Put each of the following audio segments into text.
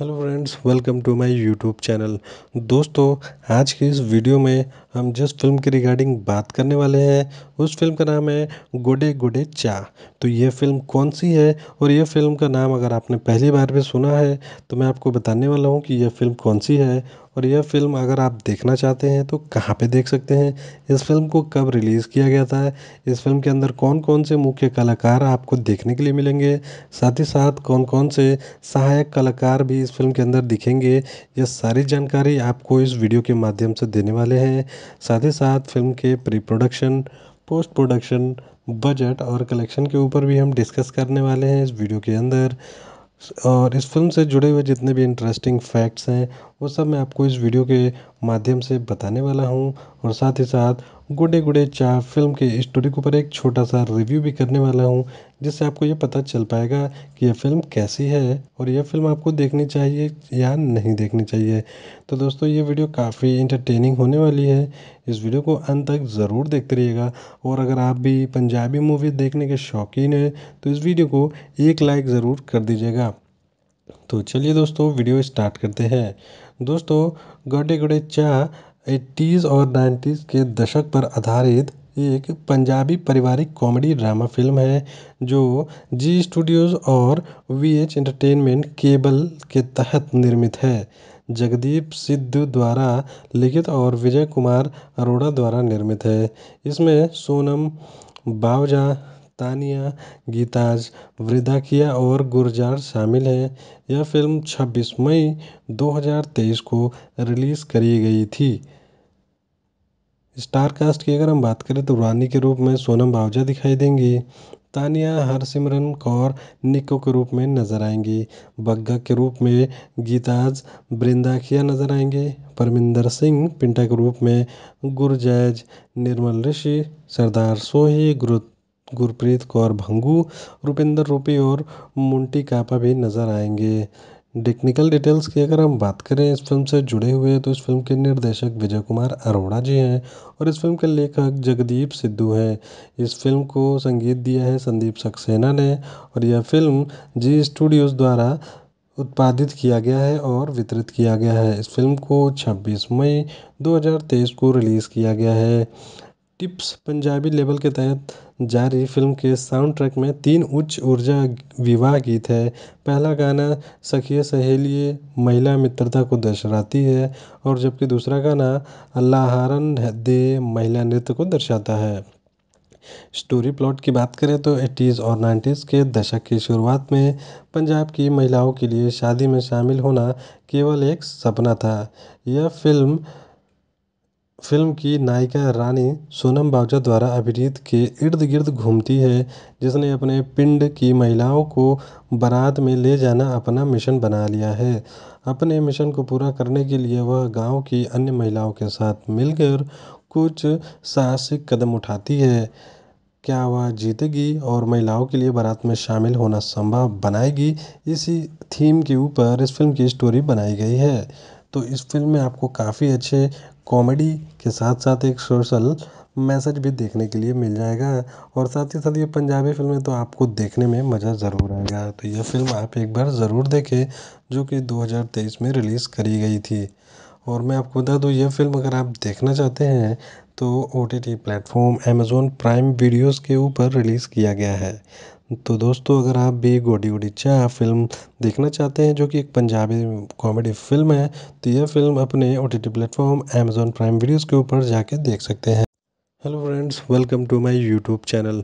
hello friends welcome to my YouTube channel दोस्तों आज की इस वीडियो में हम जिस फिल्म के रिगार्डिंग बात करने वाले हैं उस फिल्म का नाम है गुडे गुडे चा तो ये फिल्म कौन सी है और ये फिल्म का नाम अगर आपने पहली बार भी सुना है तो मैं आपको बताने वाला हूँ कि यह फिल्म कौन सी है और यह फ़िल्म अगर आप देखना चाहते हैं तो कहाँ पे देख सकते हैं इस फ़िल्म को कब रिलीज़ किया गया था इस फ़िल्म के अंदर कौन कौन से मुख्य कलाकार आपको देखने के लिए मिलेंगे साथ ही साथ कौन कौन से सहायक कलाकार भी इस फ़िल्म के अंदर दिखेंगे यह सारी जानकारी आपको इस वीडियो के माध्यम से देने वाले हैं साथ ही साथ फ़िल्म के pre production post production budget और कलेक्शन के ऊपर भी हम डिस्कस करने वाले हैं इस वीडियो के अंदर और इस फ़िल्म से जुड़े हुए जितने भी इंटरेस्टिंग फैक्ट्स हैं वो सब मैं आपको इस वीडियो के माध्यम से बताने वाला हूँ और साथ ही साथ गुडे गुडे चाह फिल्म के स्टोरी के ऊपर एक छोटा सा रिव्यू भी करने वाला हूँ जिससे आपको ये पता चल पाएगा कि यह फिल्म कैसी है और यह फिल्म आपको देखनी चाहिए या नहीं देखनी चाहिए तो दोस्तों ये वीडियो काफ़ी इंटरटेनिंग होने वाली है इस वीडियो को अंत तक ज़रूर देखते रहिएगा और अगर आप भी पंजाबी मूवी देखने के शौकीन हैं तो इस वीडियो को एक लाइक ज़रूर कर दीजिएगा तो चलिए दोस्तों वीडियो स्टार्ट करते हैं दोस्तों गडे गडे चाह एट्टीज़ और नाइन्टीज़ के दशक पर आधारित एक पंजाबी पारिवारिक कॉमेडी ड्रामा फ़िल्म है जो जी स्टूडियोज़ और वी एच एंटरटेनमेंट केबल के तहत निर्मित है जगदीप सिद्धू द्वारा लिखित और विजय कुमार अरोड़ा द्वारा निर्मित है इसमें सोनम बावजा तानिया गीताज वृदाकिया और गुरजार शामिल हैं यह फ़िल्म छब्बीस मई दो हज़ार तेईस को रिलीज़ करी गई थी स्टारकास्ट की अगर हम बात करें तो रानी के रूप में सोनम बावजा दिखाई देंगी तानिया हरसिमरन कौर निको के रूप में नज़र आएंगी बग्गा के रूप में गीताज बृंदाखिया नज़र आएंगे परमिंदर सिंह पिंटा के रूप में गुरजैज निर्मल ऋषि सरदार सोही गुरु गुरप्रीत कौर भंगू रुपिंदर रूपी और मुंटी कापा भी नज़र आएंगे टेक्निकल डिटेल्स की अगर हम बात करें इस फिल्म से जुड़े हुए तो इस फिल्म के निर्देशक विजय कुमार अरोड़ा जी हैं और इस फिल्म के लेखक जगदीप सिद्धू हैं इस फिल्म को संगीत दिया है संदीप सक्सेना ने और यह फिल्म जी स्टूडियोज़ द्वारा उत्पादित किया गया है और वितरित किया गया है इस फिल्म को 26 मई 2023 को रिलीज़ किया गया है टिप्स पंजाबी लेवल के तहत जारी फिल्म के साउंड ट्रैक में तीन उच्च ऊर्जा विवाह गीत है पहला गाना सखिए सहेलिए महिला मित्रता को दर्शाती है और जबकि दूसरा गाना हारन दे महिला नृत्य को दर्शाता है स्टोरी प्लॉट की बात करें तो एटीज़ और नाइन्टीज़ के दशक की शुरुआत में पंजाब की महिलाओं के लिए शादी में शामिल होना केवल एक सपना था यह फिल्म फ़िल्म की नायिका रानी सोनम बाजवा द्वारा अभिनीत के इर्द गिर्द घूमती है जिसने अपने पिंड की महिलाओं को बारात में ले जाना अपना मिशन बना लिया है अपने मिशन को पूरा करने के लिए वह गांव की अन्य महिलाओं के साथ मिलकर कुछ साहसिक कदम उठाती है क्या वह जीतेगी और महिलाओं के लिए बारात में शामिल होना संभव बनाएगी इसी थीम के ऊपर इस फिल्म की स्टोरी बनाई गई है तो इस फिल्म में आपको काफ़ी अच्छे कॉमेडी के साथ साथ एक सोशल मैसेज भी देखने के लिए मिल जाएगा और साथ ही साथ ये पंजाबी फिल्में तो आपको देखने में मज़ा ज़रूर आएगा तो यह फिल्म आप एक बार ज़रूर देखें जो कि दो हज़ार तेईस में रिलीज़ करी गई थी और मैं आपको बता दूँ यह फिल्म अगर आप देखना चाहते हैं तो O T T platform Amazon Prime videos के ऊपर रिलीज़ किया गया है तो दोस्तों अगर आप भी गोडी गोडी चाह फिल्म देखना चाहते हैं जो कि एक पंजाबी कॉमेडी फिल्म है तो यह फिल्म अपने O T T platform Amazon Prime videos के ऊपर जाके देख सकते हैं hello friends welcome to my YouTube channel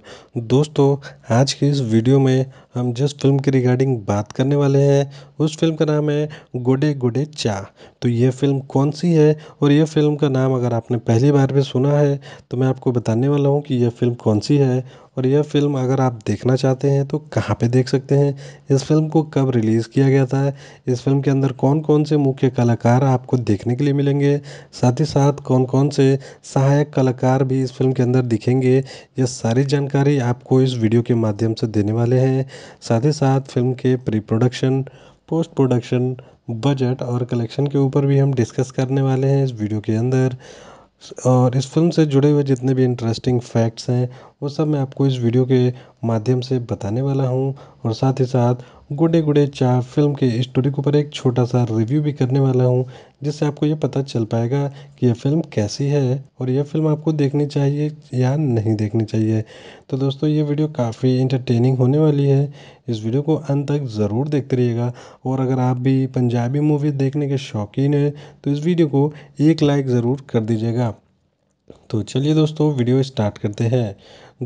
दोस्तों आज की इस वीडियो में हम जिस फिल्म की रिगार्डिंग बात करने वाले हैं उस फिल्म का नाम है गोडे गोडे चा तो ये फिल्म कौन सी है और ये फिल्म का नाम अगर आपने पहली बार भी सुना है तो मैं आपको बताने वाला हूँ कि यह फिल्म कौन सी है और यह फ़िल्म अगर आप देखना चाहते हैं तो कहाँ पे देख सकते हैं इस फ़िल्म को कब रिलीज़ किया गया था इस फ़िल्म के अंदर कौन कौन से मुख्य कलाकार आपको देखने के लिए मिलेंगे साथ ही साथ कौन कौन से सहायक कलाकार भी इस फ़िल्म के अंदर दिखेंगे यह सारी जानकारी आपको इस वीडियो के माध्यम से देने वाले हैं साथ ही साथ फ़िल्म के pre production post production budget और कलेक्शन के ऊपर भी हम डिस्कस करने वाले हैं इस वीडियो के अंदर और इस फ़िल्म से जुड़े हुए जितने भी इंटरेस्टिंग फैक्ट्स हैं वो सब मैं आपको इस वीडियो के माध्यम से बताने वाला हूँ और साथ ही साथ गुडे गुडे चाह फिल्म के स्टोरी के ऊपर एक छोटा सा रिव्यू भी करने वाला हूँ जिससे आपको ये पता चल पाएगा कि यह फिल्म कैसी है और यह फिल्म आपको देखनी चाहिए या नहीं देखनी चाहिए तो दोस्तों ये वीडियो काफ़ी इंटरटेनिंग होने वाली है इस वीडियो को अंत तक ज़रूर देखते रहिएगा और अगर आप भी पंजाबी मूवी देखने के शौकीन हैं तो इस वीडियो को एक लाइक ज़रूर कर दीजिएगा तो चलिए दोस्तों वीडियो स्टार्ट करते हैं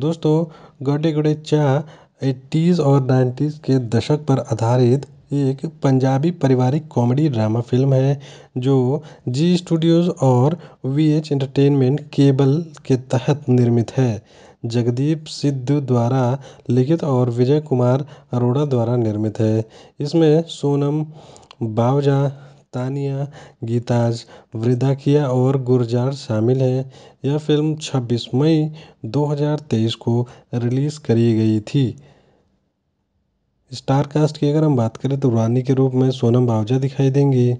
दोस्तों गडे गडे चाह एट्टीज़ और नाइन्टीज़ के दशक पर आधारित एक पंजाबी पारिवारिक कॉमेडी ड्रामा फ़िल्म है जो जी स्टूडियोज़ और वी एच एंटरटेनमेंट केबल के तहत निर्मित है जगदीप सिद्धू द्वारा लिखित और विजय कुमार अरोड़ा द्वारा निर्मित है इसमें सोनम बावजा तानिया गीताज वृदाकिया और गुरजार शामिल हैं यह फ़िल्म छब्बीस मई दो हज़ार तेईस को रिलीज़ करी गई थी स्टार कास्ट की अगर हम बात करें तो रानी के रूप में सोनम बावजा दिखाई देंगी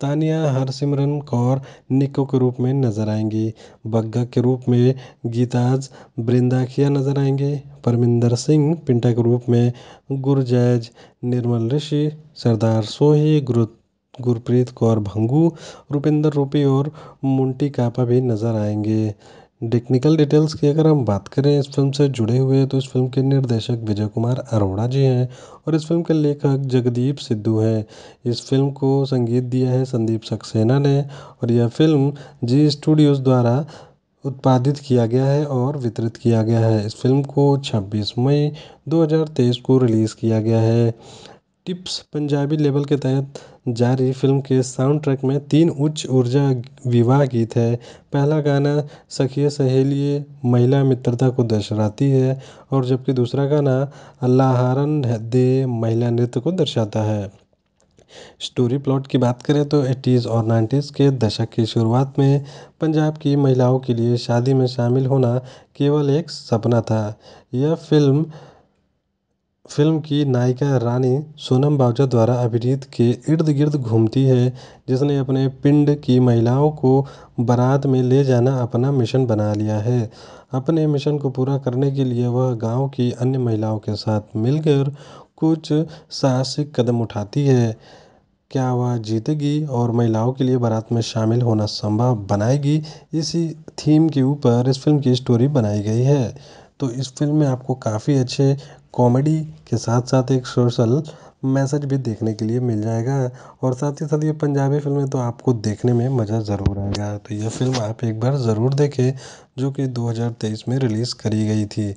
तानिया हरसिमरन कौर निको के रूप में नज़र आएंगी बग्गा के रूप में गीताज बृंदाखिया नज़र आएंगे परमिंदर सिंह पिंटा के रूप में गुरजैज निर्मल ऋषि सरदार सोही गुरु गुरप्रीत कौर भंगू रुपिंदर रूपी और मुंटी कापा भी नज़र आएंगे टेक्निकल डिटेल्स की अगर हम बात करें इस फिल्म से जुड़े हुए तो इस फिल्म के निर्देशक विजय कुमार अरोड़ा जी हैं और इस फिल्म के लेखक जगदीप सिद्धू हैं इस फिल्म को संगीत दिया है संदीप सक्सेना ने और यह फिल्म जी स्टूडियोज़ द्वारा उत्पादित किया गया है और वितरित किया गया है इस फिल्म को 26 मई 2023 को रिलीज़ किया गया है टिप्स पंजाबी लेवल के तहत जारी फ़िल्म के साउंड ट्रैक में तीन उच्च ऊर्जा विवाह गीत है पहला गाना सखिए सहेली महिला मित्रता को दर्शाती है और जबकि दूसरा गाना अल्लाहरन दे महिला नृत्य को दर्शाता है स्टोरी प्लॉट की बात करें तो एटीज़ और नाइन्टीज़ के दशक की शुरुआत में पंजाब की महिलाओं के लिए शादी में शामिल होना केवल एक सपना था यह फ़िल्म फ़िल्म की नायिका रानी सोनम बाजवा द्वारा अभिनीत के इर्द गिर्द घूमती है जिसने अपने पिंड की महिलाओं को बारात में ले जाना अपना मिशन बना लिया है अपने मिशन को पूरा करने के लिए वह गाँव की अन्य महिलाओं के साथ मिलकर कुछ साहसिक कदम उठाती है क्या वह जीतेगी और महिलाओं के लिए बारात में शामिल होना संभव बनाएगी इसी थीम के ऊपर इस फ़िल्म की स्टोरी बनाई गई है तो इस फ़िल्म में आपको काफ़ी अच्छे कॉमेडी के साथ साथ एक सोशल मैसेज भी देखने के लिए मिल जाएगा और साथ ही साथ ये पंजाबी है तो आपको देखने में मज़ा ज़रूर आएगा तो यह फ़िल्म आप एक बार ज़रूर देखें जो कि दो हज़ार तेईस में रिलीज़ करी गई थी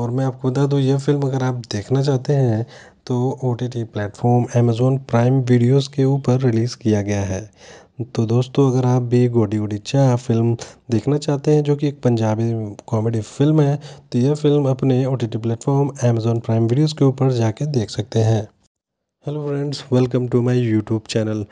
और मैं आपको बता दूँ यह फ़िल्म अगर आप देखना चाहते हैं तो O T T platform Amazon Prime videos के ऊपर रिलीज़ किया गया है तो दोस्तों अगर आप भी गोडी गोडी चाह फिल्म देखना चाहते हैं जो कि एक पंजाबी कॉमेडी फिल्म है तो यह फिल्म अपने O T T platform Amazon Prime videos के ऊपर जाके देख सकते हैं hello friends welcome to my YouTube channel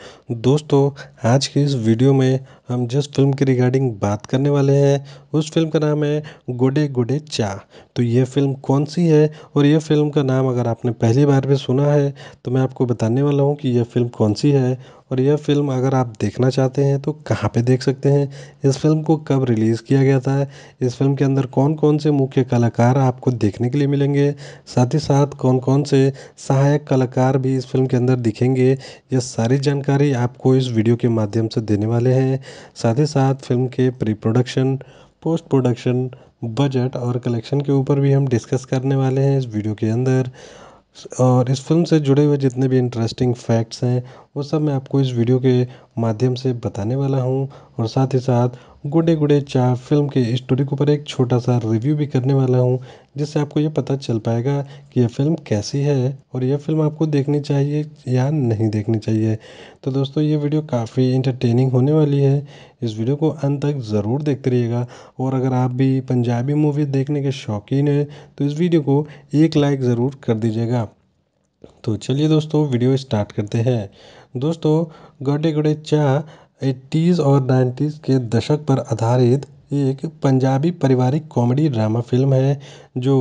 दोस्तों आज के इस वीडियो में हम जिस फ़िल्म के रिगार्डिंग बात करने वाले हैं उस फ़िल्म का नाम है गुडे गुडे चा तो ये फ़िल्म कौन सी है और ये फ़िल्म का नाम अगर आपने पहली बार भी सुना है तो मैं आपको बताने वाला हूँ कि ये फ़िल्म कौन सी है और यह फ़िल्म अगर आप देखना चाहते हैं तो कहाँ पे देख सकते हैं इस फिल्म को कब रिलीज़ किया गया था इस फिल्म के अंदर कौन कौन से मुख्य कलाकार आपको देखने के लिए मिलेंगे साथ ही साथ कौन कौन से सहायक कलाकार भी इस फिल्म के अंदर दिखेंगे यह सारी जानकारी आपको इस वीडियो के माध्यम से देने वाले हैं साथ ही साथ फ़िल्म के pre production post production budget और कलेक्शन के ऊपर भी हम डिस्कस करने वाले हैं इस वीडियो के अंदर और इस फिल्म से जुड़े हुए जितने भी इंटरेस्टिंग फैक्ट्स हैं वो सब मैं आपको इस वीडियो के माध्यम से बताने वाला हूँ और साथ ही साथ गुडे गुडे चाह फिल्म के स्टोरी के ऊपर एक छोटा सा रिव्यू भी करने वाला हूँ जिससे आपको ये पता चल पाएगा कि यह फिल्म कैसी है और यह फिल्म आपको देखनी चाहिए या नहीं देखनी चाहिए तो दोस्तों ये वीडियो काफ़ी इंटरटेनिंग होने वाली है इस वीडियो को अंत तक ज़रूर देखते रहिएगा और अगर आप भी पंजाबी मूवी देखने के शौकीन हैं तो इस वीडियो को एक लाइक ज़रूर कर दीजिएगा तो चलिए दोस्तों वीडियो स्टार्ट करते हैं दोस्तों गडे गडे चा एट्टीज़ और नाइन्टीज़ के दशक पर आधारित एक पंजाबी पारिवारिक कॉमेडी ड्रामा फ़िल्म है जो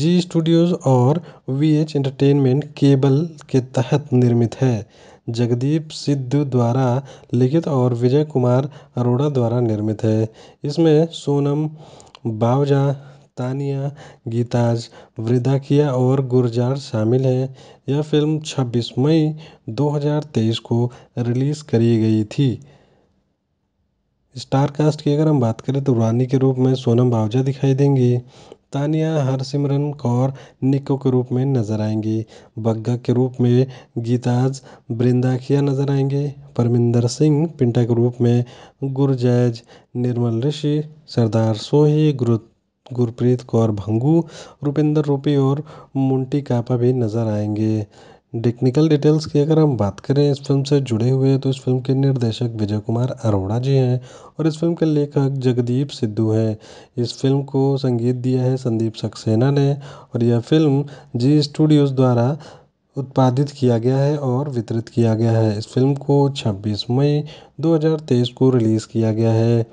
जी स्टूडियोज़ और वी एच एंटरटेनमेंट केबल के तहत निर्मित है जगदीप सिद्धू द्वारा लिखित और विजय कुमार अरोड़ा द्वारा निर्मित है इसमें सोनम बावजा तानिया गीताज वृदाकिया और गुरजार शामिल हैं यह फ़िल्म छब्बीस मई दो हज़ार तेईस को रिलीज़ करी गई थी स्टारकास्ट की अगर हम बात करें तो रानी के रूप में सोनम बावजा दिखाई देंगी तानिया हरसिमरन कौर निको के रूप में नज़र आएंगी बग्गा के रूप में गीताज बृंदाखिया नज़र आएंगे परमिंदर सिंह पिंटा के रूप में गुरजैज निर्मल ऋषि सरदार सोही गुरु गुरप्रीत कौर भंगू रुपिंदर रूपी और मुंटी कापा भी नज़र आएंगे टेक्निकल डिटेल्स की अगर हम बात करें इस फिल्म से जुड़े हुए तो इस फिल्म के निर्देशक विजय कुमार अरोड़ा जी हैं और इस फिल्म के लेखक जगदीप सिद्धू हैं इस फिल्म को संगीत दिया है संदीप सक्सेना ने और यह फिल्म जी स्टूडियोज़ द्वारा उत्पादित किया गया है और वितरित किया गया है इस फिल्म को 26 मई 2023 को रिलीज़ किया गया है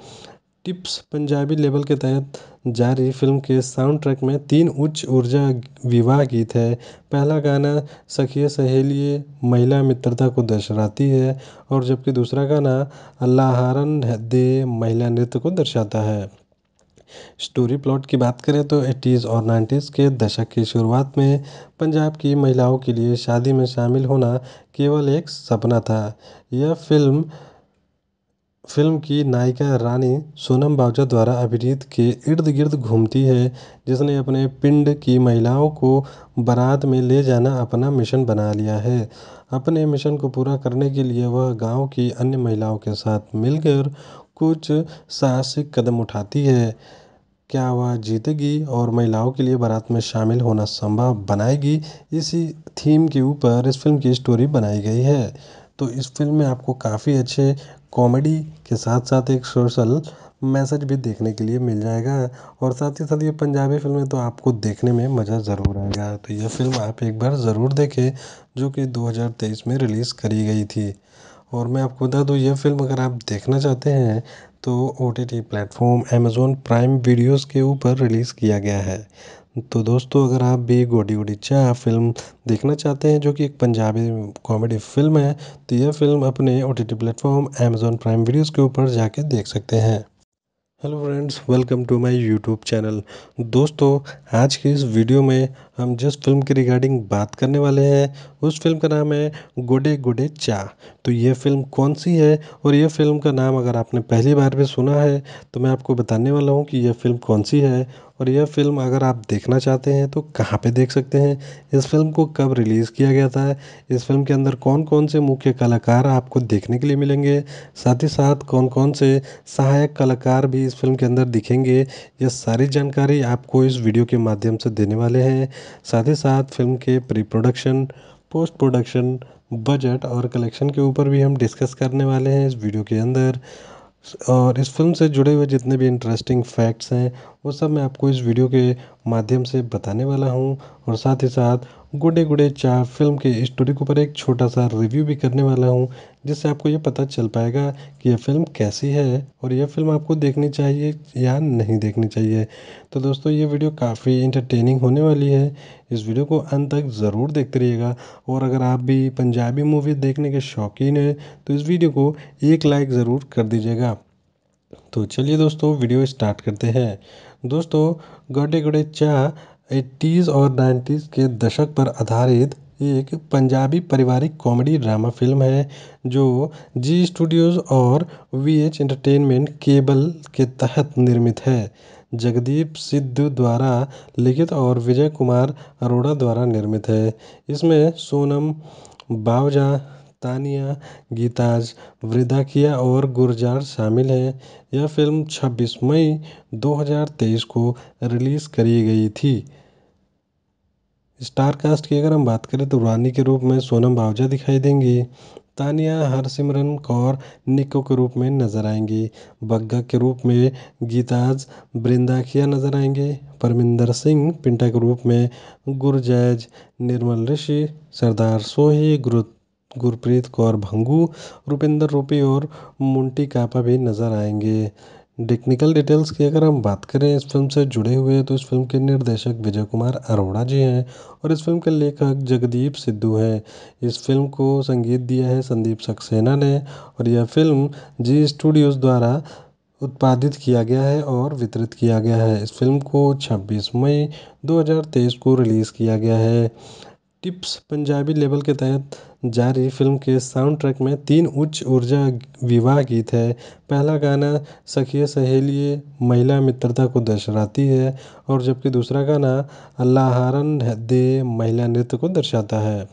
टिप्स पंजाबी लेवल के तहत जारी फ़िल्म के साउंड ट्रैक में तीन उच्च ऊर्जा विवाह गीत है पहला गाना सखिए सहेली महिला मित्रता को दर्शाती है और जबकि दूसरा गाना अल्लाहारन दे महिला नृत्य को दर्शाता है स्टोरी प्लॉट की बात करें तो एटीज़ और नाइन्टीज़ के दशक की शुरुआत में पंजाब की महिलाओं के लिए शादी में शामिल होना केवल एक सपना था यह फिल्म फिल्म की नायिका रानी सोनम बाजवा द्वारा अभिनीत के इर्द गिर्द घूमती है जिसने अपने पिंड की महिलाओं को बारात में ले जाना अपना मिशन बना लिया है अपने मिशन को पूरा करने के लिए वह गाँव की अन्य महिलाओं के साथ मिलकर कुछ साहसिक कदम उठाती है क्या वह जीतेगी और महिलाओं के लिए बारात में शामिल होना संभव बनाएगी इसी थीम के ऊपर इस फिल्म की स्टोरी बनाई गई है तो इस फिल्म में आपको काफ़ी अच्छे कॉमेडी के साथ साथ एक सोशल मैसेज भी देखने के लिए मिल जाएगा और साथ ही साथ ये पंजाबी फिल्में तो आपको देखने में मज़ा ज़रूर आएगा तो यह फिल्म आप एक बार ज़रूर देखें जो कि दो हज़ार तेईस में रिलीज़ करी गई थी और मैं आपको बता दूँ यह फिल्म अगर आप देखना चाहते हैं तो O T T platform Amazon Prime videos के ऊपर रिलीज़ किया गया है तो दोस्तों अगर आप भी गोडी गोडी चाह फिल्म देखना चाहते हैं जो कि एक पंजाबी कॉमेडी फिल्म है तो यह फिल्म अपने O T T platform Amazon Prime videos के ऊपर जाके देख सकते हैं hello friends welcome to my YouTube channel दोस्तों आज की इस वीडियो में हम जिस फ़िल्म के रिगार्डिंग बात करने वाले हैं उस फ़िल्म का नाम है गुडे गुडे चा तो ये फ़िल्म कौन सी है और ये फ़िल्म का नाम अगर आपने पहली बार भी सुना है तो मैं आपको बताने वाला हूँ कि यह फ़िल्म कौन सी है और यह फ़िल्म अगर आप देखना चाहते हैं तो कहाँ पे देख सकते हैं इस फिल्म को कब रिलीज़ किया गया था इस फिल्म के अंदर कौन कौन से मुख्य कलाकार आपको देखने के लिए मिलेंगे साथ ही साथ कौन कौन से सहायक कलाकार भी इस फिल्म के अंदर दिखेंगे यह सारी जानकारी आपको इस वीडियो के माध्यम से देने वाले हैं साथ ही साथ फ़िल्म के pre production post production budget और कलेक्शन के ऊपर भी हम डिस्कस करने वाले हैं इस वीडियो के अंदर और इस फिल्म से जुड़े हुए जितने भी इंटरेस्टिंग फैक्ट्स हैं वो सब मैं आपको इस वीडियो के माध्यम से बताने वाला हूँ और साथ ही साथ गुडे गुडे चार फिल्म के स्टोरी के ऊपर एक छोटा सा रिव्यू भी करने वाला हूँ जिससे आपको ये पता चल पाएगा कि यह फिल्म कैसी है और यह फिल्म आपको देखनी चाहिए या नहीं देखनी चाहिए तो दोस्तों ये वीडियो काफ़ी इंटरटेनिंग होने वाली है इस वीडियो को अंत तक ज़रूर देखते रहिएगा और अगर आप भी पंजाबी मूवी देखने के शौकीन हैं तो इस वीडियो को एक लाइक ज़रूर कर दीजिएगा तो चलिए दोस्तों वीडियो स्टार्ट करते हैं दोस्तों गड़े गड़े चा एट्टीज़ और नाइन्टीज़ के दशक पर आधारित एक पंजाबी पारिवारिक कॉमेडी ड्रामा फ़िल्म है जो जी स्टूडियोज़ और वी एच एंटरटेनमेंट केबल के तहत निर्मित है जगदीप सिद्धू द्वारा लिखित और विजय कुमार अरोड़ा द्वारा निर्मित है इसमें सोनम बावजा तानिया गीताज वृदाकिया और गुरजार शामिल हैं यह फ़िल्म छब्बीस मई दो हज़ार तेईस को रिलीज़ करी गई थी स्टार कास्ट की अगर हम बात करें तो रानी के रूप में सोनम बावजा दिखाई देंगी तानिया हरसिमरन कौर निको के रूप में नज़र आएंगी बग्गा के रूप में गीताज बृंदाखिया नज़र आएंगे परमिंदर सिंह पिंटा के रूप में गुरजैज निर्मल ऋषि सरदार सोही गुरु गुरप्रीत कौर भंगू रुपिंदर रूपी और मुंटी कापा भी नज़र आएंगे टेक्निकल डिटेल्स की अगर हम बात करें इस फिल्म से जुड़े हुए तो इस फिल्म के निर्देशक विजय कुमार अरोड़ा जी हैं और इस फिल्म के लेखक जगदीप सिद्धू हैं इस फिल्म को संगीत दिया है संदीप सक्सेना ने और यह फिल्म जी स्टूडियोज़ द्वारा उत्पादित किया गया है और वितरित किया गया है इस फिल्म को 26 मई 2023 को रिलीज़ किया गया है टिप्स पंजाबी लेबल के तहत जारी फिल्म के साउंड ट्रैक में तीन उच्च ऊर्जा विवाह गीत है पहला गाना सखिए सहेलिए महिला मित्रता को दर्शाती है और जबकि दूसरा गाना हारन दे महिला नृत्य को दर्शाता है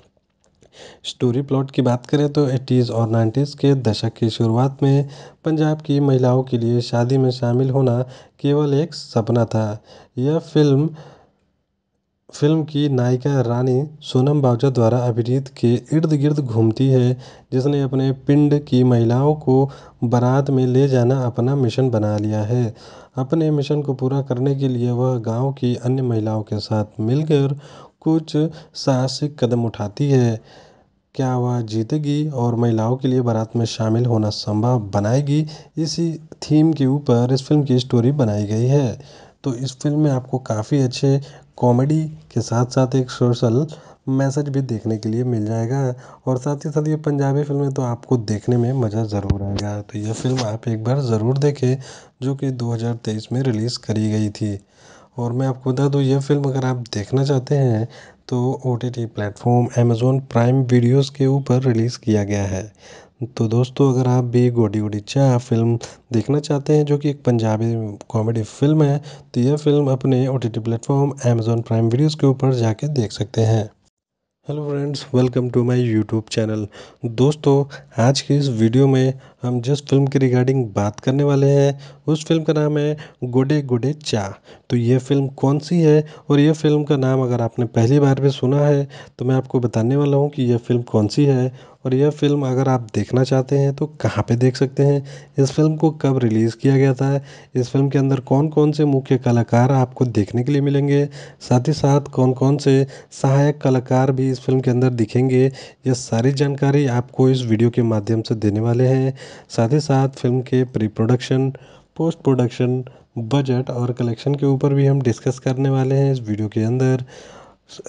स्टोरी प्लॉट की बात करें तो एटीज़ और नाइन्टीज़ के दशक की शुरुआत में पंजाब की महिलाओं के लिए शादी में शामिल होना केवल एक सपना था यह फिल्म फ़िल्म की नायिका रानी सोनम बावजा द्वारा अभिनीत के इर्द गिर्द घूमती है जिसने अपने पिंड की महिलाओं को बारात में ले जाना अपना मिशन बना लिया है अपने मिशन को पूरा करने के लिए वह गाँव की अन्य महिलाओं के साथ मिलकर कुछ साहसिक कदम उठाती है क्या वह जीतेगी और महिलाओं के लिए बारात में शामिल होना संभव बनाएगी इसी थीम के ऊपर इस फिल्म की स्टोरी बनाई गई है तो इस फिल्म में आपको काफ़ी अच्छे कॉमेडी के साथ साथ एक सोशल मैसेज भी देखने के लिए मिल जाएगा और साथ ही साथ ये पंजाबी फिल्में तो आपको देखने में मज़ा ज़रूर आएगा तो यह फिल्म आप एक बार ज़रूर देखें जो कि दो हज़ार तेईस में रिलीज़ करी गई थी और मैं आपको बता दूँ यह फिल्म अगर आप देखना चाहते हैं तो O T T platform Amazon Prime videos के ऊपर रिलीज़ किया गया है तो दोस्तों अगर आप भी गोडी गोडी चाह फ़िल्म देखना चाहते हैं जो कि एक पंजाबी कॉमेडी फ़िल्म है तो यह फ़िल्म अपने O T T platform Amazon Prime videos के ऊपर जाके देख सकते हैं hello friends welcome to my YouTube channel दोस्तों आज की इस वीडियो में हम जिस फिल्म के रिगार्डिंग बात करने वाले हैं उस फिल्म का नाम है गोडे गोडे चा तो ये फिल्म कौन सी है और ये फिल्म का नाम अगर आपने पहली बार भी सुना है तो मैं आपको बताने वाला हूँ कि यह फिल्म कौन सी है और यह फ़िल्म अगर आप देखना चाहते हैं तो कहाँ पे देख सकते हैं इस फ़िल्म को कब रिलीज़ किया गया था इस फ़िल्म के अंदर कौन कौन से मुख्य कलाकार आपको देखने के लिए मिलेंगे साथ ही साथ कौन कौन से सहायक कलाकार भी इस फ़िल्म के अंदर दिखेंगे यह सारी जानकारी आपको इस वीडियो के माध्यम से देने वाले हैं साथ ही साथ फ़िल्म के pre production post production budget और कलेक्शन के ऊपर भी हम डिस्कस करने वाले हैं इस वीडियो के अंदर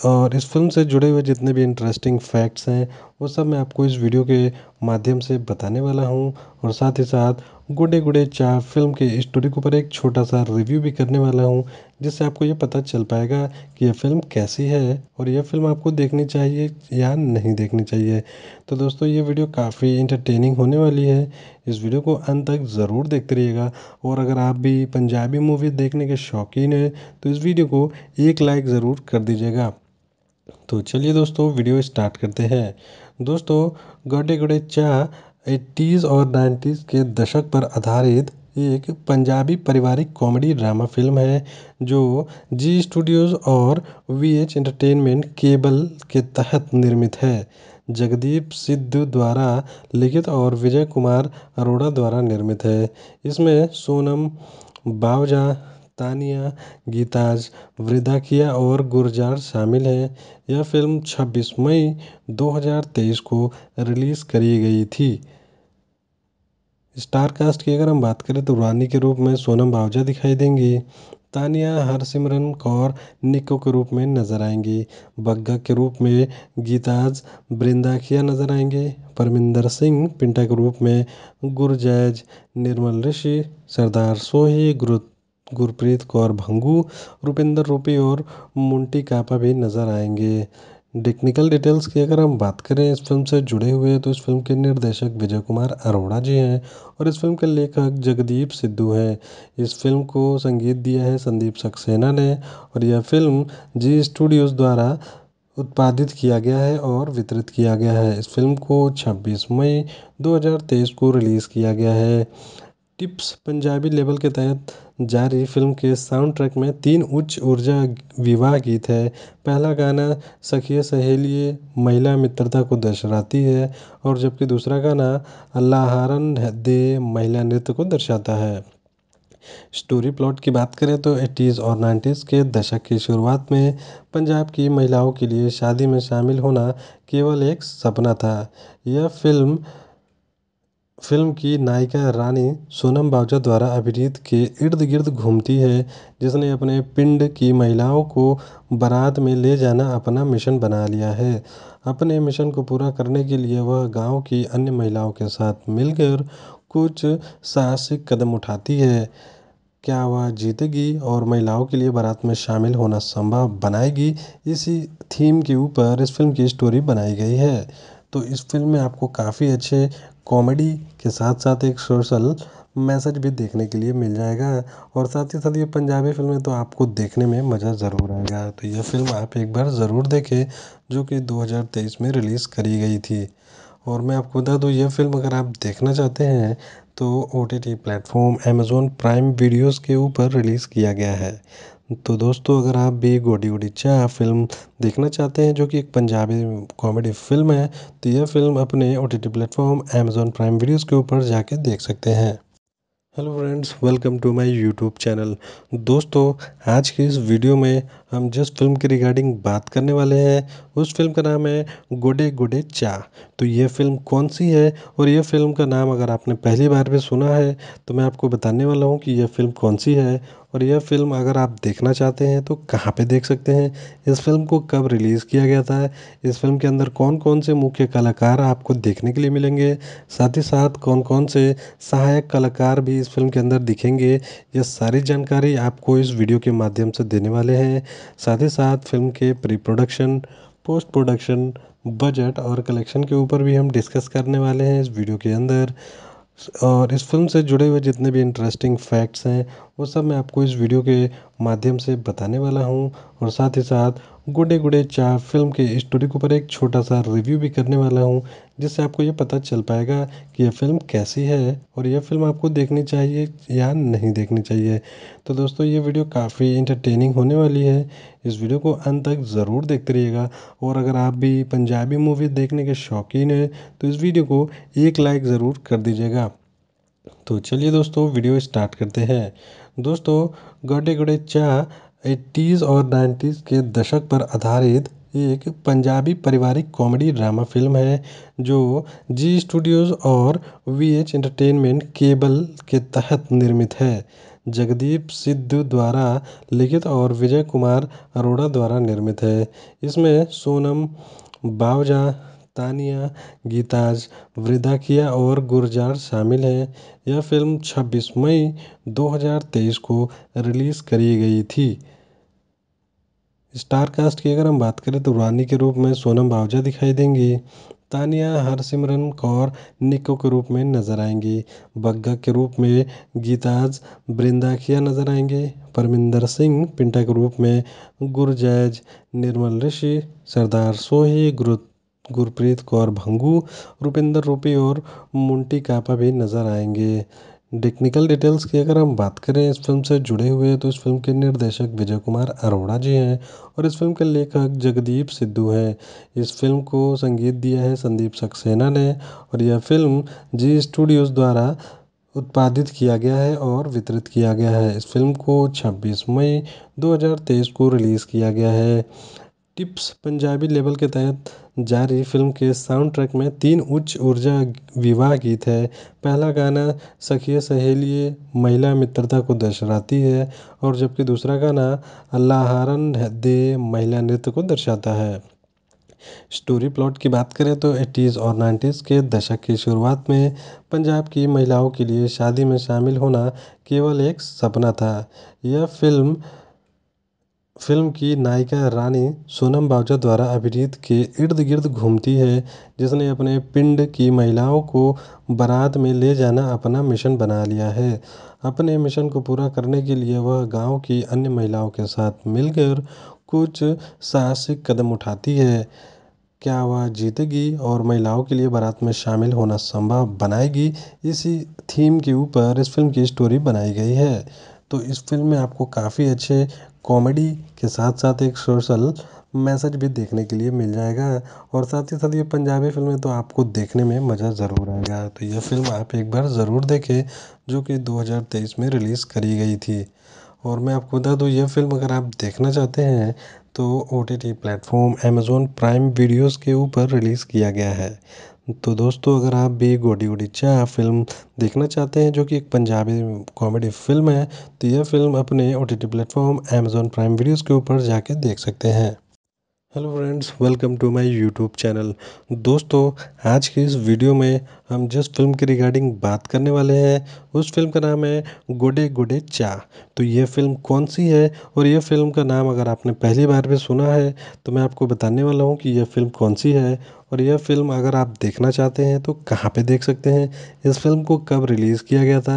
और इस फ़िल्म से जुड़े हुए जितने भी इंटरेस्टिंग फैक्ट्स हैं वो सब मैं आपको इस वीडियो के माध्यम से बताने वाला हूँ और साथ ही साथ गुडे गुडे चाह फिल्म के स्टोरी के ऊपर एक छोटा सा रिव्यू भी करने वाला हूँ जिससे आपको ये पता चल पाएगा कि यह फिल्म कैसी है और यह फिल्म आपको देखनी चाहिए या नहीं देखनी चाहिए तो दोस्तों ये वीडियो काफ़ी इंटरटेनिंग होने वाली है इस वीडियो को अंत तक ज़रूर देखते रहिएगा और अगर आप भी पंजाबी मूवी देखने के शौकीन हैं तो इस वीडियो को एक लाइक ज़रूर कर दीजिएगा तो चलिए दोस्तों वीडियो स्टार्ट करते हैं दोस्तों गड्ढे गड्ढे चाह एट्टीज़ और नाइन्टीज़ के दशक पर आधारित एक पंजाबी पारिवारिक कॉमेडी ड्रामा फ़िल्म है जो ज़ी स्टूडियोज़ और वी एच एंटरटेनमेंट केबल के तहत निर्मित है जगदीप सिद्धू द्वारा लिखित और विजय कुमार अरोड़ा द्वारा निर्मित है इसमें सोनम बावजा तानिया गीताज वृदाखिया और गुरजार शामिल हैं यह फ़िल्म छब्बीस मई दो हज़ार तेईस को रिलीज़ करी गई थी स्टारकास्ट की अगर हम बात करें तो रानी के रूप में सोनम बावजा दिखाई देंगी तानिया हरसिमरन कौर निको के रूप में नज़र आएंगी बग्गा के रूप में गीताज बृंदाखिया नज़र आएंगे परमिंदर सिंह पिंटा के रूप में गुरजैज निर्मल ऋषि सरदार सोही गुरु गुरप्रीत कौर भंगू रुपिंदर रूपी और मुंटी कापा भी नज़र आएंगे टेक्निकल डिटेल्स की अगर हम बात करें इस फिल्म से जुड़े हुए तो इस फिल्म के निर्देशक विजय कुमार अरोड़ा जी हैं और इस फिल्म के लेखक जगदीप सिद्धू हैं इस फिल्म को संगीत दिया है संदीप सक्सेना ने और यह फिल्म जी स्टूडियोज़ द्वारा उत्पादित किया गया है और वितरित किया गया है इस फिल्म को 26 मई 2023 को रिलीज़ किया गया है टिप्स पंजाबी लेवल के तहत जारी फ़िल्म के साउंड ट्रैक में तीन उच्च ऊर्जा विवाह गीत है पहला गाना सखिए सहेलिए महिला मित्रता को दर्शाती है और जबकि दूसरा गाना अल्लाहारन दे महिला नृत्य को दर्शाता है स्टोरी प्लॉट की बात करें तो एटीज़ और नाइन्टीज़ के दशक की शुरुआत में पंजाब की महिलाओं के लिए शादी में शामिल होना केवल एक सपना था यह फ़िल्म फ़िल्म की नायिका रानी सोनम बाजवा द्वारा अभिनीत के इर्द गिर्द घूमती है जिसने अपने पिंड की महिलाओं को बारात में ले जाना अपना मिशन बना लिया है अपने मिशन को पूरा करने के लिए वह गाँव की अन्य महिलाओं के साथ मिलकर कुछ साहसिक कदम उठाती है क्या वह जीतेगी और महिलाओं के लिए बारात में शामिल होना संभव बनाएगी इसी थीम के ऊपर इस फ़िल्म की स्टोरी बनाई गई है तो इस फ़िल्म में आपको काफ़ी अच्छे कॉमेडी के साथ साथ एक सोशल मैसेज भी देखने के लिए मिल जाएगा और साथ ही साथ ये पंजाबी है तो आपको देखने में मज़ा ज़रूर आएगा तो यह फिल्म आप एक बार ज़रूर देखें जो कि दो हज़ार तेईस में रिलीज़ करी गई थी और मैं आपको बता दूँ यह फिल्म अगर आप देखना चाहते हैं तो O T T platform Amazon Prime videos के ऊपर रिलीज़ किया गया है तो दोस्तों अगर आप भी गोडी चाह फिल्म देखना चाहते हैं जो कि एक पंजाबी कॉमेडी फिल्म है तो यह फिल्म अपने O T T platform Amazon Prime videos के ऊपर जाके देख सकते हैं hello friends welcome to my YouTube channel दोस्तों आज की इस वीडियो में हम जिस फ़िल्म के रिगार्डिंग बात करने वाले हैं उस फ़िल्म का नाम है गुडे गुडे चा तो ये फ़िल्म कौन सी है और ये फ़िल्म का नाम अगर आपने पहली बार भी सुना है तो मैं आपको बताने वाला हूँ कि यह फ़िल्म कौन सी है और यह फ़िल्म अगर आप देखना चाहते हैं तो कहाँ पे देख सकते हैं इस फिल्म को कब रिलीज़ किया गया था इस फिल्म के अंदर कौन कौन से मुख्य कलाकार आपको देखने के लिए मिलेंगे साथ ही साथ कौन कौन से सहायक कलाकार भी इस फिल्म के अंदर दिखेंगे ये सारी जानकारी आपको इस वीडियो के माध्यम से देने वाले हैं साथ ही साथ फ़िल्म के pre production post production budget और कलेक्शन के ऊपर भी हम डिस्कस करने वाले हैं इस वीडियो के अंदर और इस फिल्म से जुड़े हुए जितने भी इंटरेस्टिंग फैक्ट्स हैं वो सब मैं आपको इस वीडियो के माध्यम से बताने वाला हूँ और साथ ही साथ गुडे गुडे चा फिल्म के स्टोरी के ऊपर एक छोटा सा रिव्यू भी करने वाला हूँ जिससे आपको ये पता चल पाएगा कि यह फिल्म कैसी है और यह फिल्म आपको देखनी चाहिए या नहीं देखनी चाहिए तो दोस्तों ये वीडियो काफ़ी इंटरटेनिंग होने वाली है इस वीडियो को अंत तक ज़रूर देखते रहिएगा और अगर आप भी पंजाबी मूवी देखने के शौकीन हैं तो इस वीडियो को एक लाइक ज़रूर कर दीजिएगा तो चलिए दोस्तों वीडियो स्टार्ट करते हैं दोस्तों गड्डे गुडे चा एट्टीज़ और नाइन्टीज़ के दशक पर आधारित एक पंजाबी पारिवारिक कॉमेडी ड्रामा फ़िल्म है जो जी स्टूडियोज़ और वी एच एंटरटेनमेंट केबल के तहत निर्मित है जगदीप सिद्धू द्वारा लिखित और विजय कुमार अरोड़ा द्वारा निर्मित है इसमें सोनम बावजा तानिया गीताज वृदाकिया और गुलजार शामिल हैं यह फ़िल्म छब्बीस मई दो हज़ार तेईस को रिलीज़ करी गई थी स्टार कास्ट की अगर हम बात करें तो रानी के रूप में सोनम बावजा दिखाई देंगी तानिया हरसिमरन कौर निको के रूप में नज़र आएंगी बग्गा के रूप में गीताज बृंदाखिया नज़र आएंगे परमिंदर सिंह पिंटा के रूप में गुरजैज निर्मल ऋषि सरदार सोही गुरु गुरप्रीत कौर भंगू रुपिंदर रूपी और मुंटी कापा भी नज़र आएंगे टेक्निकल डिटेल्स की अगर हम बात करें इस फिल्म से जुड़े हुए तो इस फिल्म के निर्देशक विजय कुमार अरोड़ा जी हैं और इस फिल्म के लेखक जगदीप सिद्धू हैं इस फिल्म को संगीत दिया है संदीप सक्सेना ने और यह फिल्म जी स्टूडियोज़ द्वारा उत्पादित किया गया है और वितरित किया गया है इस फिल्म को 26 मई 2023 को रिलीज़ किया गया है टिप्स पंजाबी लेबल के तहत जारी फिल्म के साउंड ट्रैक में तीन उच्च ऊर्जा विवाह गीत है पहला गाना सखिए सहेली महिला मित्रता को दर्शाती है और जबकि दूसरा गाना अल्लाहारन दे महिला नृत्य को दर्शाता है स्टोरी प्लॉट की बात करें तो एटीज़ और नाइन्टीज़ के दशक की शुरुआत में पंजाब की महिलाओं के लिए शादी में शामिल होना केवल एक सपना था यह फिल्म फ़िल्म की नायिका रानी सोनम बाजवा द्वारा अभिनीत के इर्द गिर्द घूमती है जिसने अपने पिंड की महिलाओं को बारात में ले जाना अपना मिशन बना लिया है अपने मिशन को पूरा करने के लिए वह गाँव की अन्य महिलाओं के साथ मिलकर कुछ साहसिक कदम उठाती है क्या वह जीतेगी और महिलाओं के लिए बारात में शामिल होना संभव बनाएगी इसी थीम के ऊपर इस फ़िल्म की स्टोरी बनाई गई है तो इस फ़िल्म में आपको काफ़ी अच्छे कॉमेडी के साथ साथ एक सोशल मैसेज भी देखने के लिए मिल जाएगा और साथ ही साथ ये पंजाबी फ़िल्में तो आपको देखने में मज़ा ज़रूर आएगा तो यह फ़िल्म आप एक बार ज़रूर देखें जो कि दो हज़ार तेईस में रिलीज़ करी गई थी और मैं आपको बता दूँ यह फ़िल्म अगर आप देखना चाहते हैं तो O T T platform Amazon Prime videos के ऊपर रिलीज़ किया गया है तो दोस्तों अगर आप भी गोडी चाह फिल्म देखना चाहते हैं जो कि एक पंजाबी कॉमेडी फिल्म है तो यह फिल्म अपने O T T platform Amazon Prime videos के ऊपर जाके देख सकते हैं hello friends welcome to my YouTube channel दोस्तों आज के इस वीडियो में हम जिस फिल्म के रिगार्डिंग बात करने वाले हैं उस फिल्म का नाम है गोडे गोडे चा तो ये फिल्म कौन सी है और ये फिल्म का नाम अगर आपने पहली बार भी सुना है तो मैं आपको बताने वाला हूँ कि यह फिल्म कौन सी है और यह फ़िल्म अगर आप देखना चाहते हैं तो कहाँ पे देख सकते हैं इस फ़िल्म को कब रिलीज़ किया गया था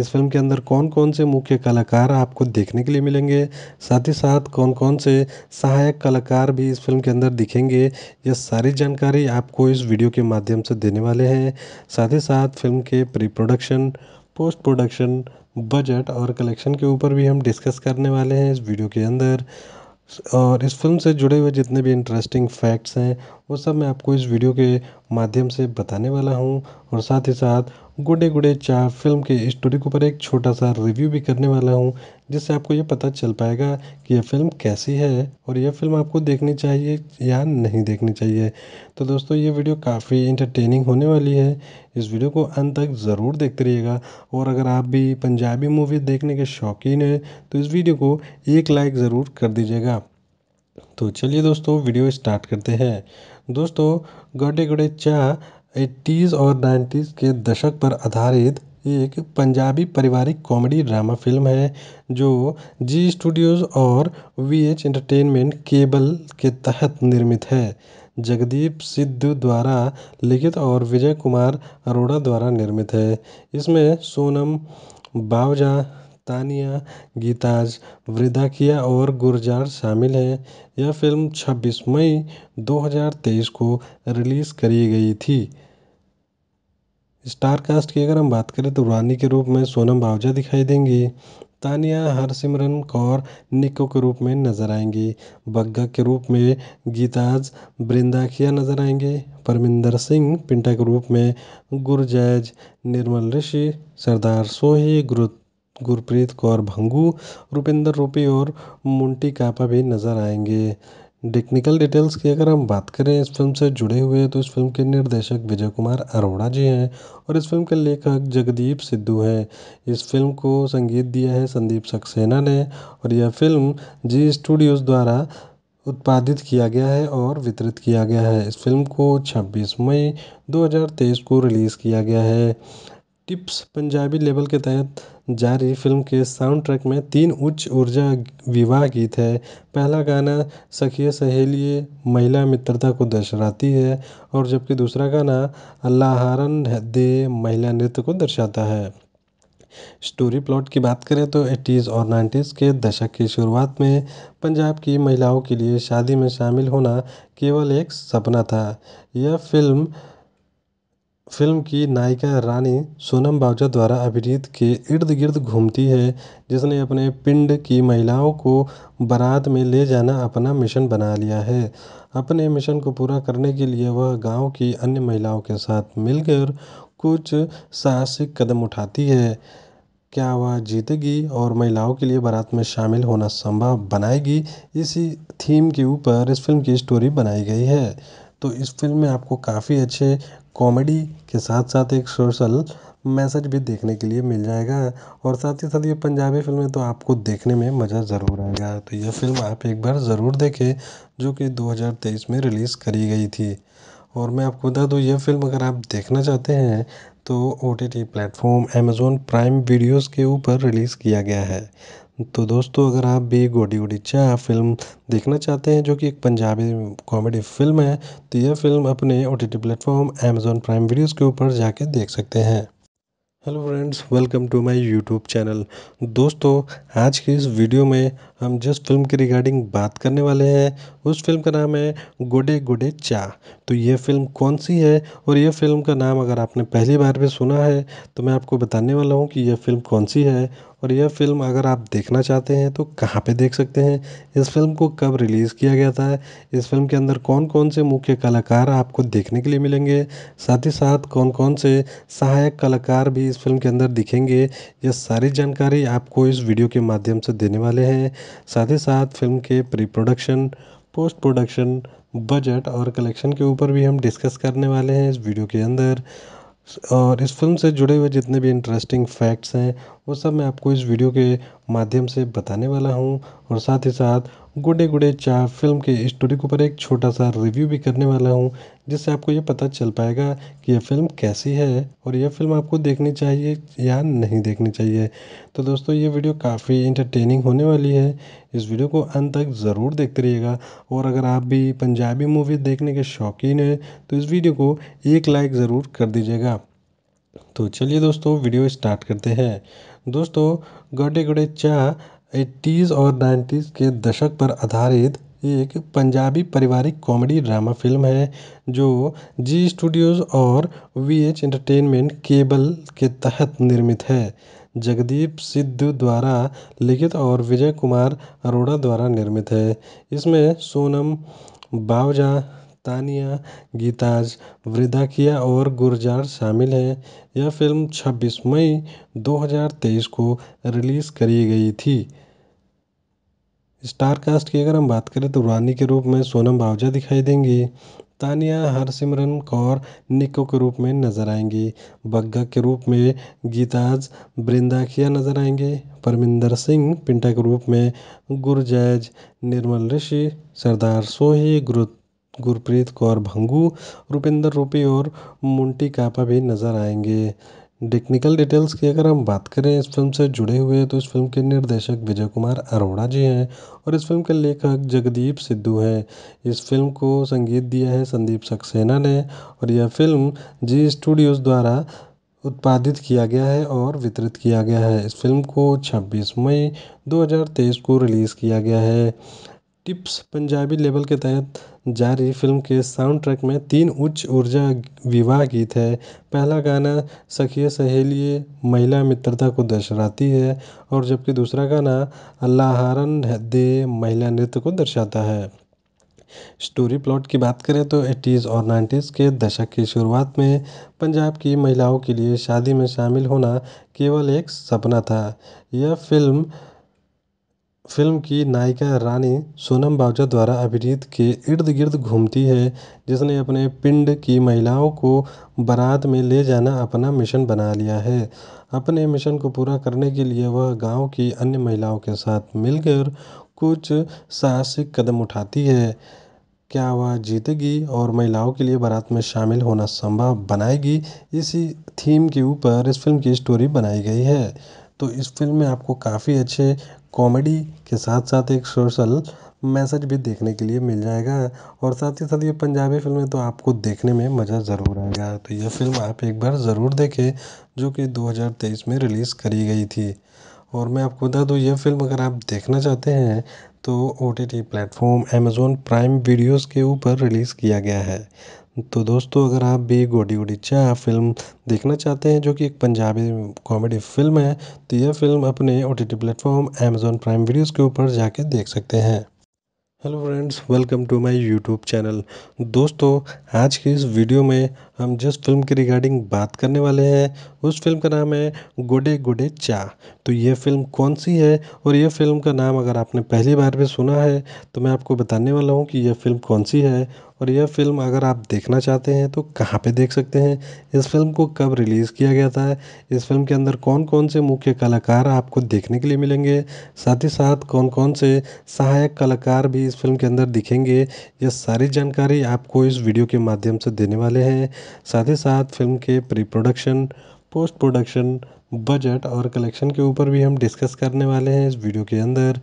इस फ़िल्म के अंदर कौन कौन से मुख्य कलाकार आपको देखने के लिए मिलेंगे साथ ही साथ कौन कौन से सहायक कलाकार भी इस फ़िल्म के अंदर दिखेंगे यह सारी जानकारी आपको इस वीडियो के माध्यम से देने वाले हैं साथ ही साथ फ़िल्म के pre production post production budget और कलेक्शन के ऊपर भी हम डिस्कस करने वाले हैं इस वीडियो के अंदर और इस फ़िल्म से जुड़े हुए जितने भी इंटरेस्टिंग फैक्ट्स हैं वो सब मैं आपको इस वीडियो के माध्यम से बताने वाला हूँ और साथ ही साथ गुडे गुडे चाह फिल्म के स्टोरी के ऊपर एक छोटा सा रिव्यू भी करने वाला हूँ जिससे आपको ये पता चल पाएगा कि यह फिल्म कैसी है और यह फिल्म आपको देखनी चाहिए या नहीं देखनी चाहिए तो दोस्तों ये वीडियो काफ़ी इंटरटेनिंग होने वाली है इस वीडियो को अंत तक ज़रूर देखते रहिएगा और अगर आप भी पंजाबी मूवी देखने के शौकीन हैं तो इस वीडियो को एक लाइक ज़रूर कर दीजिएगा तो चलिए दोस्तों वीडियो स्टार्ट करते हैं दोस्तों गडे गडे चाह एट्टीज़ और नाइन्टीज़ के दशक पर आधारित एक पंजाबी पारिवारिक कॉमेडी ड्रामा फ़िल्म है जो जी स्टूडियोज़ और वी एच एंटरटेनमेंट केबल के तहत निर्मित है जगदीप सिद्धू द्वारा लिखित और विजय कुमार अरोड़ा द्वारा निर्मित है इसमें सोनम बावजा तानिया गीताज वृदाकिया और गुरजार शामिल हैं यह फ़िल्म छब्बीस मई दो हज़ार तेईस को रिलीज़ करी गई थी स्टार कास्ट की अगर हम बात करें तो रानी के रूप में सोनम बावजा दिखाई देंगी तानिया हरसिमरन कौर निको के रूप में नज़र आएंगी बग्गा के रूप में गीताज बृंदाखिया नज़र आएंगे परमिंदर सिंह पिंटा के रूप में गुरजैज निर्मल ऋषि सरदार सोही गुरु गुरप्रीत कौर भंगू रुपिंदर रूपी और मुंटी कापा भी नज़र आएंगे टेक्निकल डिटेल्स की अगर हम बात करें इस फिल्म से जुड़े हुए तो इस फिल्म के निर्देशक विजय कुमार अरोड़ा जी हैं और इस फिल्म के लेखक जगदीप सिद्धू हैं इस फिल्म को संगीत दिया है संदीप सक्सेना ने और यह फिल्म जी स्टूडियोज़ द्वारा उत्पादित किया गया है और वितरित किया गया है इस फिल्म को 26 मई 2023 को रिलीज़ किया गया है टिप्स पंजाबी लेवल के तहत जारी फ़िल्म के साउंड ट्रैक में तीन उच्च ऊर्जा विवाह गीत है पहला गाना सखिए सहेली महिला मित्रता को दर्शाती है और जबकि दूसरा गाना अल्लाहरन दे महिला नृत्य को दर्शाता है स्टोरी प्लॉट की बात करें तो एटीज़ और नाइन्टीज़ के दशक की शुरुआत में पंजाब की महिलाओं के लिए शादी में शामिल होना केवल एक सपना था यह फ़िल्म फ़िल्म की नायिका रानी सोनम बाजवा द्वारा अभिनीत के इर्द गिर्द घूमती है जिसने अपने पिंड की महिलाओं को बारात में ले जाना अपना मिशन बना लिया है अपने मिशन को पूरा करने के लिए वह गाँव की अन्य महिलाओं के साथ मिलकर कुछ साहसिक कदम उठाती है क्या वह जीतेगी और महिलाओं के लिए बारात में शामिल होना संभव बनाएगी इसी थीम के ऊपर इस फ़िल्म की स्टोरी बनाई गई है तो इस फ़िल्म में आपको काफ़ी अच्छे कॉमेडी के साथ साथ एक सोशल मैसेज भी देखने के लिए मिल जाएगा और साथ ही साथ ये पंजाबी फिल्में तो आपको देखने में मज़ा ज़रूर आएगा तो यह फिल्म आप एक बार ज़रूर देखें जो कि दो हज़ार तेईस में रिलीज़ करी गई थी और मैं आपको बता दूँ यह फिल्म अगर आप देखना चाहते हैं तो O T T platform Amazon Prime videos के ऊपर रिलीज़ किया गया है तो दोस्तों अगर आप भी गोडी गोडी चाह फ़िल्म देखना चाहते हैं जो कि एक पंजाबी कॉमेडी फ़िल्म है तो यह फ़िल्म अपने O T T platform Amazon Prime videos के ऊपर जाके देख सकते हैं hello friends welcome to my YouTube channel दोस्तों आज की इस वीडियो में हम जिस फ़िल्म के रिगार्डिंग बात करने वाले हैं उस फ़िल्म का नाम है गुडे गुडे चा तो ये फ़िल्म कौन सी है और ये फ़िल्म का नाम अगर आपने पहली बार भी सुना है तो मैं आपको बताने वाला हूँ कि यह फ़िल्म कौन सी है और यह फ़िल्म अगर आप देखना चाहते हैं तो कहाँ पे देख सकते हैं इस फ़िल्म को कब रिलीज़ किया गया था इस फ़िल्म के अंदर कौन कौन से मुख्य कलाकार आपको देखने के लिए मिलेंगे साथ ही साथ कौन कौन से सहायक कलाकार भी इस फ़िल्म के अंदर दिखेंगे यह सारी जानकारी आपको इस वीडियो के माध्यम से देने वाले हैं साथ ही साथ फ़िल्म के pre production post production budget और कलेक्शन के ऊपर भी हम डिस्कस करने वाले हैं इस वीडियो के अंदर और इस फिल्म से जुड़े हुए जितने भी इंटरेस्टिंग फैक्ट्स हैं वो सब मैं आपको इस वीडियो के माध्यम से बताने वाला हूँ और साथ ही साथ गुडे गुडे चाह फिल्म के स्टोरी के ऊपर एक छोटा सा रिव्यू भी करने वाला हूँ जिससे आपको ये पता चल पाएगा कि यह फिल्म कैसी है और यह फिल्म आपको देखनी चाहिए या नहीं देखनी चाहिए तो दोस्तों ये वीडियो काफ़ी इंटरटेनिंग होने वाली है इस वीडियो को अंत तक ज़रूर देखते रहिएगा और अगर आप भी पंजाबी मूवी देखने के शौकीन हैं तो इस वीडियो को एक लाइक ज़रूर कर दीजिएगा तो चलिए दोस्तों वीडियो स्टार्ट करते हैं दोस्तों गडे गडे चा एट्टीज़ और नाइन्टीज़ के दशक पर आधारित एक पंजाबी पारिवारिक कॉमेडी ड्रामा फ़िल्म है जो जी स्टूडियोज़ और वी एच एंटरटेनमेंट केबल के तहत निर्मित है जगदीप सिद्धू द्वारा लिखित और विजय कुमार अरोड़ा द्वारा निर्मित है इसमें सोनम बावजा तानिया गीताज वृदाकिया और गुरजार शामिल हैं यह फ़िल्म छब्बीस मई दो हज़ार तेईस को रिलीज़ करी गई थी स्टारकास्ट की अगर हम बात करें तो रानी के रूप में सोनम बावजा दिखाई देंगी तानिया हरसिमरन कौर निको के रूप में नज़र आएंगी बग्गा के रूप में गीताज बृंदाखिया नज़र आएंगे परमिंदर सिंह पिंटा के रूप में गुरजैज निर्मल ऋषि सरदार सोही गुरु गुरप्रीत कौर भंगू रुपिंदर रूपी और मुंटी कापा भी नज़र आएंगे टेक्निकल डिटेल्स की अगर हम बात करें इस फिल्म से जुड़े हुए तो इस फिल्म के निर्देशक विजय कुमार अरोड़ा जी हैं और इस फिल्म के लेखक जगदीप सिद्धू हैं इस फिल्म को संगीत दिया है संदीप सक्सेना ने और यह फिल्म जी स्टूडियोज़ द्वारा उत्पादित किया गया है और वितरित किया गया है इस फिल्म को 26 मई 2023 को रिलीज़ किया गया है टिप्स पंजाबी लेवल के तहत जारी फ़िल्म के साउंड ट्रैक में तीन उच्च ऊर्जा विवाह गीत है पहला गाना सखिए सहेली महिला मित्रता को दर्शाती है और जबकि दूसरा गाना अल्लाहारन दे महिला नृत्य को दर्शाता है स्टोरी प्लॉट की बात करें तो एटीज़ और नाइन्टीज़ के दशक की शुरुआत में पंजाब की महिलाओं के लिए शादी में शामिल होना केवल एक सपना था यह फ़िल्म फ़िल्म की नायिका रानी सोनम बाजवा द्वारा अभिनीत के इर्द गिर्द घूमती है जिसने अपने पिंड की महिलाओं को बारात में ले जाना अपना मिशन बना लिया है अपने मिशन को पूरा करने के लिए वह गाँव की अन्य महिलाओं के साथ मिलकर कुछ साहसिक कदम उठाती है क्या वह जीतेगी और महिलाओं के लिए बारात में शामिल होना संभव बनाएगी इसी थीम के ऊपर इस फ़िल्म की स्टोरी बनाई गई है तो इस फ़िल्म में आपको काफ़ी अच्छे कॉमेडी के साथ साथ एक सोशल मैसेज भी देखने के लिए मिल जाएगा और साथ ही साथ ये पंजाबी फिल्में तो आपको देखने में मज़ा ज़रूर आएगा तो यह फिल्म आप एक बार ज़रूर देखें जो कि दो हज़ार तेईस में रिलीज़ करी गई थी और मैं आपको बता दूँ यह फिल्म अगर आप देखना चाहते हैं तो O T T platform Amazon Prime videos के ऊपर रिलीज़ किया गया है तो दोस्तों अगर आप भी गोडी गोडी चाह फिल्म देखना चाहते हैं जो कि एक पंजाबी कॉमेडी फिल्म है तो यह फिल्म अपने O T T platform Amazon Prime videos के ऊपर जाके देख सकते हैं hello friends welcome to my YouTube channel दोस्तों आज की इस वीडियो में हम जिस फ़िल्म के रिगार्डिंग बात करने वाले हैं उस फ़िल्म का नाम है गुडे गुडे चा तो ये फ़िल्म कौन सी है और ये फ़िल्म का नाम अगर आपने पहली बार भी सुना है तो मैं आपको बताने वाला हूँ कि यह फ़िल्म कौन सी है और यह फ़िल्म अगर आप देखना चाहते हैं तो कहाँ पे देख सकते हैं इस फिल्म को कब रिलीज़ किया गया था इस फिल्म के अंदर कौन कौन से मुख्य कलाकार आपको देखने के लिए मिलेंगे साथ ही साथ कौन कौन से सहायक कलाकार भी इस फिल्म के अंदर दिखेंगे ये सारी जानकारी आपको इस वीडियो के माध्यम से देने वाले हैं साथ ही साथ फ़िल्म के pre production post production budget और कलेक्शन के ऊपर भी हम डिस्कस करने वाले हैं इस वीडियो के अंदर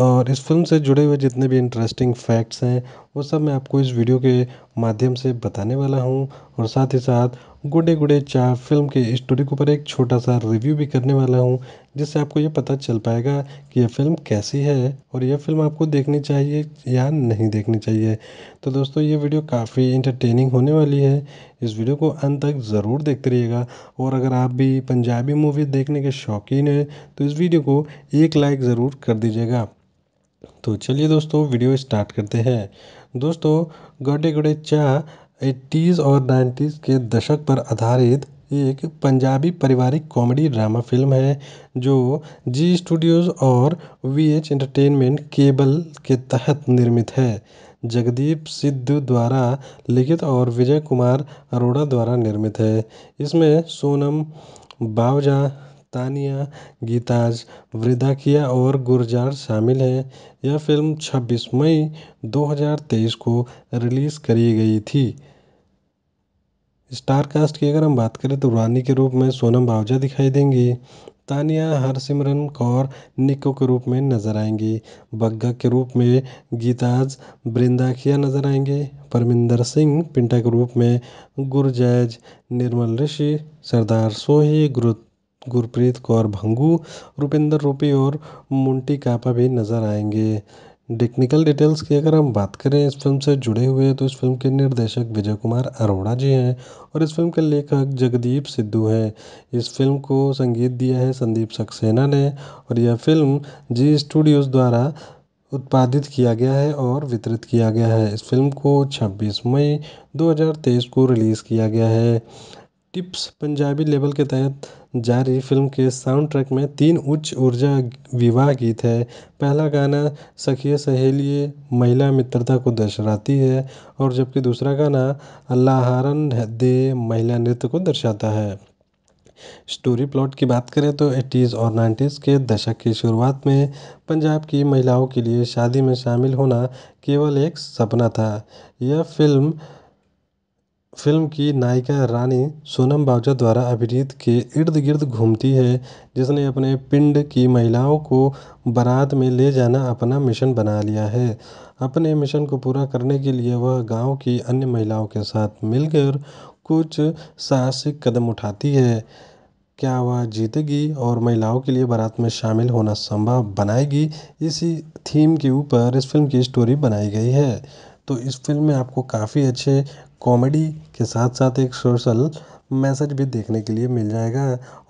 और इस फिल्म से जुड़े हुए जितने भी इंटरेस्टिंग फैक्ट्स हैं वो सब मैं आपको इस वीडियो के माध्यम से बताने वाला हूँ और साथ ही साथ गुडे गुडे चा फिल्म के स्टोरी के ऊपर एक छोटा सा रिव्यू भी करने वाला हूँ जिससे आपको ये पता चल पाएगा कि यह फिल्म कैसी है और यह फिल्म आपको देखनी चाहिए या नहीं देखनी चाहिए तो दोस्तों ये वीडियो काफ़ी इंटरटेनिंग होने वाली है इस वीडियो को अंत तक ज़रूर देखते रहिएगा और अगर आप भी पंजाबी मूवी देखने के शौकीन हैं तो इस वीडियो को एक लाइक ज़रूर कर दीजिएगा तो चलिए दोस्तों वीडियो स्टार्ट करते हैं दोस्तों गड़े गड़े चा एट्टीज़ और नाइन्टीज़ के दशक पर आधारित एक पंजाबी पारिवारिक कॉमेडी ड्रामा फ़िल्म है जो जी स्टूडियोज़ और वी एच एंटरटेनमेंट केबल के तहत निर्मित है जगदीप सिद्धू द्वारा लिखित और विजय कुमार अरोड़ा द्वारा निर्मित है इसमें सोनम बावजा तानिया गीताज वृदाकिया और गुरजार शामिल हैं यह फ़िल्म छब्बीस मई दो हज़ार तेईस को रिलीज़ करी गई थी स्टार कास्ट की अगर हम बात करें तो रानी के रूप में सोनम बावजा दिखाई देंगी तानिया हरसिमरन कौर निको के रूप में नज़र आएंगी बग्गा के रूप में गीताज बृंदाखिया नज़र आएंगे परमिंदर सिंह पिंटा के रूप में गुरजैज निर्मल ऋषि सरदार सोही गुरु गुरप्रीत कौर भंगू रुपिंदर रूपी और मुंटी कापा भी नज़र आएंगे टेक्निकल डिटेल्स की अगर हम बात करें इस फिल्म से जुड़े हुए तो इस फिल्म के निर्देशक विजय कुमार अरोड़ा जी हैं और इस फिल्म के लेखक जगदीप सिद्धू हैं इस फिल्म को संगीत दिया है संदीप सक्सेना ने और यह फिल्म जी स्टूडियोज़ द्वारा उत्पादित किया गया है और वितरित किया गया है इस फिल्म को 26 मई 2023 को रिलीज़ किया गया है टिप्स पंजाबी लेबल के तहत जारी फिल्म के साउंड ट्रैक में तीन उच्च ऊर्जा विवाह गीत है पहला गाना सखिए सहेलिए महिला मित्रता को दर्शाती है और जबकि दूसरा गाना हारन दे महिला नृत्य को दर्शाता है स्टोरी प्लॉट की बात करें तो एटीज़ और नाइन्टीज़ के दशक की शुरुआत में पंजाब की महिलाओं के लिए शादी में शामिल होना केवल एक सपना था यह फिल्म फ़िल्म की नायिका रानी सोनम बावजा द्वारा अभिनीत के इर्द गिर्द घूमती है जिसने अपने पिंड की महिलाओं को बारात में ले जाना अपना मिशन बना लिया है अपने मिशन को पूरा करने के लिए वह गाँव की अन्य महिलाओं के साथ मिलकर कुछ साहसिक कदम उठाती है क्या वह जीतेगी और महिलाओं के लिए बारात में शामिल होना संभव बनाएगी इसी थीम के ऊपर इस फिल्म की स्टोरी बनाई गई है तो इस फिल्म में आपको काफ़ी अच्छे कॉमेडी के साथ साथ एक सोशल मैसेज भी देखने के लिए मिल जाएगा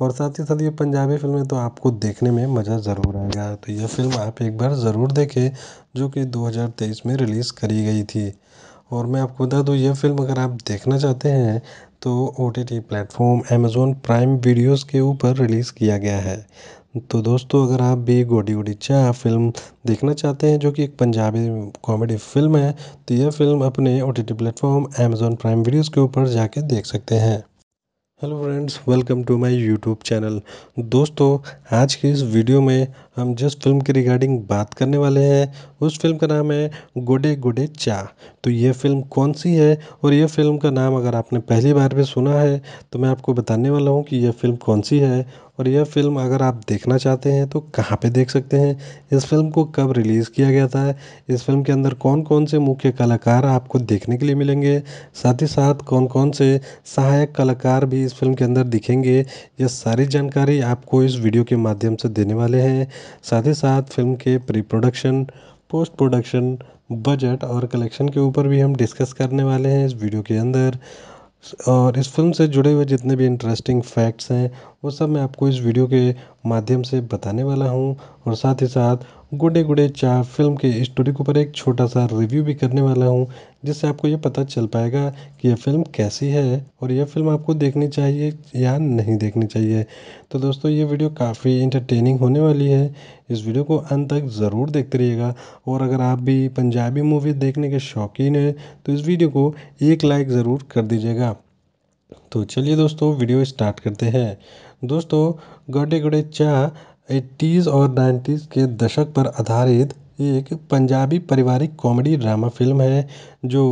और साथ ही साथ ये पंजाबी फिल्में तो आपको देखने में मज़ा ज़रूर आएगा तो यह फिल्म आप एक बार ज़रूर देखें जो कि दो हज़ार तेईस में रिलीज़ करी गई थी और मैं आपको बता दूँ यह फिल्म अगर आप देखना चाहते हैं तो O T T platform Amazon Prime videos के ऊपर रिलीज़ किया गया है तो दोस्तों अगर आप भी गोडी गोडी चाह फ़िल्म देखना चाहते हैं जो कि एक पंजाबी कॉमेडी फ़िल्म है तो यह फ़िल्म अपने O T T platform Amazon Prime videos के ऊपर जाके देख सकते हैं hello friends welcome to my YouTube channel दोस्तों आज की इस वीडियो में हम जिस फिल्म के रिगार्डिंग बात करने वाले हैं उस फिल्म का नाम है गोडे गोडे चा तो ये फिल्म कौन सी है और ये फिल्म का नाम अगर आपने पहली बार भी सुना है तो मैं आपको बताने वाला हूँ कि यह फिल्म कौन सी है और यह फ़िल्म अगर आप देखना चाहते हैं तो कहाँ पे देख सकते हैं इस फ़िल्म को कब रिलीज़ किया गया था इस फ़िल्म के अंदर कौन कौन से मुख्य कलाकार आपको देखने के लिए मिलेंगे साथ ही साथ कौन कौन से सहायक कलाकार भी इस फ़िल्म के अंदर दिखेंगे यह सारी जानकारी आपको इस वीडियो के माध्यम से देने वाले हैं साथ ही साथ फ़िल्म के pre production post production budget और कलेक्शन के ऊपर भी हम डिस्कस करने वाले हैं इस वीडियो के अंदर और इस फ़िल्म से जुड़े हुए जितने भी इंटरेस्टिंग फैक्ट्स हैं वो सब मैं आपको इस वीडियो के माध्यम से बताने वाला हूँ और साथ ही साथ गुडे गुडे चाह फिल्म के स्टोरी के ऊपर एक छोटा सा रिव्यू भी करने वाला हूँ जिससे आपको ये पता चल पाएगा कि यह फिल्म कैसी है और यह फिल्म आपको देखनी चाहिए या नहीं देखनी चाहिए तो दोस्तों ये वीडियो काफ़ी इंटरटेनिंग होने वाली है इस वीडियो को अंत तक ज़रूर देखते रहिएगा और अगर आप भी पंजाबी मूवी देखने के शौकीन हैं तो इस वीडियो को एक लाइक ज़रूर कर दीजिएगा तो चलिए दोस्तों वीडियो स्टार्ट करते हैं दोस्तों गड्ढे गुडे चाह एट्टीज़ और नाइन्टीज़ के दशक पर आधारित एक पंजाबी पारिवारिक कॉमेडी ड्रामा फ़िल्म है जो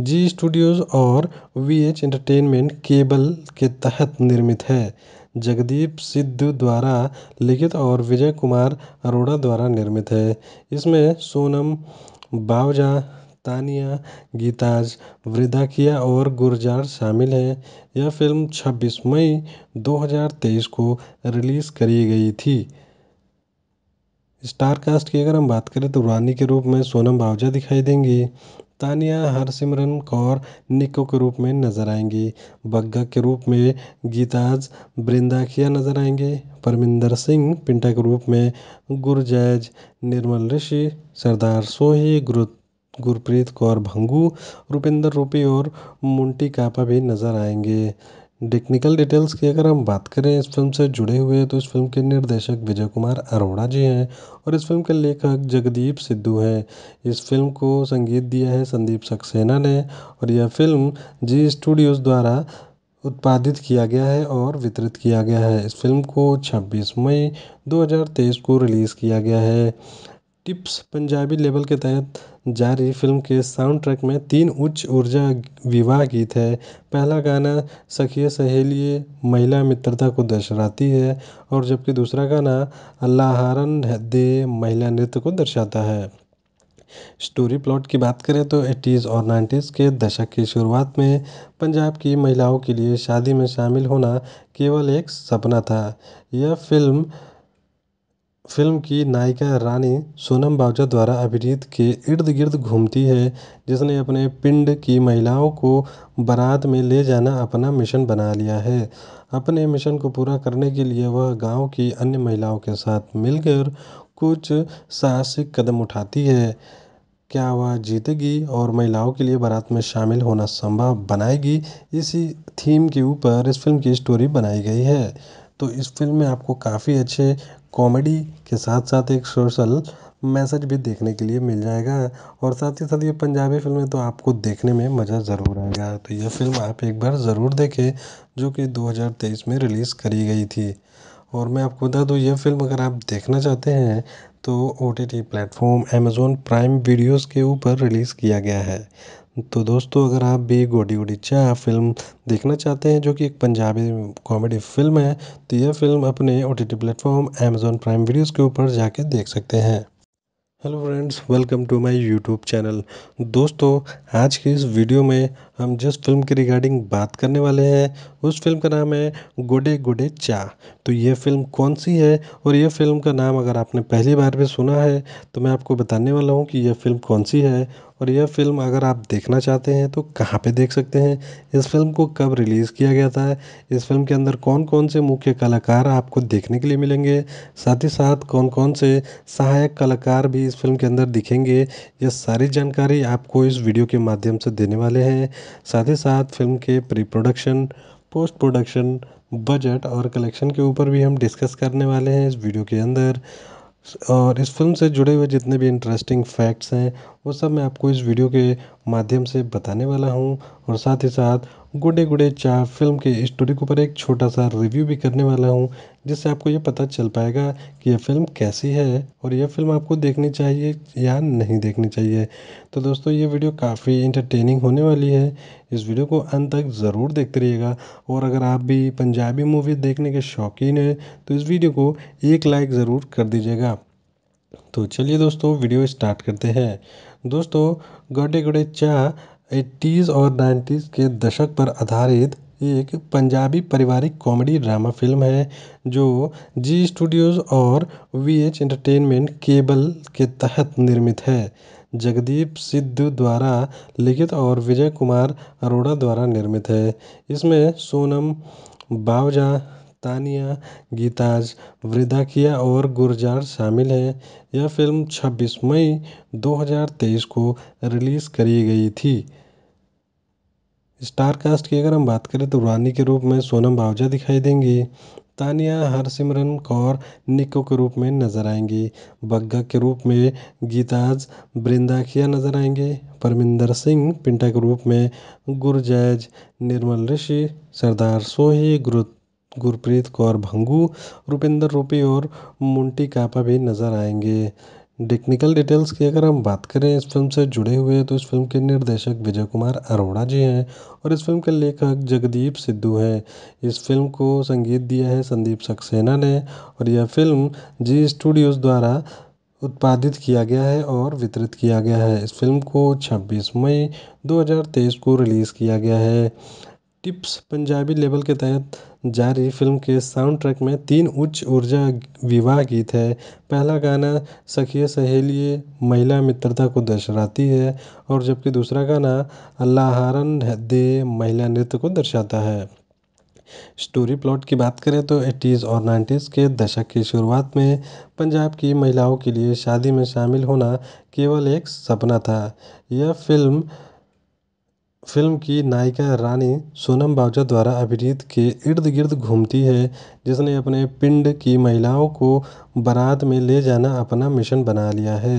ज़ी स्टूडियोज़ और वी एच एंटरटेनमेंट केबल के तहत निर्मित है जगदीप सिद्धू द्वारा लिखित और विजय कुमार अरोड़ा द्वारा निर्मित है इसमें सोनम बावजा तानिया गीताज वृदाखिया और गुरजार शामिल हैं यह फ़िल्म छब्बीस मई दो हज़ार तेईस को रिलीज़ करी गई थी स्टारकास्ट की अगर हम बात करें तो रानी के रूप में सोनम बावजा दिखाई देंगी तानिया हरसिमरन कौर निको के रूप में नज़र आएंगी बग्गा के रूप में गीताज बृंदाखिया नज़र आएंगे परमिंदर सिंह पिंटा के रूप में गुरजैज निर्मल ऋषि सरदार सोही गुरु गुरप्रीत कौर भंगू रुपिंदर रूपी और मुंटी कापा भी नज़र आएंगे टेक्निकल डिटेल्स की अगर हम बात करें इस फिल्म से जुड़े हुए तो इस फिल्म के निर्देशक विजय कुमार अरोड़ा जी हैं और इस फिल्म के लेखक जगदीप सिद्धू हैं इस फिल्म को संगीत दिया है संदीप सक्सेना ने और यह फिल्म जी स्टूडियोज़ द्वारा उत्पादित किया गया है और वितरित किया गया है इस फिल्म को छब्बीस मई 2023 को रिलीज़ किया गया है टिप्स पंजाबी लेबल के तहत जारी फिल्म के साउंड ट्रैक में तीन उच्च ऊर्जा विवाह गीत है पहला गाना सखिए सहेलिए महिला मित्रता को दर्शाती है और जबकि दूसरा गाना अल्लाहारन दे महिला नृत्य को दर्शाता है स्टोरी प्लॉट की बात करें तो एटीज़ और नाइन्टीज़ के दशक की शुरुआत में पंजाब की महिलाओं के लिए शादी में शामिल होना केवल एक सपना था यह फिल्म फ़िल्म की नायिका रानी सोनम बावजा द्वारा अभिनीत के इर्द गिर्द घूमती है जिसने अपने पिंड की महिलाओं को बारात में ले जाना अपना मिशन बना लिया है अपने मिशन को पूरा करने के लिए वह गाँव की अन्य महिलाओं के साथ मिलकर कुछ साहसिक कदम उठाती है क्या वह जीतेगी और महिलाओं के लिए बारात में शामिल होना संभव बनाएगी इसी थीम के ऊपर इस फिल्म की स्टोरी बनाई गई है तो इस फिल्म में आपको काफ़ी अच्छे कॉमेडी के साथ साथ एक सोशल मैसेज भी देखने के लिए मिल जाएगा और साथ ही साथ ये पंजाबी है तो आपको देखने में मज़ा ज़रूर आएगा तो यह फिल्म आप एक बार ज़रूर देखें जो कि दो हज़ार तेईस में रिलीज़ करी गई थी और मैं आपको बता दूँ यह फिल्म अगर आप देखना चाहते हैं तो O T T platform Amazon Prime videos के ऊपर रिलीज़ किया गया है तो दोस्तों अगर आप भी गोडी गुडीचा फिल्म देखना चाहते हैं जो कि एक पंजाबी कॉमेडी फिल्म है तो यह फिल्म अपने O T T platform Amazon Prime videos के ऊपर जाके देख सकते हैं hello friends welcome to my YouTube channel दोस्तों आज की इस वीडियो में हम जिस फ़िल्म के रिगार्डिंग बात करने वाले हैं उस फ़िल्म का नाम है गुडे गुडे चा तो ये फ़िल्म कौन सी है और ये फ़िल्म का नाम अगर आपने पहली बार भी सुना है तो मैं आपको बताने वाला हूँ कि यह फ़िल्म कौन सी है और यह फ़िल्म अगर आप देखना चाहते हैं तो कहाँ पे देख सकते हैं इस फिल्म को कब रिलीज़ किया गया था इस फिल्म के अंदर कौन कौन से मुख्य कलाकार आपको देखने के लिए मिलेंगे साथ ही साथ कौन कौन से सहायक कलाकार भी इस फिल्म के अंदर दिखेंगे ये सारी जानकारी आपको इस वीडियो के माध्यम से देने वाले हैं साथ ही साथ फ़िल्म के pre production post production budget और कलेक्शन के ऊपर भी हम डिस्कस करने वाले हैं इस वीडियो के अंदर और इस फिल्म से जुड़े हुए जितने भी इंटरेस्टिंग फैक्ट्स हैं वो सब मैं आपको इस वीडियो के माध्यम से बताने वाला हूँ और साथ ही साथ गुडे गुडे चाह फिल्म के स्टोरी के ऊपर एक छोटा सा रिव्यू भी करने वाला हूँ जिससे आपको ये पता चल पाएगा कि यह फिल्म कैसी है और यह फिल्म आपको देखनी चाहिए या नहीं देखनी चाहिए तो दोस्तों ये वीडियो काफ़ी इंटरटेनिंग होने वाली है इस वीडियो को अंत तक ज़रूर देखते रहिएगा और अगर आप भी पंजाबी मूवी देखने के शौकीन हैं तो इस वीडियो को एक लाइक ज़रूर कर दीजिएगा तो चलिए दोस्तों वीडियो स्टार्ट करते हैं दोस्तों गड्डे गुडे चा एट्टीज़ और नाइन्टीज़ के दशक पर आधारित एक पंजाबी पारिवारिक कॉमेडी ड्रामा फ़िल्म है जो जी स्टूडियोज़ और वी एच एंटरटेनमेंट केबल के तहत निर्मित है जगदीप सिद्धू द्वारा लिखित और विजय कुमार अरोड़ा द्वारा निर्मित है इसमें सोनम बावजा तानिया गीताज वृदाकिया और गुरजार शामिल हैं यह फ़िल्म छब्बीस मई दो हज़ार तेईस को रिलीज़ करी गई थी स्टार कास्ट की अगर हम बात करें तो रानी के रूप में सोनम बावजा दिखाई देंगी तानिया हरसिमरन कौर निको के रूप में नज़र आएंगी बग्गा के रूप में गीताज बृंदाखिया नज़र आएंगे परमिंदर सिंह पिंटा के रूप में गुरजैज निर्मल ऋषि सरदार सोही गुरु गुरप्रीत कौर भंगू रुपिंदर रूपी और मुंटी कापा भी नज़र आएंगे टेक्निकल डिटेल्स की अगर हम बात करें इस फिल्म से जुड़े हुए तो इस फिल्म के निर्देशक विजय कुमार अरोड़ा जी हैं और इस फिल्म के लेखक जगदीप सिद्धू हैं इस फिल्म को संगीत दिया है संदीप सक्सेना ने और यह फिल्म जी स्टूडियोज़ द्वारा उत्पादित किया गया है और वितरित किया गया है इस फिल्म को 26 मई 2023 को रिलीज़ किया गया है टिप्स पंजाबी लेवल के तहत जारी फ़िल्म के साउंड ट्रैक में तीन उच्च ऊर्जा विवाह गीत है पहला गाना सखिए सहेली महिला मित्रता को दर्शाती है और जबकि दूसरा गाना अल्लाहारन दे महिला नृत्य को दर्शाता है स्टोरी प्लॉट की बात करें तो एटीज़ और नाइन्टीज़ के दशक की शुरुआत में पंजाब की महिलाओं के लिए शादी में शामिल होना केवल एक सपना था यह फ़िल्म फ़िल्म की नायिका रानी सोनम बाजवा द्वारा अभिनीत के इर्द गिर्द घूमती है जिसने अपने पिंड की महिलाओं को बारात में ले जाना अपना मिशन बना लिया है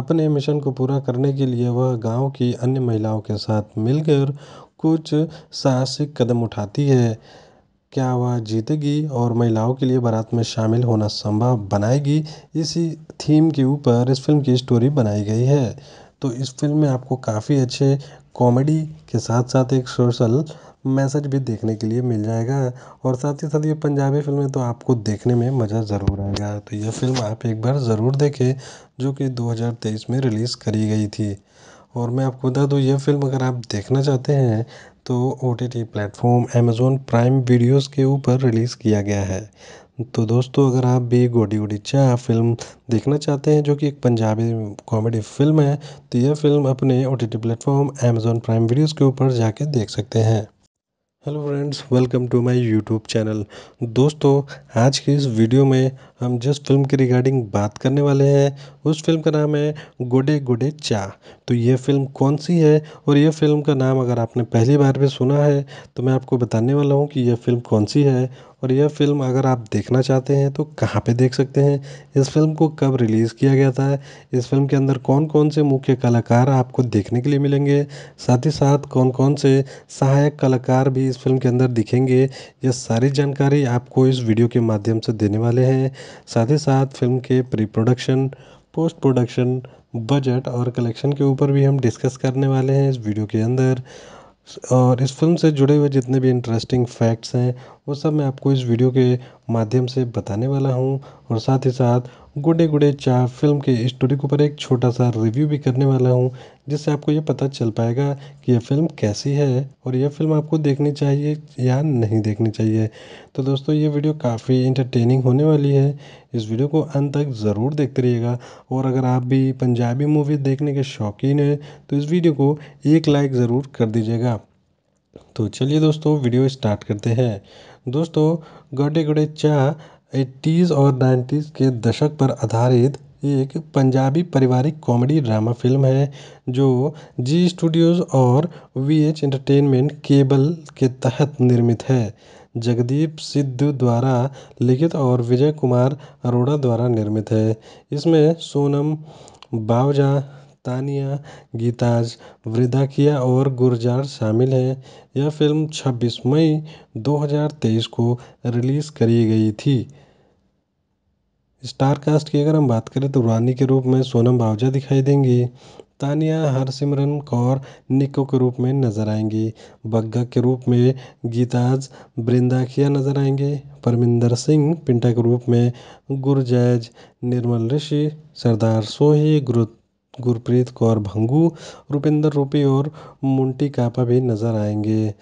अपने मिशन को पूरा करने के लिए वह गाँव की अन्य महिलाओं के साथ मिलकर कुछ साहसिक कदम उठाती है क्या वह जीतेगी और महिलाओं के लिए बारात में शामिल होना संभव बनाएगी इसी थीम के ऊपर इस फ़िल्म की स्टोरी बनाई गई है तो इस फ़िल्म में आपको काफ़ी अच्छे कॉमेडी के साथ साथ एक सोशल मैसेज भी देखने के लिए मिल जाएगा और साथ ही साथ ये पंजाबी फिल्में तो आपको देखने में मज़ा ज़रूर आएगा तो यह फिल्म आप एक बार ज़रूर देखें जो कि दो हज़ार तेईस में रिलीज़ करी गई थी और मैं आपको बता दूँ यह फिल्म अगर आप देखना चाहते हैं तो O T T platform Amazon Prime videos के ऊपर रिलीज़ किया गया है तो दोस्तों अगर आप भी गोडी चाह फिल्म देखना चाहते हैं जो कि एक पंजाबी कॉमेडी फिल्म है तो यह फिल्म अपने O T T platform Amazon Prime videos के ऊपर जाके देख सकते हैं hello friends welcome to my YouTube channel दोस्तों आज के इस वीडियो में हम जिस फिल्म के रिगार्डिंग बात करने वाले हैं उस फिल्म का नाम है गोडे गोडे चा तो ये फिल्म कौन सी है और ये फिल्म का नाम अगर आपने पहली बार भी सुना है तो मैं आपको बताने वाला हूँ कि यह फिल्म कौन सी है और यह फ़िल्म अगर आप देखना चाहते हैं तो कहाँ पे देख सकते हैं इस फ़िल्म को कब रिलीज़ किया गया था इस फ़िल्म के अंदर कौन कौन से मुख्य कलाकार आपको देखने के लिए मिलेंगे साथ ही साथ कौन कौन से सहायक कलाकार भी इस फ़िल्म के अंदर दिखेंगे यह सारी जानकारी आपको इस वीडियो के माध्यम से देने वाले हैं साथ ही साथ फ़िल्म के pre production post production budget और कलेक्शन के ऊपर भी हम डिस्कस करने वाले हैं इस वीडियो के अंदर और इस फिल्म से जुड़े हुए जितने भी इंटरेस्टिंग फैक्ट्स हैं वो सब मैं आपको इस वीडियो के माध्यम से बताने वाला हूँ और साथ ही साथ गुडे गुडे चाह फिल्म के स्टोरी के ऊपर एक छोटा सा रिव्यू भी करने वाला हूँ जिससे आपको ये पता चल पाएगा कि यह फिल्म कैसी है और यह फिल्म आपको देखनी चाहिए या नहीं देखनी चाहिए तो दोस्तों ये वीडियो काफ़ी इंटरटेनिंग होने वाली है इस वीडियो को अंत तक ज़रूर देखते रहिएगा और अगर आप भी पंजाबी मूवी देखने के शौकीन हैं तो इस वीडियो को एक लाइक ज़रूर कर दीजिएगा तो चलिए दोस्तों वीडियो स्टार्ट करते हैं दोस्तों गॉडे गुडे चाह एट्टीज़ और नाइन्टीज़ के दशक पर आधारित एक पंजाबी पारिवारिक कॉमेडी ड्रामा फ़िल्म है जो जी स्टूडियोज़ और वी एच एंटरटेनमेंट केबल के तहत निर्मित है जगदीप सिद्धू द्वारा लिखित और विजय कुमार अरोड़ा द्वारा निर्मित है इसमें सोनम बावजा तानिया गीताज वृदाकिया और गुरजार शामिल हैं यह फ़िल्म छब्बीस मई दो हज़ार तेईस को रिलीज़ करी गई थी स्टार कास्ट की अगर हम बात करें तो रानी के रूप में सोनम बावजा दिखाई देंगी तानिया हरसिमरन कौर निको के रूप में नज़र आएंगी बग्गा के रूप में गीताज बृंदाखिया नज़र आएंगे परमिंदर सिंह पिंटा के रूप में गुरजैज निर्मल ऋषि सरदार सोही गुरु गुरप्रीत कौर भंगू रुपिंदर रूपी और मोंटी कापा भी नज़र आएंगे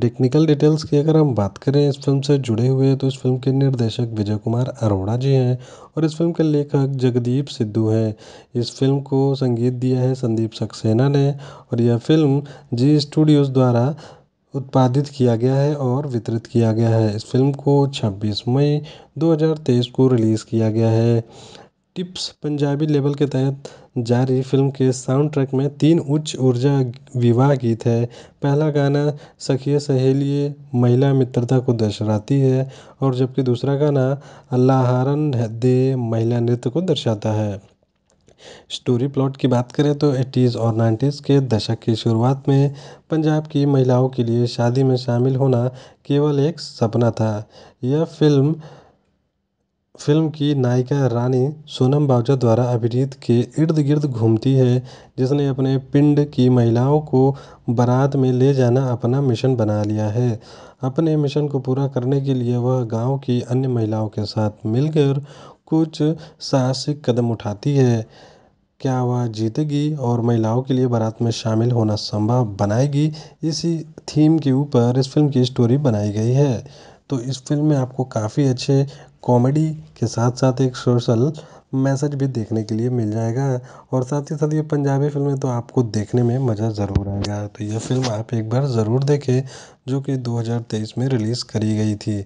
टेक्निकल डिटेल्स की अगर हम बात करें इस फिल्म से जुड़े हुए तो इस फिल्म के निर्देशक विजय कुमार अरोड़ा जी हैं और इस फिल्म के लेखक जगदीप सिद्धू हैं इस फिल्म को संगीत दिया है संदीप सक्सेना ने और यह फिल्म जी स्टूडियोज़ द्वारा उत्पादित किया गया है और वितरित किया गया है इस फिल्म को 26 मई 2023 को रिलीज़ किया गया है टिप्स पंजाबी लेबल के तहत जारी फिल्म के साउंड ट्रैक में तीन उच्च ऊर्जा विवाह गीत है पहला गाना सखिए सहेली महिला मित्रता को दर्शाती है और जबकि दूसरा गाना अल्लाहारन दे महिला नृत्य को दर्शाता है स्टोरी प्लॉट की बात करें तो एटीज़ और नाइन्टीज़ के दशक की शुरुआत में पंजाब की महिलाओं के लिए शादी में शामिल होना केवल एक सपना था यह फिल्म फ़िल्म की नायिका रानी सोनम बाजवा द्वारा अभिनीत के इर्द गिर्द घूमती है जिसने अपने पिंड की महिलाओं को बारात में ले जाना अपना मिशन बना लिया है अपने मिशन को पूरा करने के लिए वह गाँव की अन्य महिलाओं के साथ मिलकर कुछ साहसिक कदम उठाती है क्या वह जीतेगी और महिलाओं के लिए बारात में शामिल होना संभव बनाएगी इसी थीम के ऊपर इस फ़िल्म की स्टोरी बनाई गई है तो इस फ़िल्म में आपको काफ़ी अच्छे कॉमेडी के साथ साथ एक सोशल मैसेज भी देखने के लिए मिल जाएगा और साथ ही साथ ये पंजाबी फिल्में तो आपको देखने में मज़ा ज़रूर आएगा तो यह फिल्म आप एक बार ज़रूर देखें जो कि दो हज़ार तेईस में रिलीज़ करी गई थी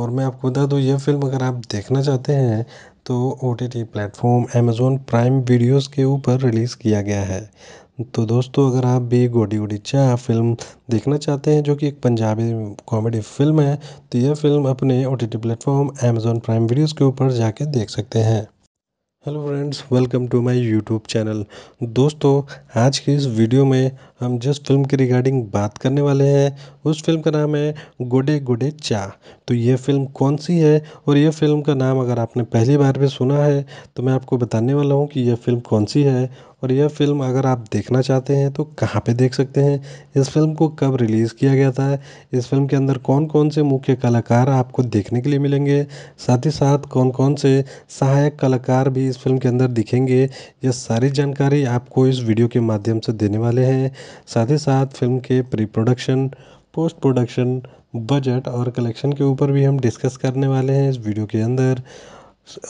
और मैं आपको बता दूँ यह फिल्म अगर आप देखना चाहते हैं तो O T T platform Amazon Prime videos के ऊपर रिलीज़ किया गया है तो दोस्तों अगर आप भी गोडी गोडी चाह फिल्म देखना चाहते हैं जो कि एक पंजाबी कॉमेडी फिल्म है तो यह फिल्म अपने O T T platform Amazon Prime videos के ऊपर जाके देख सकते हैं hello friends welcome to my YouTube channel दोस्तों आज की इस वीडियो में हम जिस फिल्म के रिगार्डिंग बात करने वाले हैं उस फिल्म का नाम है गोडे गुडे चा तो ये फिल्म कौन सी है और ये फिल्म का नाम अगर आपने पहली बार भी सुना है तो मैं आपको बताने वाला हूँ कि यह फिल्म कौन सी है और यह फ़िल्म अगर आप देखना चाहते हैं तो कहाँ पे देख सकते हैं इस फ़िल्म को कब रिलीज़ किया गया था इस फ़िल्म के अंदर कौन कौन से मुख्य कलाकार आपको देखने के लिए मिलेंगे साथ ही साथ कौन कौन से सहायक कलाकार भी इस फ़िल्म के अंदर दिखेंगे यह सारी जानकारी आपको इस वीडियो के माध्यम से देने वाले हैं साथ ही साथ फ़िल्म के pre production post production budget और कलेक्शन के ऊपर भी हम डिस्कस करने वाले हैं इस वीडियो के अंदर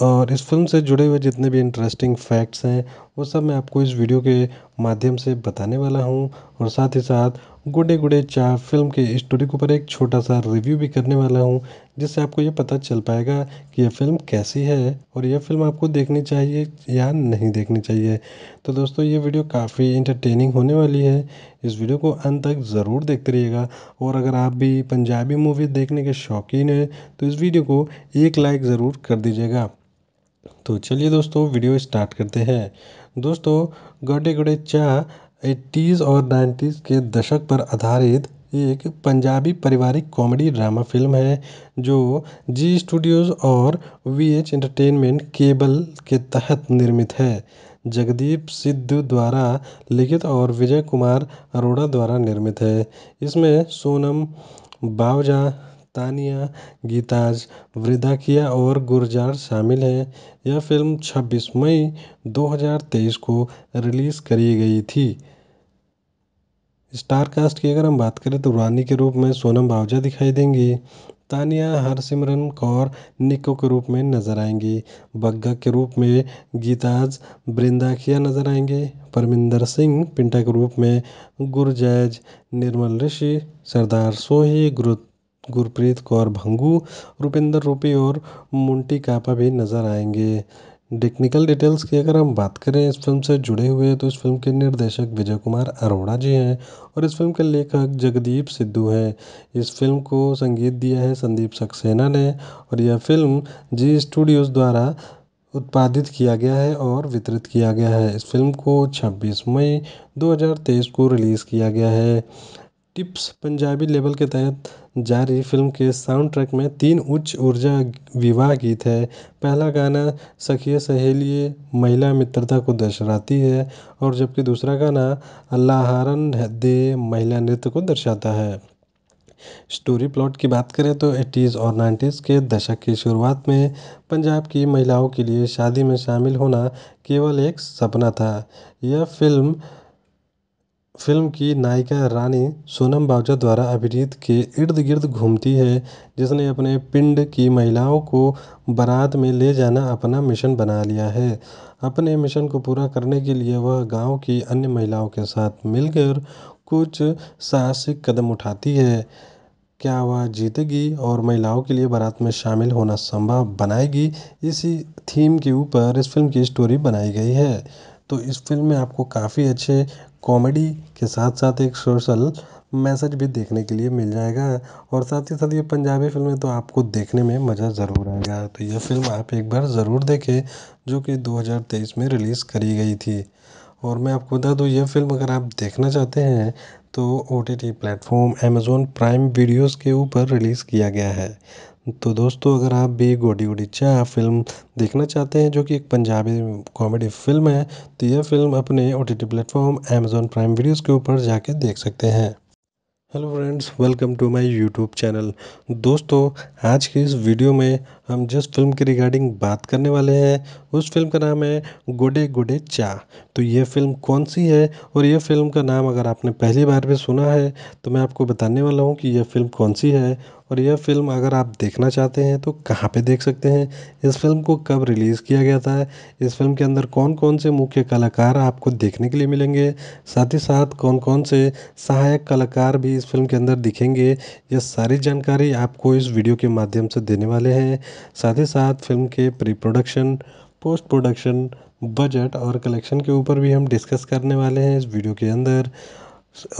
और इस फ़िल्म से जुड़े हुए जितने भी इंटरेस्टिंग फ़ैक्ट्स हैं वो सब मैं आपको इस वीडियो के माध्यम से बताने वाला हूँ और साथ ही साथ गुडे गुडे चाह फिल्म के स्टोरी के ऊपर एक छोटा सा रिव्यू भी करने वाला हूँ जिससे आपको ये पता चल पाएगा कि यह फिल्म कैसी है और यह फिल्म आपको देखनी चाहिए या नहीं देखनी चाहिए तो दोस्तों ये वीडियो काफ़ी इंटरटेनिंग होने वाली है इस वीडियो को अंत तक ज़रूर देखते रहिएगा और अगर आप भी पंजाबी मूवी देखने के शौकीन हैं तो इस वीडियो को एक लाइक ज़रूर कर दीजिएगा तो चलिए दोस्तों वीडियो स्टार्ट करते हैं दोस्तों गडे गडे चाह एट्टीज़ और नाइन्टीज़ के दशक पर आधारित एक पंजाबी पारिवारिक कॉमेडी ड्रामा फ़िल्म है जो जी स्टूडियोज़ और वी एच एंटरटेनमेंट केबल के तहत निर्मित है जगदीप सिद्धू द्वारा लिखित और विजय कुमार अरोड़ा द्वारा निर्मित है इसमें सोनम बावजा तानिया गीताज वृदाकिया और गुरजार शामिल हैं यह फ़िल्म छब्बीस मई दो हज़ार तेईस को रिलीज़ करी गई थी स्टारकास्ट की अगर हम बात करें तो रानी के रूप में सोनम बावजा दिखाई देंगी तानिया हरसिमरन कौर निको के रूप में नज़र आएंगी बग्गा के रूप में गीताज बृंदाखिया नज़र आएंगे परमिंदर सिंह पिंटा के रूप में गुरजैज निर्मल ऋषि सरदार सोही गुरु गुरप्रीत कौर भंगू रुपिंदर रूपी और मुंटी कापा भी नज़र आएंगे टेक्निकल डिटेल्स की अगर हम बात करें इस फिल्म से जुड़े हुए तो इस फिल्म के निर्देशक विजय कुमार अरोड़ा जी हैं और इस फिल्म के लेखक जगदीप सिद्धू हैं इस फिल्म को संगीत दिया है संदीप सक्सेना ने और यह फिल्म जी स्टूडियोज़ द्वारा उत्पादित किया गया है और वितरित किया गया है इस फिल्म को 26 मई 2023 को रिलीज़ किया गया है टिप्स पंजाबी लेवल के तहत जारी फ़िल्म के साउंड ट्रैक में तीन उच्च ऊर्जा विवाह गीत है पहला गाना सखिए सहेली महिला मित्रता को दर्शाती है और जबकि दूसरा गाना अल्लाहारन दे महिला नृत्य को दर्शाता है स्टोरी प्लॉट की बात करें तो एटीज़ और नाइन्टीज़ के दशक की शुरुआत में पंजाब की महिलाओं के लिए शादी में शामिल होना केवल एक सपना था यह फ़िल्म फिल्म की नायिका रानी सोनम बाजवा द्वारा अभिनीत के इर्द गिर्द घूमती है जिसने अपने पिंड की महिलाओं को बारात में ले जाना अपना मिशन बना लिया है अपने मिशन को पूरा करने के लिए वह गाँव की अन्य महिलाओं के साथ मिलकर कुछ साहसिक कदम उठाती है क्या वह जीतेगी और महिलाओं के लिए बारात में शामिल होना संभव बनाएगी इसी थीम के ऊपर इस फिल्म की स्टोरी बनाई गई है तो इस फिल्म में आपको काफ़ी अच्छे कॉमेडी के साथ साथ एक सोशल मैसेज भी देखने के लिए मिल जाएगा और साथ ही साथ ये पंजाबी फिल्में तो आपको देखने में मज़ा ज़रूर आएगा तो यह फिल्म आप एक बार ज़रूर देखें जो कि दो हज़ार तेईस में रिलीज़ करी गई थी और मैं आपको बता दूँ यह फिल्म अगर आप देखना चाहते हैं तो O T T platform Amazon Prime videos के ऊपर रिलीज़ किया गया है तो दोस्तों अगर आप भी गोडी गोडी चाह फिल्म देखना चाहते हैं जो कि एक पंजाबी कॉमेडी फिल्म है तो यह फिल्म अपने O T T platform Amazon Prime videos के ऊपर जाके देख सकते हैं hello friends welcome to my YouTube channel दोस्तों आज की इस वीडियो में हम जिस फ़िल्म के रिगार्डिंग बात करने वाले हैं उस फ़िल्म का नाम है गुडे गुडे चा तो ये फ़िल्म कौन सी है और ये फ़िल्म का नाम अगर आपने पहली बार भी सुना है तो मैं आपको बताने वाला हूँ कि यह फ़िल्म कौन सी है और यह फ़िल्म अगर आप देखना चाहते हैं तो कहाँ पे देख सकते हैं इस फिल्म को कब रिलीज़ किया गया था इस फिल्म के अंदर कौन कौन से मुख्य कलाकार आपको देखने के लिए मिलेंगे साथ ही साथ कौन कौन से सहायक कलाकार भी इस फिल्म के अंदर दिखेंगे यह सारी जानकारी आपको इस वीडियो के माध्यम से देने वाले हैं साथ ही साथ फ़िल्म के pre production post production budget और कलेक्शन के ऊपर भी हम डिस्कस करने वाले हैं इस वीडियो के अंदर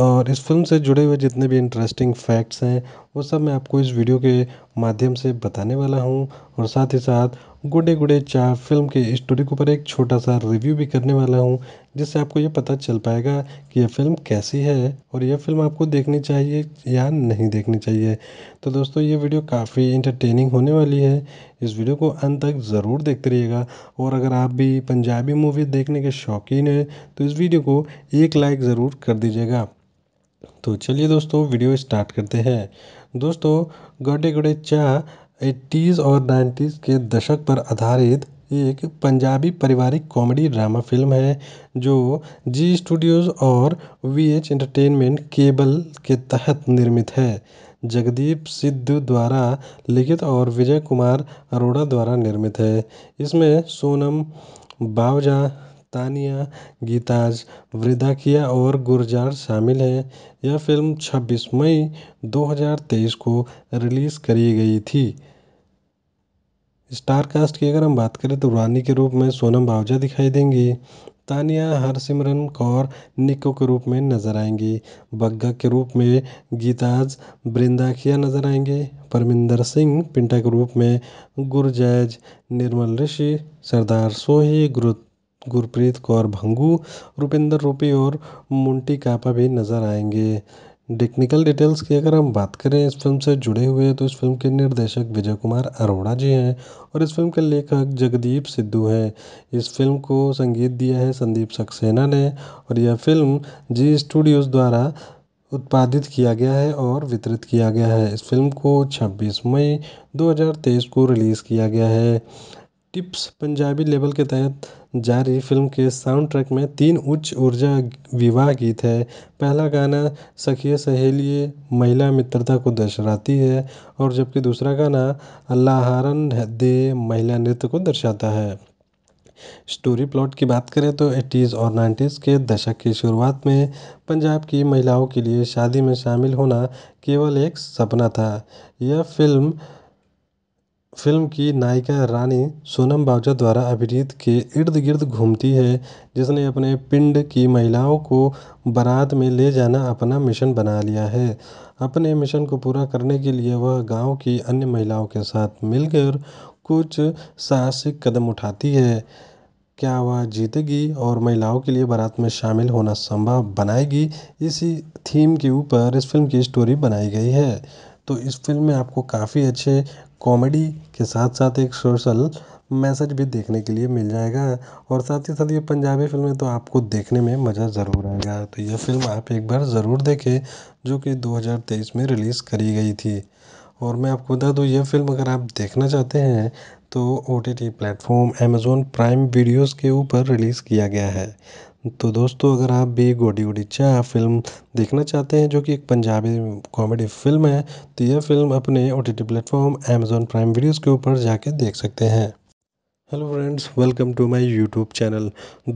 और इस फिल्म से जुड़े हुए जितने भी इंटरेस्टिंग फैक्ट्स हैं वो सब मैं आपको इस वीडियो के माध्यम से बताने वाला हूँ और साथ ही साथ गुडे गुडे चा फिल्म के स्टोरी के ऊपर एक छोटा सा रिव्यू भी करने वाला हूँ जिससे आपको ये पता चल पाएगा कि यह फिल्म कैसी है और यह फिल्म आपको देखनी चाहिए या नहीं देखनी चाहिए तो दोस्तों ये वीडियो काफ़ी इंटरटेनिंग होने वाली है इस वीडियो को अंत तक ज़रूर देखते रहिएगा और अगर आप भी पंजाबी मूवी देखने के शौकीन हैं तो इस वीडियो को एक लाइक ज़रूर कर दीजिएगा तो चलिए दोस्तों वीडियो स्टार्ट करते हैं दोस्तों गड़े गड़े चा एट्टीज़ और नाइन्टीज़ के दशक पर आधारित एक पंजाबी पारिवारिक कॉमेडी ड्रामा फ़िल्म है जो जी स्टूडियोज़ और वी एच एंटरटेनमेंट केबल के तहत निर्मित है जगदीप सिद्धू द्वारा लिखित और विजय कुमार अरोड़ा द्वारा निर्मित है इसमें सोनम बावजा तानिया गीताज वृदाकिया और गुरजार शामिल हैं यह फ़िल्म छब्बीस मई दो हज़ार तेईस को रिलीज़ करी गई थी स्टार कास्ट की अगर हम बात करें तो रानी के रूप में सोनम बावजा दिखाई देंगी तानिया हरसिमरन कौर निको के रूप में नज़र आएंगी बग्गा के रूप में गीताज बृंदाखिया नज़र आएंगे परमिंदर सिंह पिंटा के रूप में गुरजैज निर्मल ऋषि सरदार सोही गुरु गुरप्रीत कौर भंगू रुपिंदर रूपी और मुंटी कापा भी नज़र आएंगे टेक्निकल डिटेल्स की अगर हम बात करें इस फिल्म से जुड़े हुए तो इस फिल्म के निर्देशक विजय कुमार अरोड़ा जी हैं और इस फिल्म के लेखक जगदीप सिद्धू हैं इस फिल्म को संगीत दिया है संदीप सक्सेना ने और यह फिल्म जी स्टूडियोज़ द्वारा उत्पादित किया गया है और वितरित किया गया है इस फिल्म को 26 मई 2023 को रिलीज़ किया गया है टिप्स पंजाबी लेबल के तहत जारी फिल्म के साउंड ट्रैक में तीन उच्च ऊर्जा विवाह गीत है पहला गाना सखिए सहेलिए महिला मित्रता को दर्शाती है और जबकि दूसरा गाना हारन दे महिला नृत्य को दर्शाता है स्टोरी प्लॉट की बात करें तो एटीज़ और नाइन्टीज़ के दशक की शुरुआत में पंजाब की महिलाओं के लिए शादी में शामिल होना केवल एक सपना था यह फिल्म फ़िल्म की नायिका रानी सोनम बाजवा द्वारा अभिनीत के इर्द गिर्द घूमती है जिसने अपने पिंड की महिलाओं को बारात में ले जाना अपना मिशन बना लिया है अपने मिशन को पूरा करने के लिए वह गांव की अन्य महिलाओं के साथ मिलकर कुछ साहसिक कदम उठाती है क्या वह जीतेगी और महिलाओं के लिए बारात में शामिल होना संभव बनाएगी इसी थीम के ऊपर इस फिल्म की स्टोरी बनाई गई है तो इस फिल्म में आपको काफ़ी अच्छे कॉमेडी के साथ साथ एक सोशल मैसेज भी देखने के लिए मिल जाएगा और साथ ही साथ ये पंजाबी फिल्में तो आपको देखने में मज़ा ज़रूर आएगा तो यह फिल्म आप एक बार ज़रूर देखें जो कि दो हज़ार तेईस में रिलीज़ करी गई थी और मैं आपको बता दूँ यह फिल्म अगर आप देखना चाहते हैं तो O T T platform Amazon Prime videos के ऊपर रिलीज़ किया गया है तो दोस्तों अगर आप भी गोडी गोडी चाह फ़िल्म देखना चाहते हैं जो कि एक पंजाबी कॉमेडी फ़िल्म है तो यह फ़िल्म अपने O T T platform Amazon Prime videos के ऊपर जाके देख सकते हैं hello friends welcome to my YouTube channel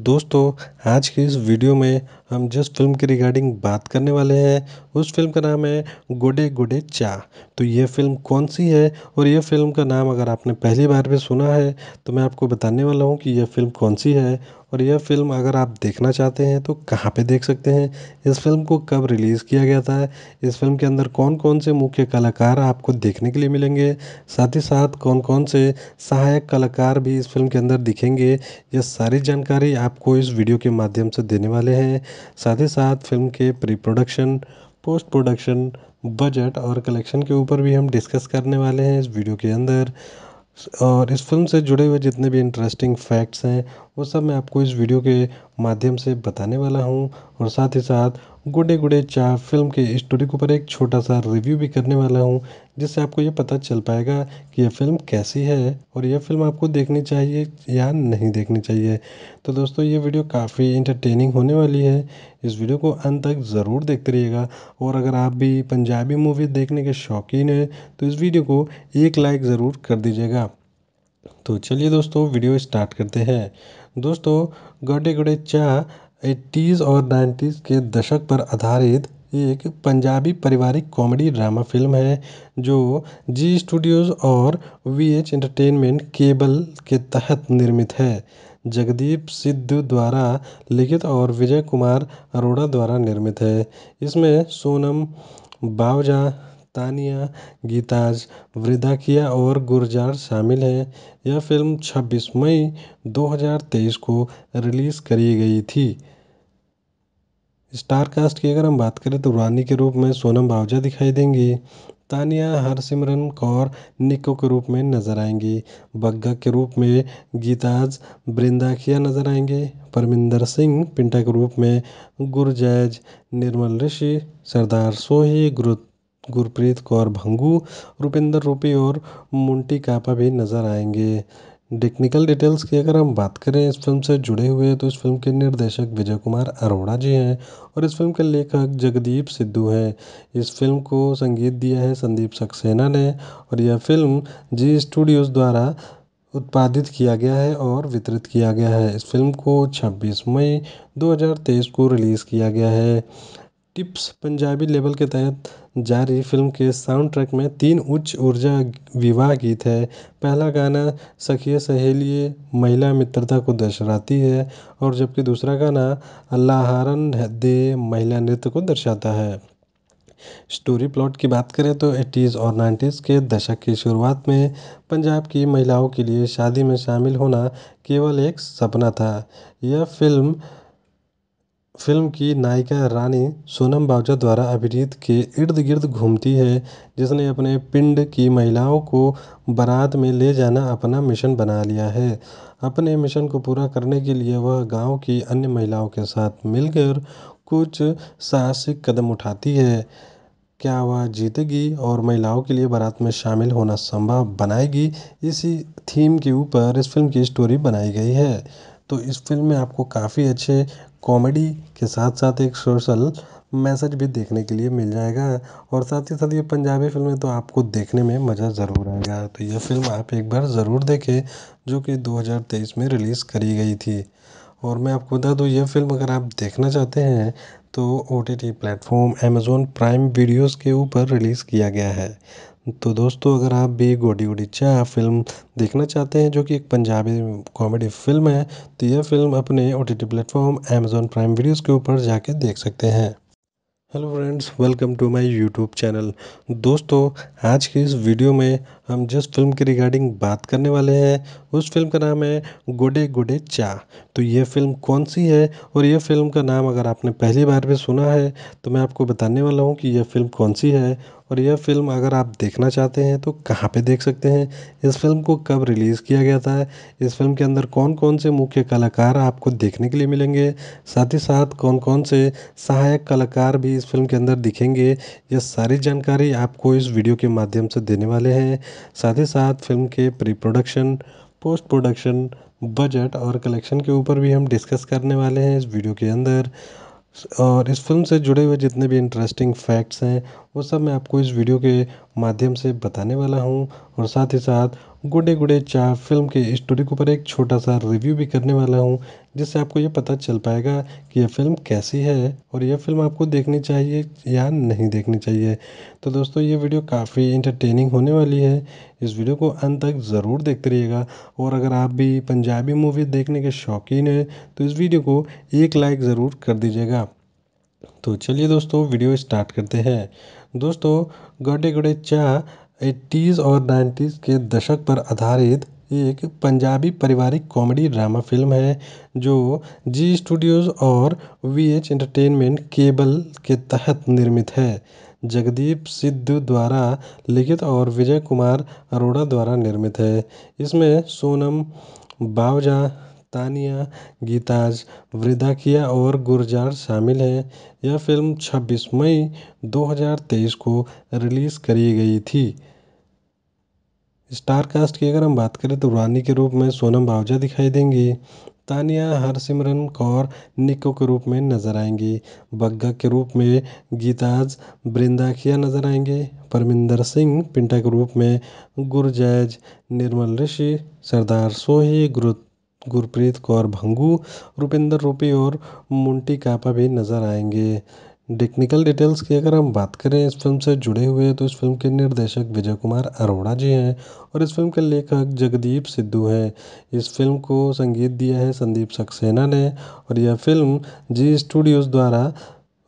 दोस्तों आज की इस वीडियो में हम जिस फिल्म के रिगार्डिंग बात करने वाले हैं उस फिल्म का नाम है गोडे गोडे चा तो ये फिल्म कौन सी है और ये फिल्म का नाम अगर आपने पहली बार भी सुना है तो मैं आपको बताने वाला हूँ कि यह फिल्म कौन सी है और यह फ़िल्म अगर आप देखना चाहते हैं तो कहाँ पे देख सकते हैं इस फ़िल्म को कब रिलीज़ किया गया था इस फ़िल्म के अंदर कौन कौन से मुख्य कलाकार आपको देखने के लिए मिलेंगे साथ ही साथ कौन कौन से सहायक कलाकार भी इस फ़िल्म के अंदर दिखेंगे यह सारी जानकारी आपको इस वीडियो के माध्यम से देने वाले हैं साथ ही साथ फ़िल्म के pre production post production budget और कलेक्शन के ऊपर भी हम डिस्कस करने वाले हैं इस वीडियो के अंदर और इस फ़िल्म से जुड़े हुए जितने भी इंटरेस्टिंग फैक्ट्स हैं वो सब मैं आपको इस वीडियो के माध्यम से बताने वाला हूँ और साथ ही साथ गुडे गुडे चाह फिल्म के स्टोरी के ऊपर एक छोटा सा रिव्यू भी करने वाला हूँ जिससे आपको ये पता चल पाएगा कि यह फिल्म कैसी है और यह फिल्म आपको देखनी चाहिए या नहीं देखनी चाहिए तो दोस्तों ये वीडियो काफ़ी इंटरटेनिंग होने वाली है इस वीडियो को अंत तक ज़रूर देखते रहिएगा और अगर आप भी पंजाबी मूवी देखने के शौकीन हैं तो इस वीडियो को एक लाइक ज़रूर कर दीजिएगा तो चलिए दोस्तों वीडियो स्टार्ट करते हैं दोस्तों गडे गडे चाह एट्टीज़ और नाइन्टीज़ के दशक पर आधारित एक पंजाबी पारिवारिक कॉमेडी ड्रामा फ़िल्म है जो ज़ी स्टूडियोज़ और वी एच एंटरटेनमेंट केबल के तहत निर्मित है जगदीप सिद्धू द्वारा लिखित और विजय कुमार अरोड़ा द्वारा निर्मित है इसमें सोनम बावजा तानिया गीताज वृदाकिया और गुरजार शामिल हैं यह फ़िल्म छब्बीस मई दो हज़ार तेईस को रिलीज़ करी गई थी स्टारकास्ट की अगर हम बात करें तो रानी के रूप में सोनम बावजा दिखाई देंगी तानिया हरसिमरन कौर निको के रूप में नज़र आएंगी बग्गा के रूप में गीताज बृंदाखिया नज़र आएंगे परमिंदर सिंह पिंटा के रूप में गुरजैज निर्मल ऋषि सरदार सोही गुरु गुरप्रीत कौर भंगू रुपिंदर रूपी और मुंटी कापा भी नज़र आएंगे टेक्निकल डिटेल्स की अगर हम बात करें इस फिल्म से जुड़े हुए तो इस फिल्म के निर्देशक विजय कुमार अरोड़ा जी हैं और इस फिल्म के लेखक जगदीप सिद्धू हैं इस फिल्म को संगीत दिया है संदीप सक्सेना ने और यह फिल्म जी स्टूडियोज़ द्वारा उत्पादित किया गया है और वितरित किया गया है इस फिल्म को 26 मई 2023 को रिलीज़ किया गया है टिप्स पंजाबी लेवल के तहत जारी फ़िल्म के साउंड ट्रैक में तीन उच्च ऊर्जा विवाह गीत है पहला गाना सखिए सहेलिए महिला मित्रता को दर्शाती है और जबकि दूसरा गाना अल्लाहारन दे महिला नृत्य को दर्शाता है स्टोरी प्लॉट की बात करें तो एटीज़ और नाइन्टीज़ के दशक की शुरुआत में पंजाब की महिलाओं के लिए शादी में शामिल होना केवल एक सपना था यह फ़िल्म फ़िल्म की नायिका रानी सोनम बावजा द्वारा अभिनीत के इर्द गिर्द घूमती है जिसने अपने पिंड की महिलाओं को बारात में ले जाना अपना मिशन बना लिया है अपने मिशन को पूरा करने के लिए वह गाँव की अन्य महिलाओं के साथ मिलकर कुछ साहसिक कदम उठाती है क्या वह जीतेगी और महिलाओं के लिए बारात में शामिल होना संभव बनाएगी इसी थीम के ऊपर इस फ़िल्म की स्टोरी बनाई गई है तो इस फ़िल्म में आपको काफ़ी अच्छे कॉमेडी के साथ साथ एक सोशल मैसेज भी देखने के लिए मिल जाएगा और साथ ही साथ ये पंजाबी फ़िल्में तो आपको देखने में मज़ा ज़रूर आएगा तो यह फ़िल्म आप एक बार ज़रूर देखें जो कि दो हज़ार तेईस में रिलीज़ करी गई थी और मैं आपको बता दूँ यह फ़िल्म अगर आप देखना चाहते हैं तो O T T platform Amazon Prime videos के ऊपर रिलीज़ किया गया है तो दोस्तों अगर आप भी गोडी चाह अच्छा फिल्म देखना चाहते हैं जो कि एक पंजाबी कॉमेडी फिल्म है तो यह फिल्म अपने O T T platform Amazon Prime videos के ऊपर जाके देख सकते हैं hello friends welcome to my YouTube channel दोस्तों आज की इस वीडियो में हम जिस फ़िल्म के रिगार्डिंग बात करने वाले हैं उस फ़िल्म का नाम है गुडे गुडे चा तो ये फ़िल्म कौन सी है और ये फ़िल्म का नाम अगर आपने पहली बार भी सुना है तो मैं आपको बताने वाला हूँ कि यह फ़िल्म कौन सी है और यह फ़िल्म अगर आप देखना चाहते हैं तो कहाँ पे देख सकते हैं इस फिल्म को कब रिलीज़ किया गया था इस फिल्म के अंदर कौन कौन से मुख्य कलाकार आपको देखने के लिए मिलेंगे साथ ही साथ कौन कौन से सहायक कलाकार भी इस फिल्म के अंदर दिखेंगे यह सारी जानकारी आपको इस वीडियो के माध्यम से देने वाले हैं साथ ही साथ फ़िल्म के pre production post production budget और कलेक्शन के ऊपर भी हम डिस्कस करने वाले हैं इस वीडियो के अंदर और इस फिल्म से जुड़े हुए जितने भी इंटरेस्टिंग फैक्ट्स हैं वो सब मैं आपको इस वीडियो के माध्यम से बताने वाला हूँ और साथ ही साथ गुडे गुडे चाह फिल्म के स्टोरी के ऊपर एक छोटा सा रिव्यू भी करने वाला हूँ जिससे आपको ये पता चल पाएगा कि यह फिल्म कैसी है और यह फिल्म आपको देखनी चाहिए या नहीं देखनी चाहिए तो दोस्तों ये वीडियो काफ़ी इंटरटेनिंग होने वाली है इस वीडियो को अंत तक ज़रूर देखते रहिएगा और अगर आप भी पंजाबी मूवी देखने के शौकीन हैं तो इस वीडियो को एक लाइक ज़रूर कर दीजिएगा तो चलिए दोस्तों वीडियो स्टार्ट करते हैं दोस्तों गडे गडे चाह एट्टीज़ और नाइन्टीज़ के दशक पर आधारित एक पंजाबी पारिवारिक कॉमेडी ड्रामा फ़िल्म है जो जी स्टूडियोज़ और वी एच एंटरटेनमेंट केबल के तहत निर्मित है जगदीप सिद्धू द्वारा लिखित और विजय कुमार अरोड़ा द्वारा निर्मित है इसमें सोनम बावजा तानिया गीताज वृदाकिया और गुरजार शामिल हैं यह फ़िल्म छब्बीस मई दो हज़ार तेईस को रिलीज़ करी गई थी स्टार कास्ट की अगर हम बात करें तो रानी के रूप में सोनम बावजा दिखाई देंगी तानिया हरसिमरन कौर निको के रूप में नज़र आएंगी बग्गा के रूप में गीताज बृंदाखिया नज़र आएंगे परमिंदर सिंह पिंटा के रूप में गुरजैज निर्मल ऋषि सरदार सोही गुरु गुरप्रीत कौर भंगू रुपिंदर रूपी और मुंटी कापा भी नज़र आएंगे टेक्निकल डिटेल्स की अगर हम बात करें इस फिल्म से जुड़े हुए तो इस फिल्म के निर्देशक विजय कुमार अरोड़ा जी हैं और इस फिल्म के लेखक जगदीप सिद्धू हैं इस फिल्म को संगीत दिया है संदीप सक्सेना ने और यह फिल्म जी स्टूडियोज़ द्वारा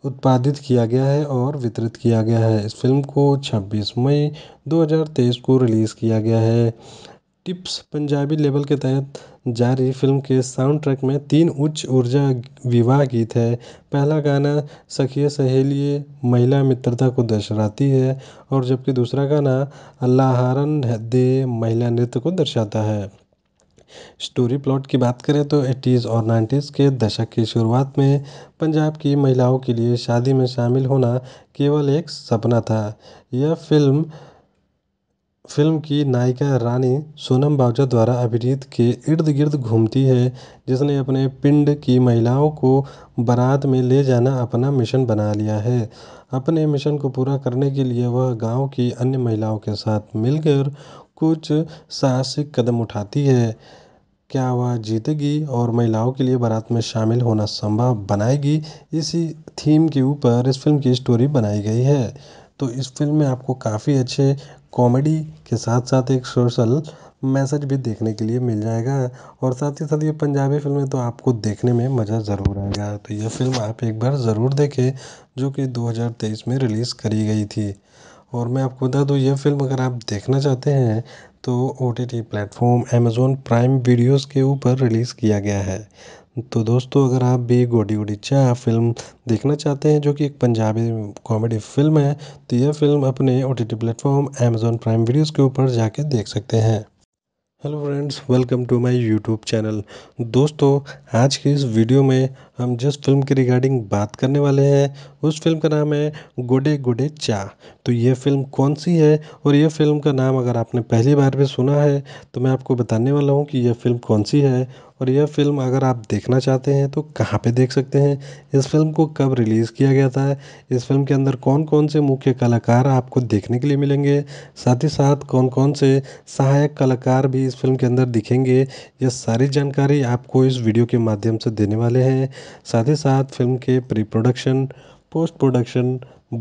उत्पादित किया गया है और वितरित किया गया है इस फिल्म को 26 मई 2023 को रिलीज़ किया गया है टिप्स पंजाबी लेवल के तहत जारी फ़िल्म के साउंड ट्रैक में तीन उच्च ऊर्जा विवाह गीत है पहला गाना सखिए सहेली महिला मित्रता को दर्शाती है और जबकि दूसरा गाना अल्लाहारन दे महिला नृत्य को दर्शाता है स्टोरी प्लॉट की बात करें तो एटीज़ और नाइन्टीज़ के दशक की शुरुआत में पंजाब की महिलाओं के लिए शादी में शामिल होना केवल एक सपना था यह फ़िल्म फ़िल्म की नायिका रानी सोनम बाजवा द्वारा अभिनीत के इर्द गिर्द घूमती है जिसने अपने पिंड की महिलाओं को बारात में ले जाना अपना मिशन बना लिया है अपने मिशन को पूरा करने के लिए वह गाँव की अन्य महिलाओं के साथ मिलकर कुछ साहसिक कदम उठाती है क्या वह जीतेगी और महिलाओं के लिए बारात में शामिल होना संभव बनाएगी इसी थीम के ऊपर इस फ़िल्म की स्टोरी बनाई गई है तो इस फ़िल्म में आपको काफ़ी अच्छे कॉमेडी के साथ साथ एक सोशल मैसेज भी देखने के लिए मिल जाएगा और साथ ही साथ ये पंजाबी फिल्में तो आपको देखने में मज़ा ज़रूर आएगा तो यह फिल्म आप एक बार ज़रूर देखें जो कि दो हज़ार तेईस में रिलीज़ करी गई थी और मैं आपको बता दूँ यह फिल्म अगर आप देखना चाहते हैं तो O T T platform Amazon Prime videos के ऊपर रिलीज़ किया गया है तो दोस्तों अगर आप भी गोडी गुडीचा फ़िल्म देखना चाहते हैं जो कि एक पंजाबी कॉमेडी फ़िल्म है तो यह फ़िल्म अपने O T T platform Amazon Prime videos के ऊपर जाके देख सकते हैं hello friends welcome to my YouTube channel दोस्तों आज के इस वीडियो में हम जिस फ़िल्म के रिगार्डिंग बात करने वाले हैं उस फ़िल्म का नाम है गुडे गुडे चा तो ये फ़िल्म कौन सी है और ये फ़िल्म का नाम अगर आपने पहली बार भी सुना है तो मैं आपको बताने वाला हूँ कि यह फ़िल्म कौन सी है और यह फ़िल्म अगर आप देखना चाहते हैं तो कहाँ पे देख सकते हैं इस फिल्म को कब रिलीज़ किया गया था इस फिल्म के अंदर कौन कौन से मुख्य कलाकार आपको देखने के लिए मिलेंगे साथ ही साथ कौन कौन से सहायक कलाकार भी इस फिल्म के अंदर दिखेंगे यह सारी जानकारी आपको इस वीडियो के माध्यम से देने वाले हैं साथ ही साथ फ़िल्म के pre production post production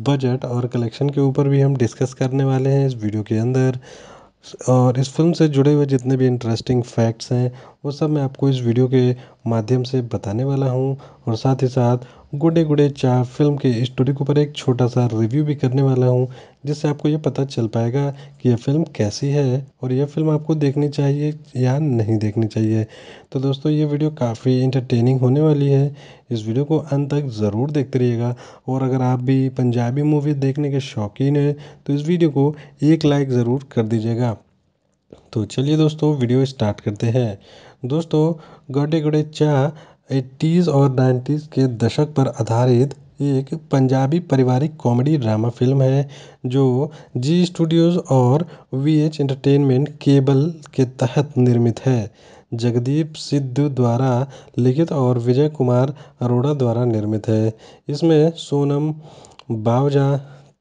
budget और कलेक्शन के ऊपर भी हम डिस्कस करने वाले हैं इस वीडियो के अंदर और इस फिल्म से जुड़े हुए जितने भी इंटरेस्टिंग फैक्ट्स हैं वो सब मैं आपको इस वीडियो के माध्यम से बताने वाला हूँ और साथ ही साथ गुडे गुडे चा फिल्म के स्टोरी के ऊपर एक छोटा सा रिव्यू भी करने वाला हूँ जिससे आपको ये पता चल पाएगा कि यह फिल्म कैसी है और यह फिल्म आपको देखनी चाहिए या नहीं देखनी चाहिए तो दोस्तों ये वीडियो काफ़ी इंटरटेनिंग होने वाली है इस वीडियो को अंत तक ज़रूर देखते रहिएगा और अगर आप भी पंजाबी मूवी देखने के शौकीन हैं तो इस वीडियो को एक लाइक ज़रूर कर दीजिएगा तो चलिए दोस्तों वीडियो स्टार्ट करते हैं दोस्तों गॉडे गुडे चाह एट्टीज़ और नाइन्टीज़ के दशक पर आधारित एक पंजाबी पारिवारिक कॉमेडी ड्रामा फ़िल्म है जो जी स्टूडियोज़ और वी एच एंटरटेनमेंट केबल के तहत निर्मित है जगदीप सिद्धू द्वारा लिखित और विजय कुमार अरोड़ा द्वारा निर्मित है इसमें सोनम बावजा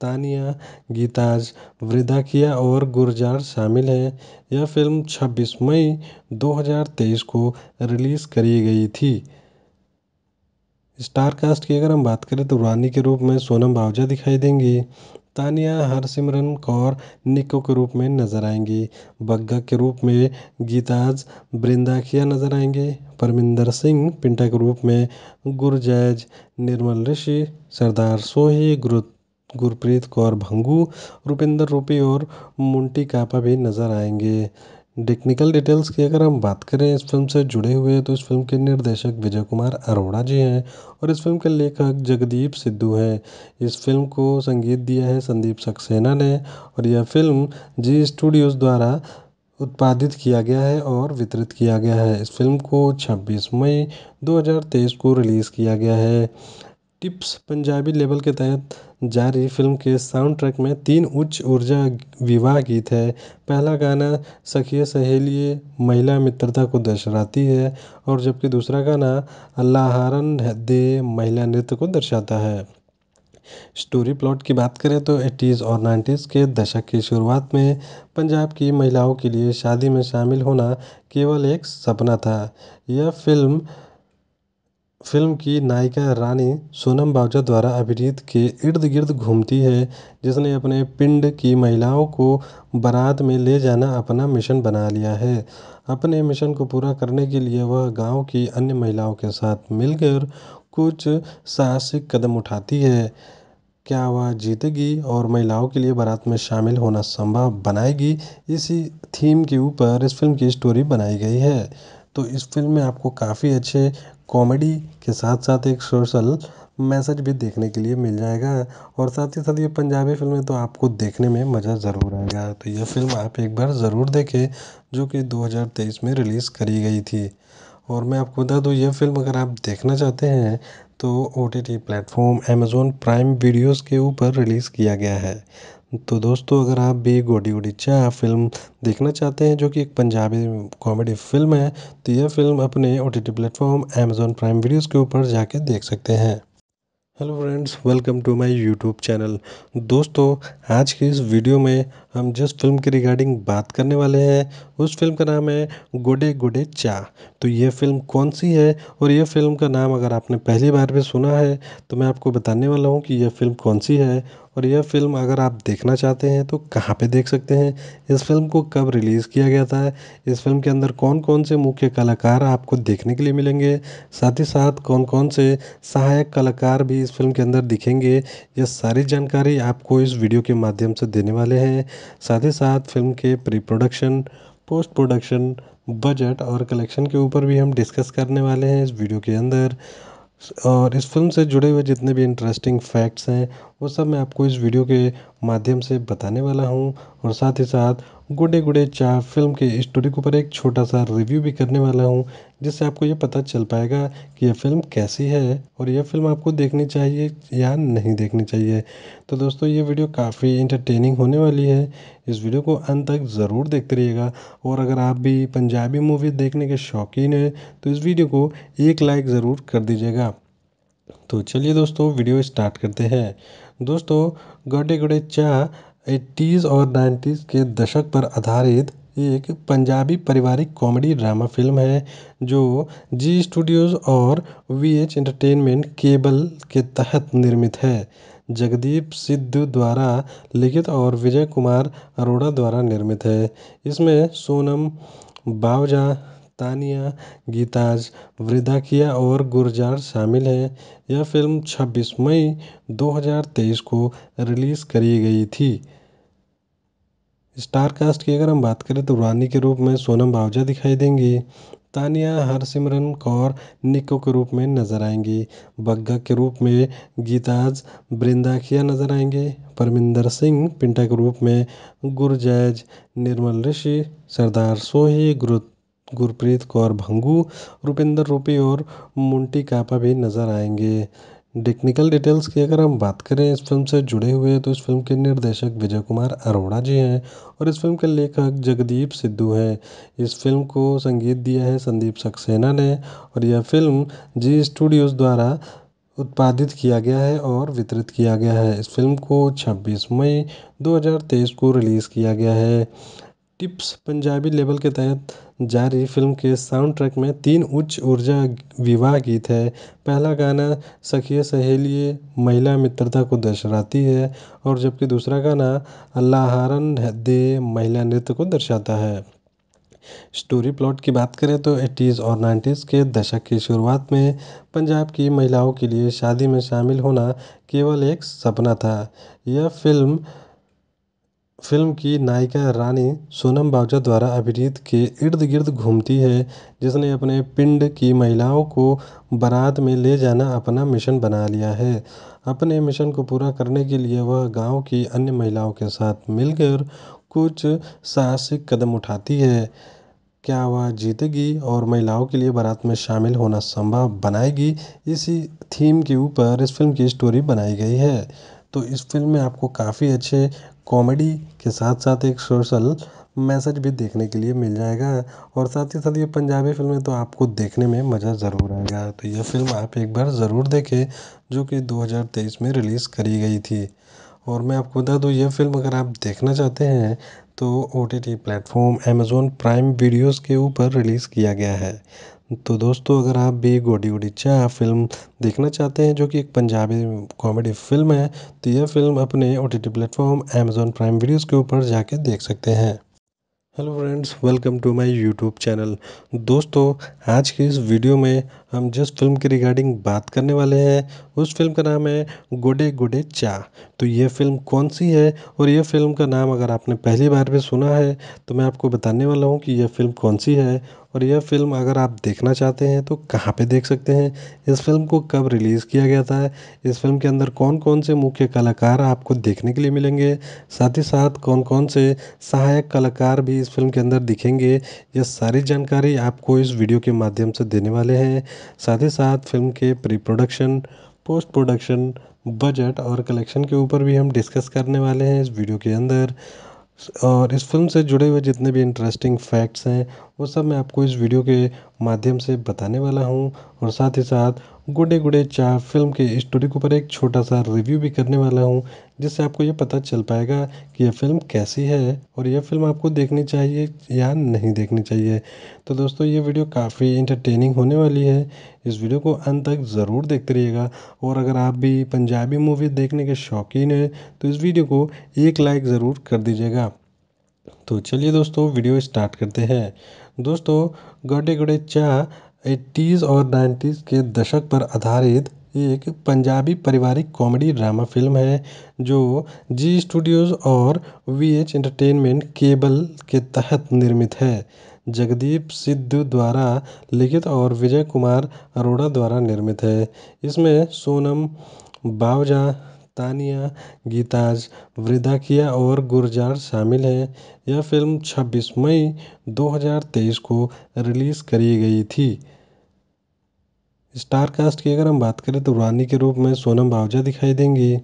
तानिया गीताज वृदाकिया और गुरजार शामिल हैं यह फ़िल्म छब्बीस मई दो हज़ार तेईस को रिलीज़ करी गई थी स्टार कास्ट की अगर हम बात करें तो रानी के रूप में सोनम बावजा दिखाई देंगी तानिया हरसिमरन कौर निको के रूप में नज़र आएंगी बग्गा के रूप में गीताज बृंदाखिया नज़र आएंगे परमिंदर सिंह पिंटा के रूप में गुरजैज निर्मल ऋषि सरदार सोही गुरु गुरप्रीत कौर भंगू रुपिंदर रूपी और मोंटी कापा भी नज़र आएंगे टेक्निकल डिटेल्स की अगर हम बात करें इस फिल्म से जुड़े हुए तो इस फिल्म के निर्देशक विजय कुमार अरोड़ा जी हैं और इस फिल्म के लेखक जगदीप सिद्धू हैं इस फिल्म को संगीत दिया है संदीप सक्सेना ने और यह फिल्म जी स्टूडियोज़ द्वारा उत्पादित किया गया है और वितरित किया गया है इस फिल्म को 26 मई 2023 को रिलीज़ किया गया है टिप्स पंजाबी लेबल के तहत जारी फिल्म के साउंड ट्रैक में तीन उच्च ऊर्जा विवाह गीत है पहला गाना सखिए सहेली महिला मित्रता को दर्शाती है और जबकि दूसरा गाना अल्लाहारन दे महिला नृत्य को दर्शाता है स्टोरी प्लॉट की बात करें तो एटीज़ और नाइन्टीज़ के दशक की शुरुआत में पंजाब की महिलाओं के लिए शादी में शामिल होना केवल एक सपना था यह फिल्म फ़िल्म की नायिका रानी सोनम बाजवा द्वारा अभिनीत के इर्द गिर्द घूमती है जिसने अपने पिंड की महिलाओं को बारात में ले जाना अपना मिशन बना लिया है अपने मिशन को पूरा करने के लिए वह गाँव की अन्य महिलाओं के साथ मिलकर कुछ साहसिक कदम उठाती है क्या वह जीतेगी और महिलाओं के लिए बारात में शामिल होना संभव बनाएगी इसी थीम के ऊपर इस फ़िल्म की स्टोरी बनाई गई है तो इस फ़िल्म में आपको काफ़ी अच्छे कॉमेडी के साथ साथ एक सोशल मैसेज भी देखने के लिए मिल जाएगा और साथ ही साथ ये पंजाबी फिल्में तो आपको देखने में मज़ा ज़रूर आएगा तो यह फिल्म आप एक बार ज़रूर देखें जो कि दो हज़ार तेईस में रिलीज़ करी गई थी और मैं आपको बता दूँ यह फिल्म अगर आप देखना चाहते हैं तो O T T platform Amazon Prime videos के ऊपर रिलीज़ किया गया है तो दोस्तों अगर आप भी गोडी गोडी चाह फिल्म देखना चाहते हैं जो कि एक पंजाबी कॉमेडी फिल्म है तो यह फिल्म अपने O T T platform Amazon Prime videos के ऊपर जाके देख सकते हैं hello friends welcome to my YouTube channel दोस्तों आज की इस वीडियो में हम जिस फिल्म के रिगार्डिंग बात करने वाले हैं उस फिल्म का नाम है गोडे गोडे चा तो ये फिल्म कौन सी है और ये फिल्म का नाम अगर आपने पहली बार भी सुना है तो मैं आपको बताने वाला हूँ कि यह फिल्म कौन सी है और यह फ़िल्म अगर आप देखना चाहते हैं तो कहाँ पे देख सकते हैं इस फ़िल्म को कब रिलीज़ किया गया था इस फ़िल्म के अंदर कौन कौन से मुख्य कलाकार आपको देखने के लिए मिलेंगे साथ ही साथ कौन कौन से सहायक कलाकार भी इस फ़िल्म के अंदर दिखेंगे यह सारी जानकारी आपको इस वीडियो के माध्यम से देने वाले हैं साथ ही साथ फ़िल्म के pre production post production budget और कलेक्शन के ऊपर भी हम डिस्कस करने वाले हैं इस वीडियो के अंदर और इस फ़िल्म से जुड़े हुए जितने भी इंटरेस्टिंग फैक्ट्स हैं वो सब मैं आपको इस वीडियो के माध्यम से बताने वाला हूँ और साथ ही साथ गुडे गुडे चाह फिल्म के स्टोरी के ऊपर एक छोटा सा रिव्यू भी करने वाला हूँ जिससे आपको ये पता चल पाएगा कि यह फिल्म कैसी है और यह फिल्म आपको देखनी चाहिए या नहीं देखनी चाहिए तो दोस्तों ये वीडियो काफ़ी इंटरटेनिंग होने वाली है इस वीडियो को अंत तक ज़रूर देखते रहिएगा और अगर आप भी पंजाबी मूवी देखने के शौकीन हैं तो इस वीडियो को एक लाइक ज़रूर कर दीजिएगा तो चलिए दोस्तों वीडियो स्टार्ट करते हैं दोस्तों गडे गडे चाह एट्टीज़ और नाइन्टीज़ के दशक पर आधारित एक पंजाबी पारिवारिक कॉमेडी ड्रामा फ़िल्म है जो जी स्टूडियोज़ और वी एच एंटरटेनमेंट केबल के तहत निर्मित है जगदीप सिद्धू द्वारा लिखित और विजय कुमार अरोड़ा द्वारा निर्मित है इसमें सोनम बावजा तानिया गीताज वृदाकिया और गुरजार शामिल हैं यह फ़िल्म छब्बीस मई दो हज़ार तेईस को रिलीज़ करी गई थी स्टारकास्ट की अगर हम बात करें तो रानी के रूप में सोनम बावजा दिखाई देंगी तानिया हरसिमरन कौर निको के रूप में नज़र आएंगी बग्गा के रूप में गीताज बृंदाखिया नज़र आएंगे परमिंदर सिंह पिंटा के रूप में गुरजैज निर्मल ऋषि सरदार सोही गुरु गुरप्रीत कौर भंगू रुपिंदर रूपी और मुंटी कापा भी नज़र आएंगे टेक्निकल डिटेल्स की अगर हम बात करें इस फिल्म से जुड़े हुए तो इस फिल्म के निर्देशक विजय कुमार अरोड़ा जी हैं और इस फिल्म के लेखक जगदीप सिद्धू हैं इस फिल्म को संगीत दिया है संदीप सक्सेना ने और यह फिल्म जी स्टूडियोज़ द्वारा उत्पादित किया गया है और वितरित किया गया है इस फिल्म को 26 मई 2023 को रिलीज़ किया गया है टिप्स पंजाबी लेवल के तहत जारी फ़िल्म के साउंड ट्रैक में तीन उच्च ऊर्जा विवाह गीत है पहला गाना सखिए सहेली महिला मित्रता को दर्शाती है और जबकि दूसरा गाना अल्लाहारन दे महिला नृत्य को दर्शाता है स्टोरी प्लॉट की बात करें तो एटीज़ और नाइन्टीज़ के दशक की शुरुआत में पंजाब की महिलाओं के लिए शादी में शामिल होना केवल एक सपना था यह फ़िल्म फिल्म की नायिका रानी सोनम बावजा द्वारा अभिनीत के इर्द गिर्द घूमती है जिसने अपने पिंड की महिलाओं को बारात में ले जाना अपना मिशन बना लिया है अपने मिशन को पूरा करने के लिए वह गाँव की अन्य महिलाओं के साथ मिलकर कुछ साहसिक कदम उठाती है क्या वह जीतेगी और महिलाओं के लिए बारात में शामिल होना संभव बनाएगी इसी थीम के ऊपर इस फिल्म की स्टोरी बनाई गई है तो इस फिल्म में आपको काफ़ी अच्छे कॉमेडी के साथ साथ एक सोशल मैसेज भी देखने के लिए मिल जाएगा और साथ ही साथ ये पंजाबी फिल्में तो आपको देखने में मज़ा ज़रूर आएगा तो यह फिल्म आप एक बार ज़रूर देखें जो कि दो हज़ार तेईस में रिलीज़ करी गई थी और मैं आपको बता दूँ यह फिल्म अगर आप देखना चाहते हैं तो O T T platform Amazon Prime videos के ऊपर रिलीज़ किया गया है तो दोस्तों अगर आप भी गोडी गोडी चाह फिल्म देखना चाहते हैं जो कि एक पंजाबी कॉमेडी फिल्म है तो यह फिल्म अपने O T T platform Amazon Prime videos के ऊपर जाके देख सकते हैं hello friends welcome to my YouTube channel दोस्तों आज की इस वीडियो में हम जिस फिल्म के रिगार्डिंग बात करने वाले हैं उस फिल्म का नाम है गुडे गुडे चा तो ये फिल्म कौन सी है और ये फिल्म का नाम अगर आपने पहली बार भी सुना है तो मैं आपको बताने वाला हूँ कि यह फिल्म कौन सी है और यह फिल्म अगर आप देखना चाहते हैं तो कहाँ पे देख सकते हैं इस फिल्म को कब रिलीज़ किया गया था इस फिल्म के अंदर कौन कौन से मुख्य कलाकार आपको देखने के लिए मिलेंगे साथ ही साथ कौन कौन से सहायक कलाकार भी इस फिल्म के अंदर दिखेंगे ये सारी जानकारी आपको इस वीडियो के माध्यम से देने वाले हैं साथ ही साथ फ़िल्म के pre production post production budget और कलेक्शन के ऊपर भी हम डिस्कस करने वाले हैं इस वीडियो के अंदर और इस फिल्म से जुड़े हुए जितने भी इंटरेस्टिंग फैक्ट्स हैं वो सब मैं आपको इस वीडियो के माध्यम से बताने वाला हूँ और साथ ही साथ गुडे गुडे चा फिल्म के स्टोरी के ऊपर एक छोटा सा रिव्यू भी करने वाला हूँ जिससे आपको ये पता चल पाएगा कि यह फिल्म कैसी है और यह फिल्म आपको देखनी चाहिए या नहीं देखनी चाहिए तो दोस्तों ये वीडियो काफ़ी इंटरटेनिंग होने वाली है इस वीडियो को अंत तक ज़रूर देखते रहिएगा और अगर आप भी पंजाबी मूवी देखने के शौकीन हैं तो इस वीडियो को एक लाइक ज़रूर कर दीजिएगा तो चलिए दोस्तों वीडियो स्टार्ट करते हैं दोस्तों गड़े गड़े चाह एट्टीज़ और नाइन्टीज़ के दशक पर आधारित एक पंजाबी पारिवारिक कॉमेडी ड्रामा फ़िल्म है जो जी स्टूडियोज़ और वी एच एंटरटेनमेंट केबल के तहत निर्मित है जगदीप सिद्धू द्वारा लिखित और विजय कुमार अरोड़ा द्वारा निर्मित है इसमें सोनम बावजा तानिया गीताज वृदाकिया और गुरजार शामिल हैं यह फ़िल्म छब्बीस मई दो हज़ार तेईस को रिलीज़ करी गई थी स्टार कास्ट की अगर हम बात करें तो रानी के रूप में सोनम बावजा दिखाई देंगी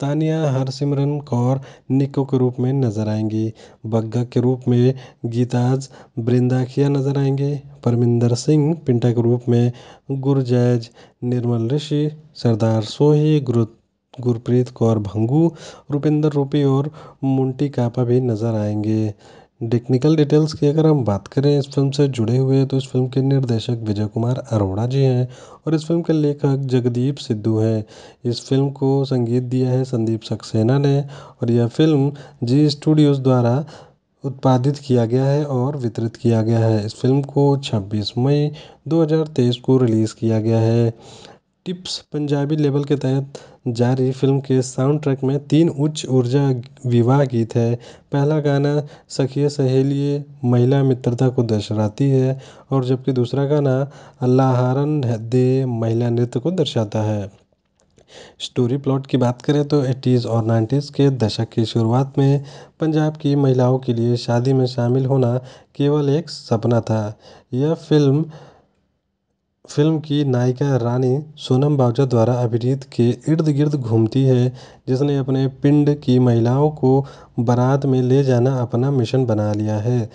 तानिया हरसिमरन कौर निको के रूप में नज़र आएंगी बग्गा के रूप में गीताज बृंदाखिया नज़र आएंगे परमिंदर सिंह पिंटा के रूप में गुरजैज निर्मल ऋषि सरदार सोही गुरु गुरप्रीत कौर भंगू रुपिंदर रूपी और मुंटी कापा भी नज़र आएंगे टेक्निकल डिटेल्स की अगर हम बात करें इस फिल्म से जुड़े हुए तो इस फिल्म के निर्देशक विजय कुमार अरोड़ा जी हैं और इस फिल्म के लेखक जगदीप सिद्धू हैं इस फिल्म को संगीत दिया है संदीप सक्सेना ने और यह फिल्म जी स्टूडियोज़ द्वारा उत्पादित किया गया है और वितरित किया गया है इस फिल्म को 26 मई 2023 को रिलीज़ किया गया है टिप्स पंजाबी लेबल के तहत जारी फिल्म के साउंड ट्रैक में तीन उच्च ऊर्जा विवाह गीत है पहला गाना सखिए सहेलिए महिला मित्रता को दर्शाती है और जबकि दूसरा गाना हारन दे महिला नृत्य को दर्शाता है स्टोरी प्लॉट की बात करें तो एटीज़ और नाइन्टीज़ के दशक की शुरुआत में पंजाब की महिलाओं के लिए शादी में शामिल होना केवल एक सपना था यह फिल्म फ़िल्म की नायिका रानी सोनम बाजवा द्वारा अभिनीत के इर्द गिर्द घूमती है जिसने अपने पिंड की महिलाओं को बारात में ले जाना अपना मिशन बना लिया है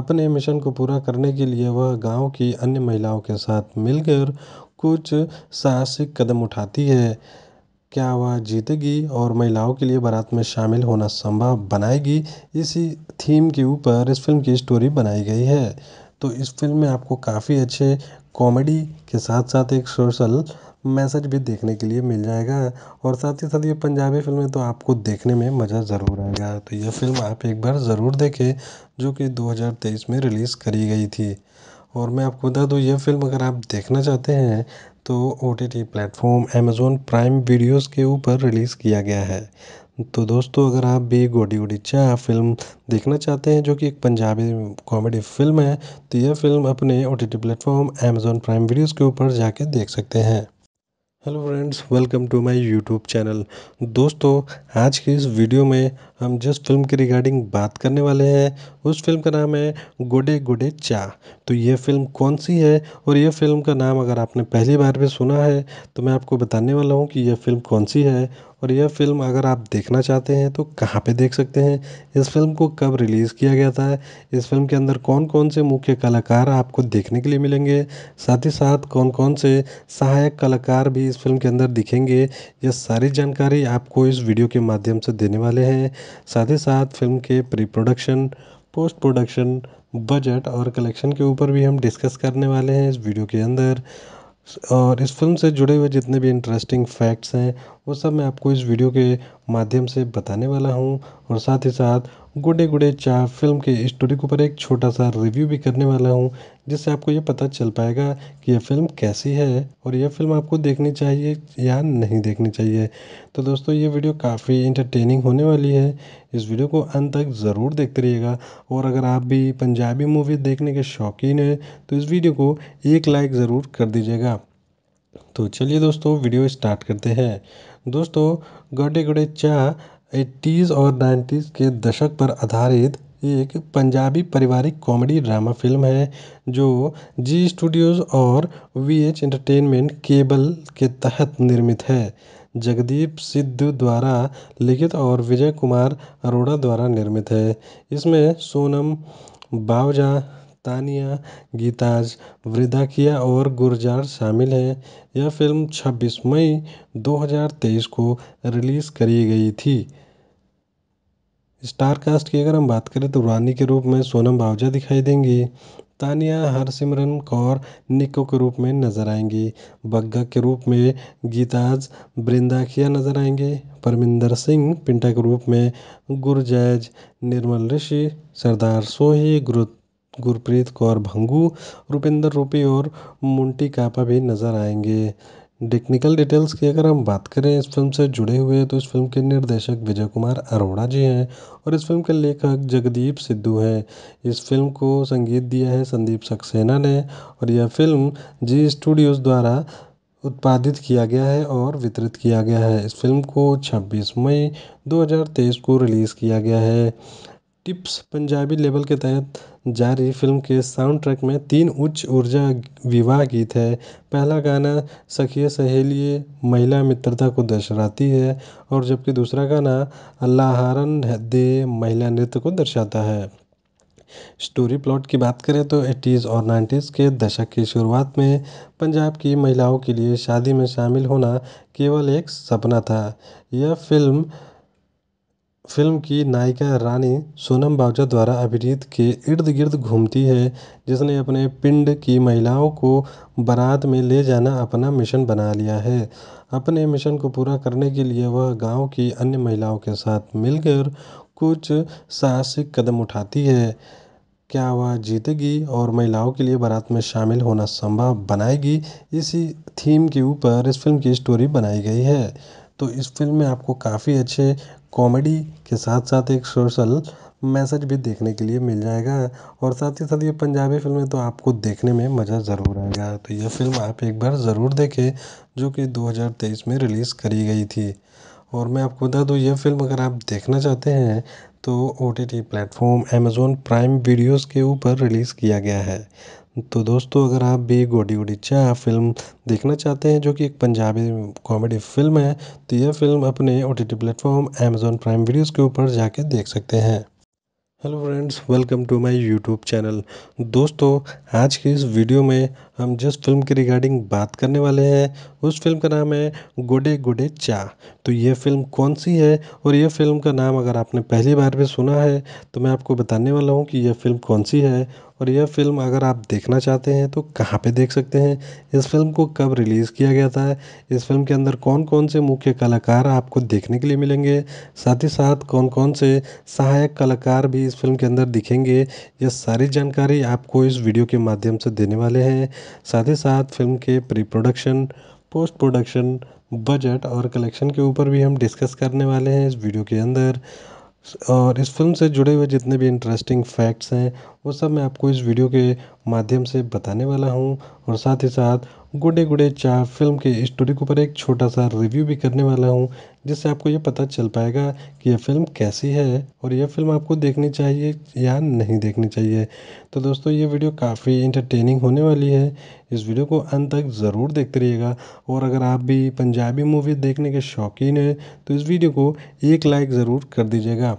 अपने मिशन को पूरा करने के लिए वह गांव की अन्य महिलाओं के साथ मिलकर कुछ साहसिक कदम उठाती है क्या वह जीतेगी और महिलाओं के लिए बारात में शामिल होना संभव बनाएगी इसी थीम के ऊपर इस फिल्म की स्टोरी बनाई गई है तो इस फिल्म में आपको काफ़ी अच्छे कॉमेडी के साथ साथ एक सोशल मैसेज भी देखने के लिए मिल जाएगा और साथ ही साथ ये पंजाबी फिल्में तो आपको देखने में मज़ा ज़रूर आएगा तो यह फिल्म आप एक बार ज़रूर देखें जो कि दो हज़ार तेईस में रिलीज़ करी गई थी और मैं आपको बता दूँ यह फिल्म अगर आप देखना चाहते हैं तो O T T platform Amazon Prime videos के ऊपर रिलीज़ किया गया है तो दोस्तों अगर आप भी गोडी गोडी चाह फिल्म देखना चाहते हैं जो कि एक पंजाबी कॉमेडी फिल्म है तो यह फिल्म अपने O T T platform Amazon Prime videos के ऊपर जाके देख सकते हैं hello friends welcome to my YouTube channel दोस्तों आज की इस वीडियो में हम जिस फिल्म के रिगार्डिंग बात करने वाले हैं उस फिल्म का नाम है गोडे गोडे चा तो ये फिल्म कौन सी है और ये फिल्म का नाम अगर आपने पहली बार भी सुना है तो मैं आपको बताने वाला हूँ कि यह फिल्म कौन सी है और यह फ़िल्म अगर आप देखना चाहते हैं तो कहाँ पे देख सकते हैं इस फ़िल्म को कब रिलीज़ किया गया था इस फ़िल्म के अंदर कौन कौन से मुख्य कलाकार आपको देखने के लिए मिलेंगे साथ ही साथ कौन कौन से सहायक कलाकार भी इस फ़िल्म के अंदर दिखेंगे यह सारी जानकारी आपको इस वीडियो के माध्यम से देने वाले हैं साथ ही साथ फ़िल्म के pre production post production budget और कलेक्शन के ऊपर भी हम डिस्कस करने वाले हैं इस वीडियो के अंदर और इस फ़िल्म से जुड़े हुए जितने भी इंटरेस्टिंग फैक्ट्स हैं वो सब मैं आपको इस वीडियो के माध्यम से बताने वाला हूँ और साथ ही साथ गुडे गुडे चाह फिल्म के स्टोरी के ऊपर एक छोटा सा रिव्यू भी करने वाला हूँ जिससे आपको ये पता चल पाएगा कि यह फिल्म कैसी है और यह फिल्म आपको देखनी चाहिए या नहीं देखनी चाहिए तो दोस्तों ये वीडियो काफ़ी इंटरटेनिंग होने वाली है इस वीडियो को अंत तक ज़रूर देखते रहिएगा और अगर आप भी पंजाबी मूवी देखने के शौकीन हैं तो इस वीडियो को एक लाइक ज़रूर कर दीजिएगा तो चलिए दोस्तों वीडियो स्टार्ट करते हैं दोस्तों गडे गडे चाह एट्टीज़ और नाइन्टीज़ के दशक पर आधारित एक पंजाबी पारिवारिक कॉमेडी ड्रामा फ़िल्म है जो ज़ी स्टूडियोज़ और वी एच एंटरटेनमेंट केबल के तहत निर्मित है जगदीप सिद्धू द्वारा लिखित और विजय कुमार अरोड़ा द्वारा निर्मित है इसमें सोनम बावजा तानिया गीताज वृदाकिया और गुरजार शामिल हैं यह फ़िल्म छब्बीस मई दो हज़ार तेईस को रिलीज़ करी गई थी स्टारकास्ट की अगर हम बात करें तो रानी के रूप में सोनम बावजा दिखाई देंगी तानिया हरसिमरन कौर निको के रूप में नज़र आएंगी बग्गा के रूप में गीताज बृंदाखिया नज़र आएंगे परमिंदर सिंह पिंटा के रूप में गुरजैज निर्मल ऋषि सरदार सोही गुरु गुरप्रीत कौर भंगू रुपिंदर रूपी और मुंटी कापा भी नज़र आएंगे टेक्निकल डिटेल्स की अगर हम बात करें इस फिल्म से जुड़े हुए तो इस फिल्म के निर्देशक विजय कुमार अरोड़ा जी हैं और इस फिल्म के लेखक जगदीप सिद्धू हैं इस फिल्म को संगीत दिया है संदीप सक्सेना ने और यह फिल्म जी स्टूडियोज़ द्वारा उत्पादित किया गया है और वितरित किया गया है इस फिल्म को 26 मई 2023 को रिलीज़ किया गया है टिप्स पंजाबी लेवल के तहत जारी फ़िल्म के साउंड ट्रैक में तीन उच्च ऊर्जा विवाह गीत है पहला गाना सखिए सहेलिए महिला मित्रता को दर्शाती है और जबकि दूसरा गाना अल्लाहारन दे महिला नृत्य को दर्शाता है स्टोरी प्लॉट की बात करें तो एटीज़ और नाइन्टीज़ के दशक की शुरुआत में पंजाब की महिलाओं के लिए शादी में शामिल होना केवल एक सपना था यह फ़िल्म फ़िल्म की नायिका रानी सोनम बावजा द्वारा अभिनीत के इर्द गिर्द घूमती है जिसने अपने पिंड की महिलाओं को बारात में ले जाना अपना मिशन बना लिया है अपने मिशन को पूरा करने के लिए वह गाँव की अन्य महिलाओं के साथ मिलकर कुछ साहसिक कदम उठाती है क्या वह जीतेगी और महिलाओं के लिए बारात में शामिल होना संभव बनाएगी इसी थीम के ऊपर इस फिल्म की स्टोरी बनाई गई है तो इस फिल्म में आपको काफ़ी अच्छे कॉमेडी के साथ साथ एक सोशल मैसेज भी देखने के लिए मिल जाएगा और साथ ही साथ ये पंजाबी फ़िल्में तो आपको देखने में मज़ा ज़रूर आएगा तो यह फ़िल्म आप एक बार ज़रूर देखें जो कि दो हज़ार तेईस में रिलीज़ करी गई थी और मैं आपको बता दूँ यह फ़िल्म अगर आप देखना चाहते हैं तो O T T platform Amazon Prime videos के ऊपर रिलीज़ किया गया है तो दोस्तों अगर आप भी गोडी चाह अच्छा फिल्म देखना चाहते हैं जो कि एक पंजाबी कॉमेडी फिल्म है तो यह फिल्म अपने O T T platform Amazon Prime videos के ऊपर जाके देख सकते हैं hello friends welcome to my YouTube channel दोस्तों आज के इस वीडियो में हम जिस फ़िल्म के रिगार्डिंग बात करने वाले हैं उस फ़िल्म का नाम है गुडे गुडे चा तो ये फ़िल्म कौन सी है और ये फ़िल्म का नाम अगर आपने पहली बार भी सुना है तो मैं आपको बताने वाला हूँ कि यह फ़िल्म कौन सी है और यह फ़िल्म अगर आप देखना चाहते हैं तो कहाँ पे देख सकते हैं इस फिल्म को कब रिलीज़ किया गया था इस फिल्म के अंदर कौन कौन से मुख्य कलाकार आपको देखने के लिए मिलेंगे साथ ही साथ कौन कौन से सहायक कलाकार भी इस फिल्म के अंदर दिखेंगे यह सारी जानकारी आपको इस वीडियो के माध्यम से देने वाले हैं साथ ही साथ फ़िल्म के pre production post production budget और कलेक्शन के ऊपर भी हम डिस्कस करने वाले हैं इस वीडियो के अंदर और इस फिल्म से जुड़े हुए जितने भी इंटरेस्टिंग फैक्ट्स हैं वो सब मैं आपको इस वीडियो के माध्यम से बताने वाला हूँ और साथ ही साथ गुडे गुडे चाह फिल्म के स्टोरी के ऊपर एक छोटा सा रिव्यू भी करने वाला हूँ जिससे आपको ये पता चल पाएगा कि यह फिल्म कैसी है और यह फिल्म आपको देखनी चाहिए या नहीं देखनी चाहिए तो दोस्तों ये वीडियो काफ़ी इंटरटेनिंग होने वाली है इस वीडियो को अंत तक ज़रूर देखते रहिएगा और अगर आप भी पंजाबी मूवी देखने के शौकीन हैं तो इस वीडियो को एक लाइक ज़रूर कर दीजिएगा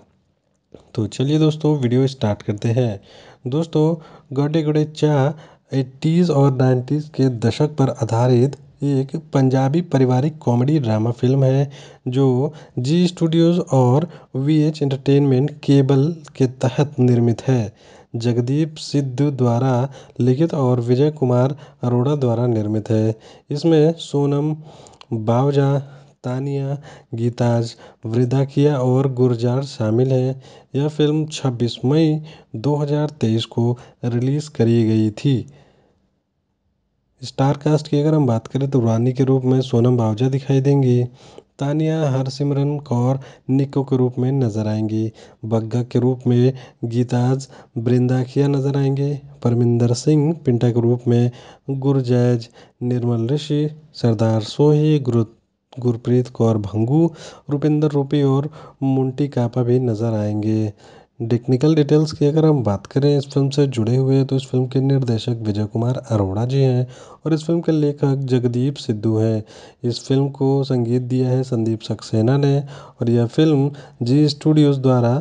तो चलिए दोस्तों वीडियो स्टार्ट करते हैं दोस्तों गडे गडे चाह एट्टीज़ और नाइन्टीज़ के दशक पर आधारित एक पंजाबी पारिवारिक कॉमेडी ड्रामा फ़िल्म है जो ज़ी स्टूडियोज़ और वी एच एंटरटेनमेंट केबल के तहत निर्मित है जगदीप सिद्धू द्वारा लिखित और विजय कुमार अरोड़ा द्वारा निर्मित है इसमें सोनम बावजा तानिया गीताज वृदाकिया और गुरजार शामिल हैं यह फ़िल्म छब्बीस मई दो हज़ार तेईस को रिलीज़ करी गई थी स्टार कास्ट की अगर हम बात करें तो रानी के रूप में सोनम बावजा दिखाई देंगी तानिया हरसिमरन कौर निको के रूप में नज़र आएंगी बग्गा के रूप में गीताज बृंदाखिया नज़र आएंगे परमिंदर सिंह पिंटा के रूप में गुरजैज निर्मल ऋषि सरदार सोही गुरु गुरप्रीत कौर भंगू रुपिंदर रूपी और मुंटी कापा भी नज़र आएंगे टेक्निकल डिटेल्स की अगर हम बात करें इस फिल्म से जुड़े हुए तो इस फिल्म के निर्देशक विजय कुमार अरोड़ा जी हैं और इस फिल्म के लेखक जगदीप सिद्धू हैं इस फिल्म को संगीत दिया है संदीप सक्सेना ने और यह फिल्म जी स्टूडियोज़ द्वारा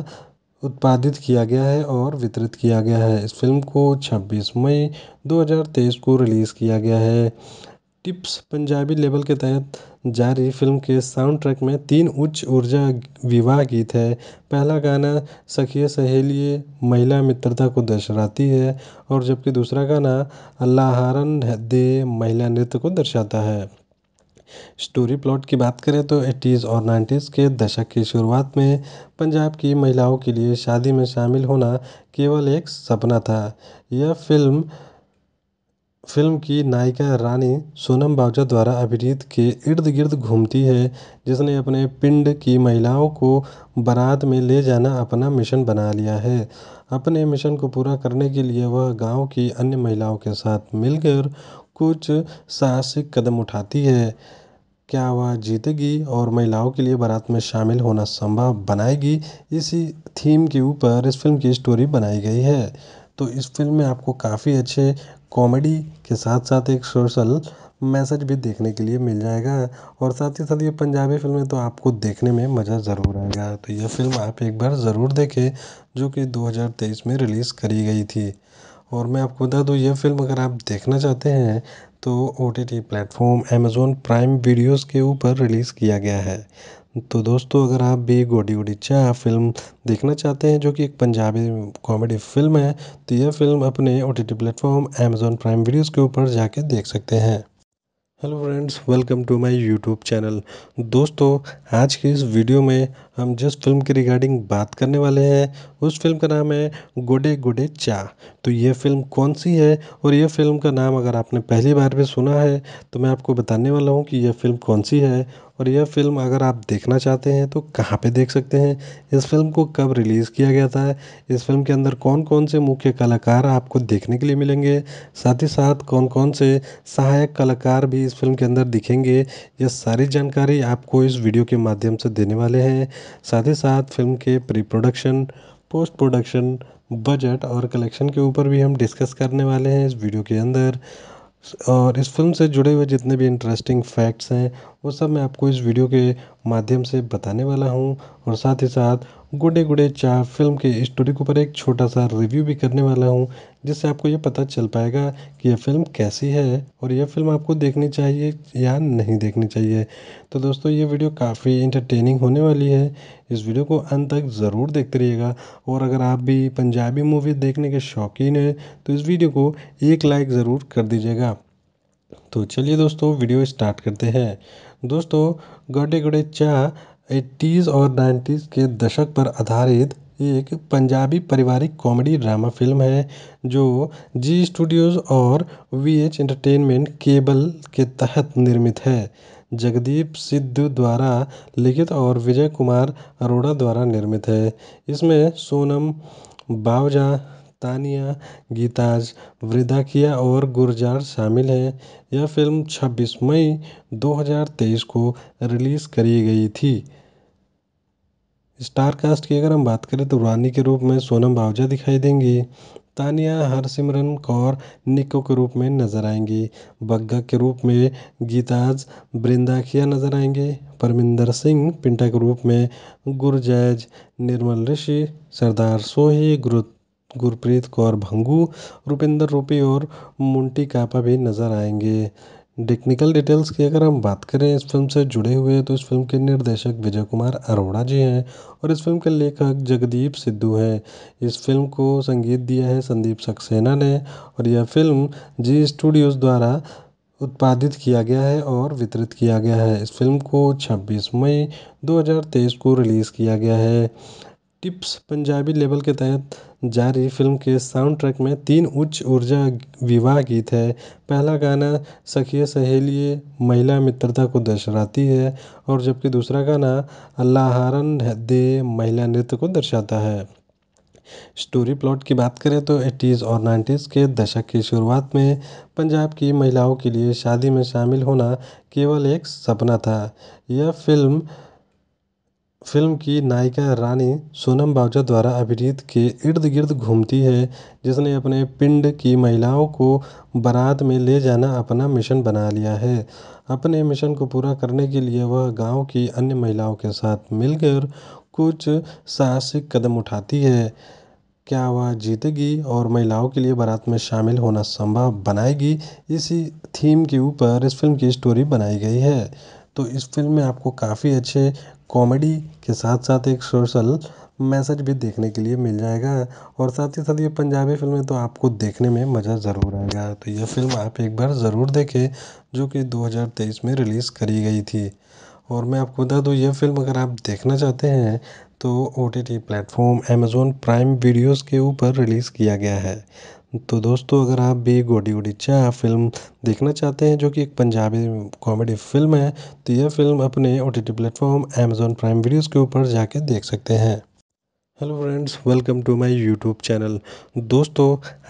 उत्पादित किया गया है और वितरित किया गया है इस फिल्म को 26 मई 2023 को रिलीज़ किया गया है टिप्स पंजाबी लेवल के तहत जारी फ़िल्म के साउंड ट्रैक में तीन उच्च ऊर्जा विवाह गीत है पहला गाना सखिए सहेली महिला मित्रता को दर्शाती है और जबकि दूसरा गाना अल्लाहरन दे महिला नृत्य को दर्शाता है स्टोरी प्लॉट की बात करें तो एटीज़ और नाइन्टीज़ के दशक की शुरुआत में पंजाब की महिलाओं के लिए शादी में शामिल होना केवल एक सपना था यह फ़िल्म फ़िल्म की नायिका रानी सोनम बावजा द्वारा अभिनीत के इर्द गिर्द घूमती है जिसने अपने पिंड की महिलाओं को बारात में ले जाना अपना मिशन बना लिया है अपने मिशन को पूरा करने के लिए वह गाँव की अन्य महिलाओं के साथ मिलकर कुछ साहसिक कदम उठाती है क्या वह जीतेगी और महिलाओं के लिए बारात में शामिल होना संभव बनाएगी इसी थीम के ऊपर इस फ़िल्म की स्टोरी बनाई गई है तो इस फ़िल्म में आपको काफ़ी अच्छे कॉमेडी के साथ साथ एक सोशल मैसेज भी देखने के लिए मिल जाएगा और साथ ही साथ ये पंजाबी फिल्में तो आपको देखने में मज़ा ज़रूर आएगा तो यह फिल्म आप एक बार ज़रूर देखें जो कि दो हज़ार तेईस में रिलीज़ करी गई थी और मैं आपको बता दूँ यह फिल्म अगर आप देखना चाहते हैं तो O T T platform Amazon Prime videos के ऊपर रिलीज़ किया गया है तो दोस्तों अगर आप भी गोडी गुडीचा फ़िल्म देखना चाहते हैं जो कि एक पंजाबी कॉमेडी फ़िल्म है तो यह फ़िल्म अपने O T T platform Amazon Prime videos के ऊपर जाके देख सकते हैं hello friends welcome to my YouTube channel दोस्तों आज के इस वीडियो में हम जिस फिल्म के रिगार्डिंग बात करने वाले हैं उस फिल्म का नाम है गुडे गुडे चा तो ये फिल्म कौन सी है और ये फिल्म का नाम अगर आपने पहली बार भी सुना है तो मैं आपको बताने वाला हूँ कि यह फिल्म कौन सी है और यह फिल्म अगर आप देखना चाहते हैं तो कहाँ पे देख सकते हैं इस फिल्म को कब रिलीज़ किया गया था इस फिल्म के अंदर कौन कौन से मुख्य कलाकार आपको देखने के लिए मिलेंगे साथ ही साथ कौन कौन से सहायक कलाकार भी इस फिल्म के अंदर दिखेंगे यह सारी जानकारी आपको इस वीडियो के माध्यम से देने वाले हैं साथ ही साथ फ़िल्म के pre production post production budget और कलेक्शन के ऊपर भी हम डिस्कस करने वाले हैं इस वीडियो के अंदर और इस फिल्म से जुड़े हुए जितने भी इंटरेस्टिंग फैक्ट्स हैं वो सब मैं आपको इस वीडियो के माध्यम से बताने वाला हूँ और साथ ही साथ गुडे गुडे चा फिल्म के स्टोरी के ऊपर एक छोटा सा रिव्यू भी करने वाला हूँ जिससे आपको ये पता चल पाएगा कि यह फिल्म कैसी है और यह फिल्म आपको देखनी चाहिए या नहीं देखनी चाहिए तो दोस्तों ये वीडियो काफ़ी इंटरटेनिंग होने वाली है इस वीडियो को अंत तक ज़रूर देखते रहिएगा और अगर आप भी पंजाबी मूवी देखने के शौकीन हैं तो इस वीडियो को एक लाइक ज़रूर कर दीजिएगा तो चलिए दोस्तों वीडियो स्टार्ट करते हैं दोस्तों गॉडे गुडे चाह एट्टीज़ और नाइन्टीज़ के दशक पर आधारित एक पंजाबी पारिवारिक कॉमेडी ड्रामा फ़िल्म है जो जी स्टूडियोज़ और वी एच एंटरटेनमेंट केबल के तहत निर्मित है जगदीप सिद्धू द्वारा लिखित और विजय कुमार अरोड़ा द्वारा निर्मित है इसमें सोनम बावजा दस्तानिया गीताज वृदाकिया और गुरजार शामिल हैं यह फ़िल्म छब्बीस मई दो हज़ार तेईस को रिलीज़ करी गई थी स्टार कास्ट की अगर हम बात करें तो रानी के रूप में सोनम बावजा दिखाई देंगी तानिया हरसिमरन कौर निको के रूप में नज़र आएंगी बग्गा के रूप में गीताज बृंदाखिया नज़र आएंगे परमिंदर सिंह पिंटा के रूप में गुरजैज निर्मल ऋषि सरदार सोही गुरु गुरप्रीत कौर भंगू रुपिंदर रूपी और मुंटी कापा भी नज़र आएंगे टेक्निकल डिटेल्स की अगर हम बात करें इस फिल्म से जुड़े हुए तो इस फिल्म के निर्देशक विजय कुमार अरोड़ा जी हैं और इस फिल्म के लेखक जगदीप सिद्धू हैं इस फिल्म को संगीत दिया है संदीप सक्सेना ने और यह फिल्म जी स्टूडियोज़ द्वारा उत्पादित किया गया है और वितरित किया गया है इस फिल्म को 26 मई 2023 को रिलीज़ किया गया है टिप्स पंजाबी लेबल के तहत जारी फिल्म के साउंड ट्रैक में तीन उच्च ऊर्जा विवाह गीत है पहला गाना सखिए सहेली महिला मित्रता को दर्शाती है और जबकि दूसरा गाना अल्लाहारन दे महिला नृत्य को दर्शाता है स्टोरी प्लॉट की बात करें तो एटीज़ और नाइन्टीज़ के दशक की शुरुआत में पंजाब की महिलाओं के लिए शादी में शामिल होना केवल एक सपना था यह फिल्म फ़िल्म की नायिका रानी सोनम बाजवा द्वारा अभिनीत के इर्द गिर्द घूमती है जिसने अपने पिंड की महिलाओं को बारात में ले जाना अपना मिशन बना लिया है अपने मिशन को पूरा करने के लिए वह गाँव की अन्य महिलाओं के साथ मिलकर कुछ साहसिक कदम उठाती है क्या वह जीतेगी और महिलाओं के लिए बारात में शामिल होना संभव बनाएगी इसी थीम के ऊपर इस फ़िल्म की स्टोरी बनाई गई है तो इस फ़िल्म में आपको काफ़ी अच्छे कॉमेडी के साथ साथ एक सोशल मैसेज भी देखने के लिए मिल जाएगा और साथ ही साथ ये पंजाबी फिल्में तो आपको देखने में मज़ा ज़रूर आएगा तो यह फिल्म आप एक बार ज़रूर देखें जो कि दो हज़ार तेईस में रिलीज़ करी गई थी और मैं आपको बता दूँ यह फिल्म अगर आप देखना चाहते हैं तो O T T platform Amazon Prime videos के ऊपर रिलीज़ किया गया है तो दोस्तों अगर आप भी गोडी गोडी चाह फिल्म देखना चाहते हैं जो कि एक पंजाबी कॉमेडी फिल्म है तो यह फिल्म अपने O T T platform Amazon Prime videos के ऊपर जाके देख सकते हैं hello friends welcome to my YouTube channel दोस्तों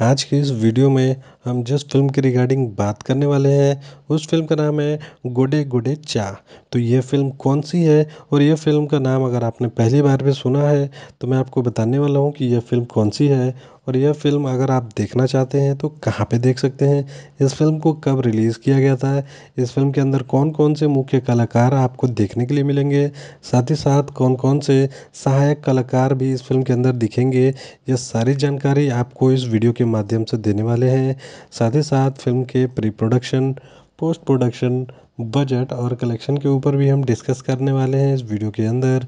आज की इस वीडियो में हम जिस फिल्म के रिगार्डिंग बात करने वाले हैं उस फिल्म का नाम है गोडे गोडे चा तो ये फिल्म कौन सी है और ये फिल्म का नाम अगर आपने पहली बार भी सुना है तो मैं आपको बताने वाला हूँ कि यह फिल्म कौन सी है और यह फ़िल्म अगर आप देखना चाहते हैं तो कहाँ पे देख सकते हैं इस फ़िल्म को कब रिलीज़ किया गया था इस फ़िल्म के अंदर कौन कौन से मुख्य कलाकार आपको देखने के लिए मिलेंगे साथ ही साथ कौन कौन से सहायक कलाकार भी इस फ़िल्म के अंदर दिखेंगे यह सारी जानकारी आपको इस वीडियो के माध्यम से देने वाले हैं साथ ही साथ फ़िल्म के pre production post production budget और कलेक्शन के ऊपर भी हम डिस्कस करने वाले हैं इस वीडियो के अंदर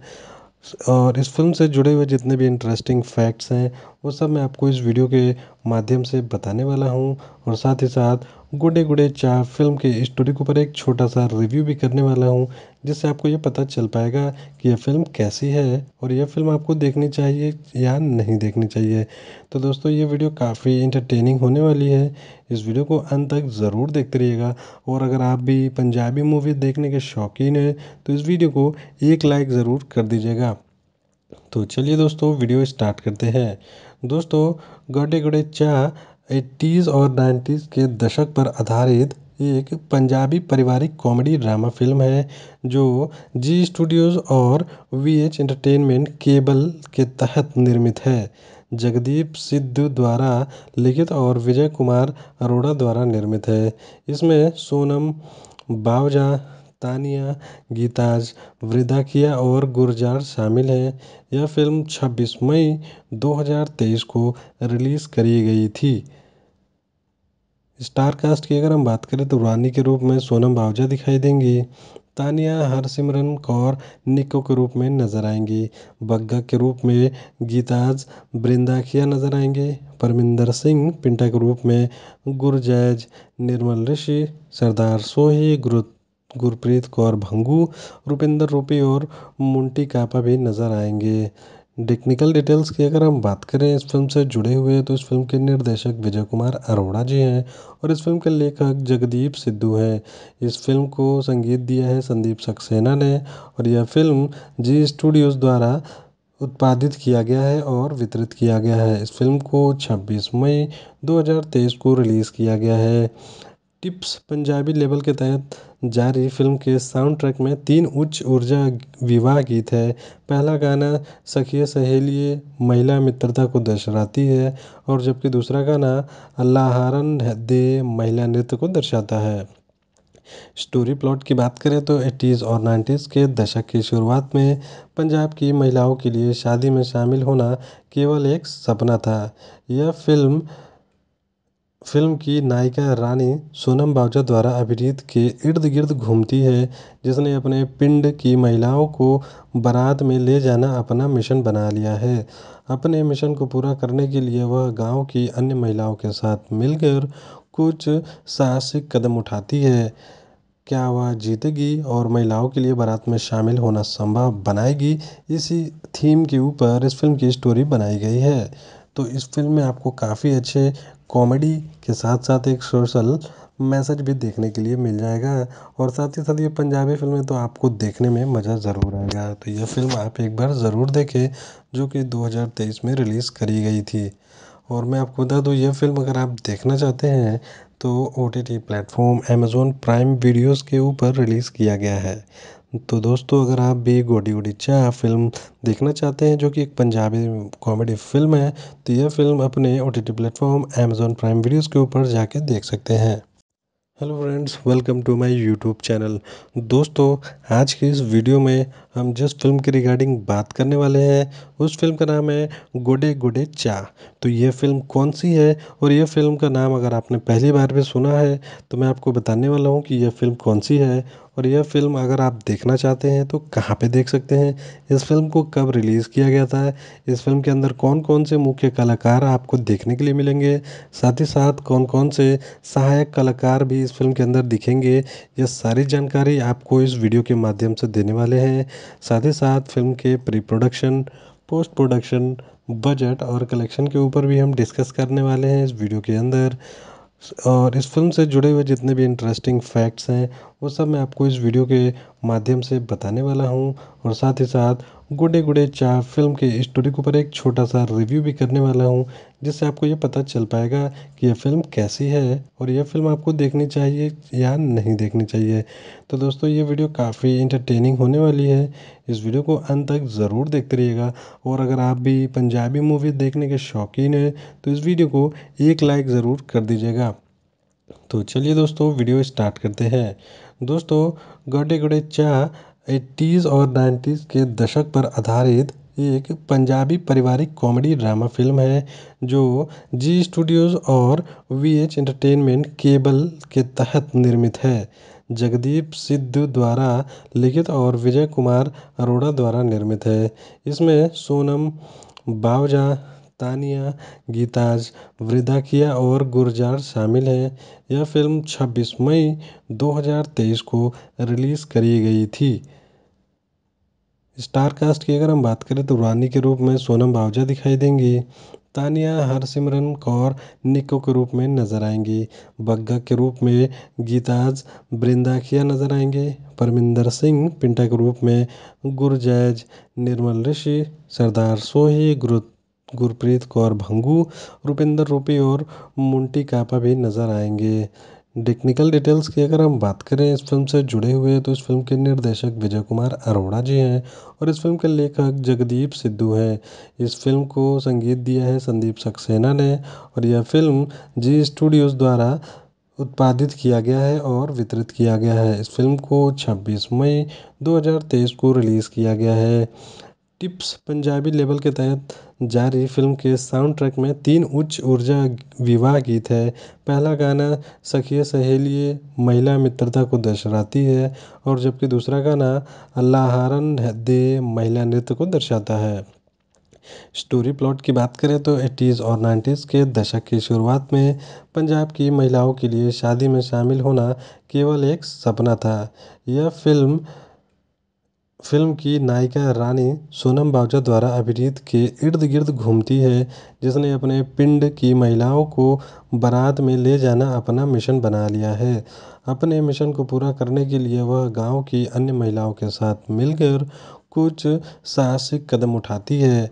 और इस फ़िल्म से जुड़े हुए जितने भी इंटरेस्टिंग फैक्ट्स हैं वो सब मैं आपको इस वीडियो के माध्यम से बताने वाला हूँ और साथ ही साथ गुडे गुडे चाह फिल्म के स्टोरी के ऊपर एक छोटा सा रिव्यू भी करने वाला हूँ जिससे आपको ये पता चल पाएगा कि यह फिल्म कैसी है और यह फिल्म आपको देखनी चाहिए या नहीं देखनी चाहिए तो दोस्तों ये वीडियो काफ़ी इंटरटेनिंग होने वाली है इस वीडियो को अंत तक ज़रूर देखते रहिएगा और अगर आप भी पंजाबी मूवी देखने के शौकीन हैं तो इस वीडियो को एक लाइक ज़रूर कर दीजिएगा तो चलिए दोस्तों वीडियो स्टार्ट करते हैं दोस्तों गडे गडे चाह एट्टीज़ और नाइन्टीज़ के दशक पर आधारित एक पंजाबी पारिवारिक कॉमेडी ड्रामा फ़िल्म है जो जी स्टूडियोज़ और वी एच एंटरटेनमेंट केबल के तहत निर्मित है जगदीप सिद्धू द्वारा लिखित और विजय कुमार अरोड़ा द्वारा निर्मित है इसमें सोनम बावजा तानिया गीताज वृदाकिया और गुरजार शामिल हैं यह फ़िल्म छब्बीस मई दो हज़ार तेईस को रिलीज़ करी गई थी स्टार कास्ट की अगर हम बात करें तो रानी के रूप में सोनम बावजा दिखाई देंगी तानिया हरसिमरन कौर निको के रूप में नज़र आएंगी बग्गा के रूप में गीताज बृंदाखिया नज़र आएंगे परमिंदर सिंह पिंटा के रूप में गुरजैज निर्मल ऋषि सरदार सोही गुरु गुरप्रीत कौर भंगू रुपिंदर रूपी और मुंटी कापा भी नज़र आएंगे टेक्निकल डिटेल्स की अगर हम बात करें इस फिल्म से जुड़े हुए तो इस फिल्म के निर्देशक विजय कुमार अरोड़ा जी हैं और इस फिल्म के लेखक जगदीप सिद्धू हैं इस फिल्म को संगीत दिया है संदीप सक्सेना ने और यह फिल्म जी स्टूडियोज़ द्वारा उत्पादित किया गया है और वितरित किया गया है इस फिल्म को 26 मई 2023 को रिलीज़ किया गया है टिप्स पंजाबी लेबल के तहत जारी फिल्म के साउंड ट्रैक में तीन उच्च ऊर्जा विवाह गीत है पहला गाना सखिए सहेली महिला मित्रता को दर्शाती है और जबकि दूसरा गाना अल्लाहारन दे महिला नृत्य को दर्शाता है स्टोरी प्लॉट की बात करें तो एटीज़ और नाइन्टीज़ के दशक की शुरुआत में पंजाब की महिलाओं के लिए शादी में शामिल होना केवल एक सपना था यह फिल्म फिल्म की नायिका रानी सोनम बाजवा द्वारा अभिनीत के इर्द गिर्द घूमती है जिसने अपने पिंड की महिलाओं को बारात में ले जाना अपना मिशन बना लिया है अपने मिशन को पूरा करने के लिए वह गांव की अन्य महिलाओं के साथ मिलकर कुछ साहसिक कदम उठाती है क्या वह जीतेगी और महिलाओं के लिए बारात में शामिल होना संभव बनाएगी इसी थीम के ऊपर इस फिल्म की स्टोरी बनाई गई है तो इस फिल्म में आपको काफ़ी अच्छे कॉमेडी के साथ साथ एक सोशल मैसेज भी देखने के लिए मिल जाएगा और साथ ही साथ ये पंजाबी फिल्में तो आपको देखने में मज़ा ज़रूर आएगा तो यह फिल्म आप एक बार ज़रूर देखें जो कि दो हज़ार तेईस में रिलीज़ करी गई थी और मैं आपको बता दूँ यह फिल्म अगर आप देखना चाहते हैं तो O T T platform Amazon Prime videos के ऊपर रिलीज़ किया गया है तो दोस्तों अगर आप भी गोडी गोडी चाह फिल्म देखना चाहते हैं जो कि एक पंजाबी कॉमेडी फिल्म है तो यह फिल्म अपने O T T platform Amazon Prime videos के ऊपर जाके देख सकते हैं hello friends welcome to my YouTube channel दोस्तों आज की इस वीडियो में हम जिस फिल्म के रिगार्डिंग बात करने वाले हैं उस फ़िल्म का नाम है गुडे गुडे चा तो ये फ़िल्म कौन सी है और ये फ़िल्म का नाम अगर आपने पहली बार भी सुना है तो मैं आपको बताने वाला हूँ कि यह फ़िल्म कौन सी है और यह फ़िल्म अगर आप देखना चाहते हैं तो कहाँ पे देख सकते हैं इस फिल्म को कब रिलीज़ किया गया था इस फिल्म के अंदर कौन कौन से मुख्य कलाकार आपको देखने के लिए मिलेंगे साथ ही साथ कौन कौन से सहायक कलाकार भी इस फिल्म के अंदर दिखेंगे यह सारी जानकारी आपको इस वीडियो के माध्यम से देने वाले हैं साथ ही साथ फिल्म के pre production post production budget और कलेक्शन के ऊपर भी हम डिस्कस करने वाले हैं इस वीडियो के अंदर और इस फिल्म से जुड़े हुए जितने भी इंटरेस्टिंग फैक्ट्स हैं वो सब मैं आपको इस वीडियो के माध्यम से बताने वाला हूँ और साथ ही साथ गुडे गुडे चार फिल्म के स्टोरी के ऊपर एक छोटा सा रिव्यू भी करने वाला हूँ जिससे आपको ये पता चल पाएगा कि यह फिल्म कैसी है और यह फिल्म आपको देखनी चाहिए या नहीं देखनी चाहिए तो दोस्तों ये वीडियो काफ़ी इंटरटेनिंग होने वाली है इस वीडियो को अंत तक ज़रूर देखते रहिएगा और अगर आप भी पंजाबी मूवी देखने के शौकीन हैं तो इस वीडियो को एक लाइक ज़रूर कर दीजिएगा तो चलिए दोस्तों वीडियो स्टार्ट करते हैं दोस्तों गड़े गड़े चाह एट्टीज़ और नाइन्टीज़ के दशक पर आधारित एक पंजाबी पारिवारिक कॉमेडी ड्रामा फिल्म है जो जी स्टूडियोज़ और वी एच एंटरटेनमेंट केबल के तहत निर्मित है जगदीप सिद्धू द्वारा लिखित और विजय कुमार अरोड़ा द्वारा निर्मित है इसमें सोनम बावजा तानिया गीताज वृदाकिया और गुरजार शामिल हैं यह फ़िल्म छब्बीस मई दो हज़ार तेईस को रिलीज़ करी गई थी स्टार कास्ट की अगर हम बात करें तो रानी के रूप में सोनम बावजा दिखाई देंगी तानिया हरसिमरन कौर निको के रूप में नज़र आएंगी बग्गा के रूप में गीताज बृंदाखिया नज़र आएंगे परमिंदर सिंह पिंटा के रूप में गुरजैज निर्मल ऋषि सरदार सोही गुरु गुरप्रीत कौर भंगू रुपिंदर रूपी और मुंटी कापा भी नज़र आएंगे टेक्निकल डिटेल्स की अगर हम बात करें इस फिल्म से जुड़े हुए तो इस फिल्म के निर्देशक विजय कुमार अरोड़ा जी हैं और इस फिल्म के लेखक जगदीप सिद्धू हैं इस फिल्म को संगीत दिया है संदीप सक्सेना ने और यह फिल्म जी स्टूडियोज़ द्वारा उत्पादित किया गया है और वितरित किया गया है इस फिल्म को 26 मई 2023 को रिलीज़ किया गया है टिप्स पंजाबी लेवल के तहत जारी फिल्म के साउंड ट्रैक में तीन उच्च ऊर्जा विवाह गीत है पहला गाना सखिए सहेलिए महिला मित्रता को दर्शाती है और जबकि दूसरा गाना हारन दे महिला नृत्य को दर्शाता है स्टोरी प्लॉट की बात करें तो एटीज़ और नाइन्टीज़ के दशक की शुरुआत में पंजाब की महिलाओं के लिए शादी में शामिल होना केवल एक सपना था यह फिल्म फ़िल्म की नायिका रानी सोनम बाजवा द्वारा अभिनीत के इर्द गिर्द घूमती है जिसने अपने पिंड की महिलाओं को बारात में ले जाना अपना मिशन बना लिया है अपने मिशन को पूरा करने के लिए वह गांव की अन्य महिलाओं के साथ मिलकर कुछ साहसिक कदम उठाती है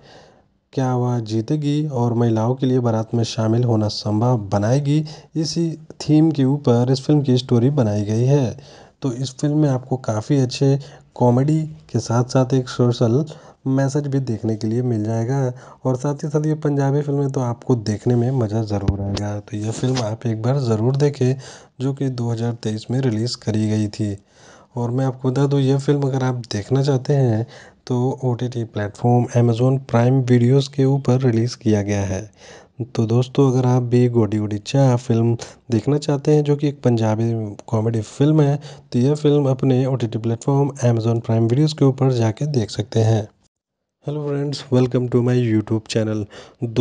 क्या वह जीतेगी और महिलाओं के लिए बारात में शामिल होना संभव बनाएगी इसी थीम के ऊपर इस फिल्म की स्टोरी बनाई गई है तो इस फिल्म में आपको काफ़ी अच्छे कॉमेडी के साथ साथ एक सोशल मैसेज भी देखने के लिए मिल जाएगा और साथ ही साथ ये पंजाबी फिल्में तो आपको देखने में मज़ा ज़रूर आएगा तो यह फिल्म आप एक बार ज़रूर देखें जो कि दो हज़ार तेईस में रिलीज़ करी गई थी और मैं आपको बता दूँ यह फिल्म अगर आप देखना चाहते हैं तो O T T platform Amazon Prime videos के ऊपर रिलीज़ किया गया है तो दोस्तों अगर आप भी गोडी गोडी चाह फिल्म देखना चाहते हैं जो कि एक पंजाबी कॉमेडी फिल्म है तो यह फिल्म अपने O T T platform Amazon Prime videos के ऊपर जाके देख सकते हैं hello friends welcome to my YouTube channel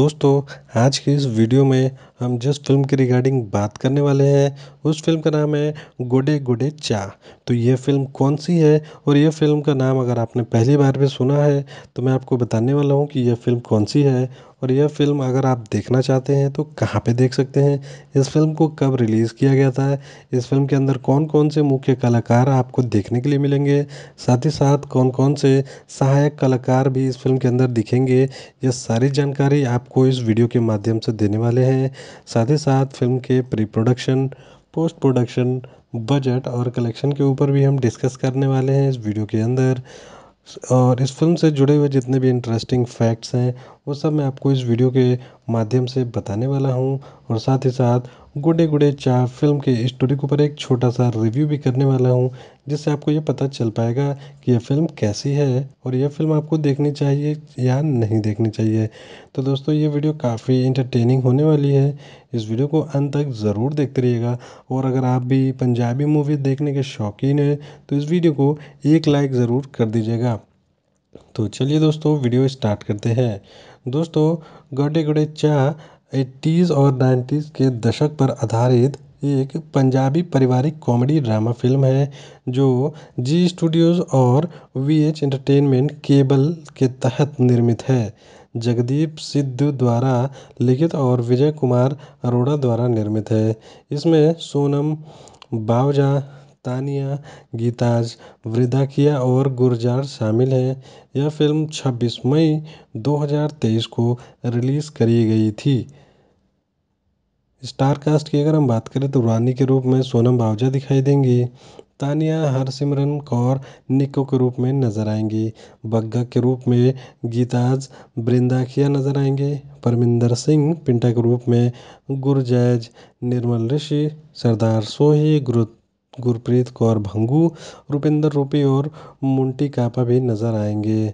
दोस्तों आज की इस वीडियो में हम जिस फ़िल्म के रिगार्डिंग बात करने वाले हैं उस फ़िल्म का नाम है गुडे गुडे चा तो ये फ़िल्म कौन सी है और ये फ़िल्म का नाम अगर आपने पहली बार भी सुना है तो मैं आपको बताने वाला हूँ कि यह फ़िल्म कौन सी है और यह फ़िल्म अगर आप देखना चाहते हैं तो कहाँ पे देख सकते हैं इस फिल्म को कब रिलीज़ किया गया था इस फिल्म के अंदर कौन कौन से मुख्य कलाकार आपको देखने के लिए मिलेंगे साथ ही साथ कौन कौन से सहायक कलाकार भी इस फिल्म के अंदर दिखेंगे यह सारी जानकारी आपको इस वीडियो के माध्यम से देने वाले हैं साथ ही साथ फ़िल्म के pre production post production budget और कलेक्शन के ऊपर भी हम डिस्कस करने वाले हैं इस वीडियो के अंदर और इस फिल्म से जुड़े हुए जितने भी इंटरेस्टिंग फैक्ट्स हैं वो सब मैं आपको इस वीडियो के माध्यम से बताने वाला हूँ और साथ ही साथ गुडे गुडे चाह फिल्म के स्टोरी के ऊपर एक छोटा सा रिव्यू भी करने वाला हूँ जिससे आपको ये पता चल पाएगा कि यह फिल्म कैसी है और यह फिल्म आपको देखनी चाहिए या नहीं देखनी चाहिए तो दोस्तों ये वीडियो काफ़ी इंटरटेनिंग होने वाली है इस वीडियो को अंत तक ज़रूर देखते रहिएगा और अगर आप भी पंजाबी मूवी देखने के शौकीन हैं तो इस वीडियो को एक लाइक ज़रूर कर दीजिएगा तो चलिए दोस्तों वीडियो स्टार्ट करते हैं दोस्तों गडे गडे चाह एट्टीज़ और नाइन्टीज़ के दशक पर आधारित एक पंजाबी पारिवारिक कॉमेडी ड्रामा फ़िल्म है जो ज़ी स्टूडियोज़ और वी एच एंटरटेनमेंट केबल के तहत निर्मित है जगदीप सिद्धू द्वारा लिखित और विजय कुमार अरोड़ा द्वारा निर्मित है इसमें सोनम बावजा तानिया गीताज वृदाकिया और गुरजार शामिल हैं यह फ़िल्म छब्बीस मई दो हज़ार तेईस को रिलीज़ करी गई थी स्टारकास्ट की अगर हम बात करें तो रानी के रूप में सोनम बावजा दिखाई देंगी तानिया हरसिमरन कौर निको के रूप में नज़र आएंगी बग्गा के रूप में गीताज बृंदाखिया नज़र आएंगे परमिंदर सिंह पिंटा के रूप में गुरजैज निर्मल ऋषि सरदार सोही गुरु गुरप्रीत कौर भंगू रुपिंदर रूपी और मुंटी कापा भी नज़र आएंगे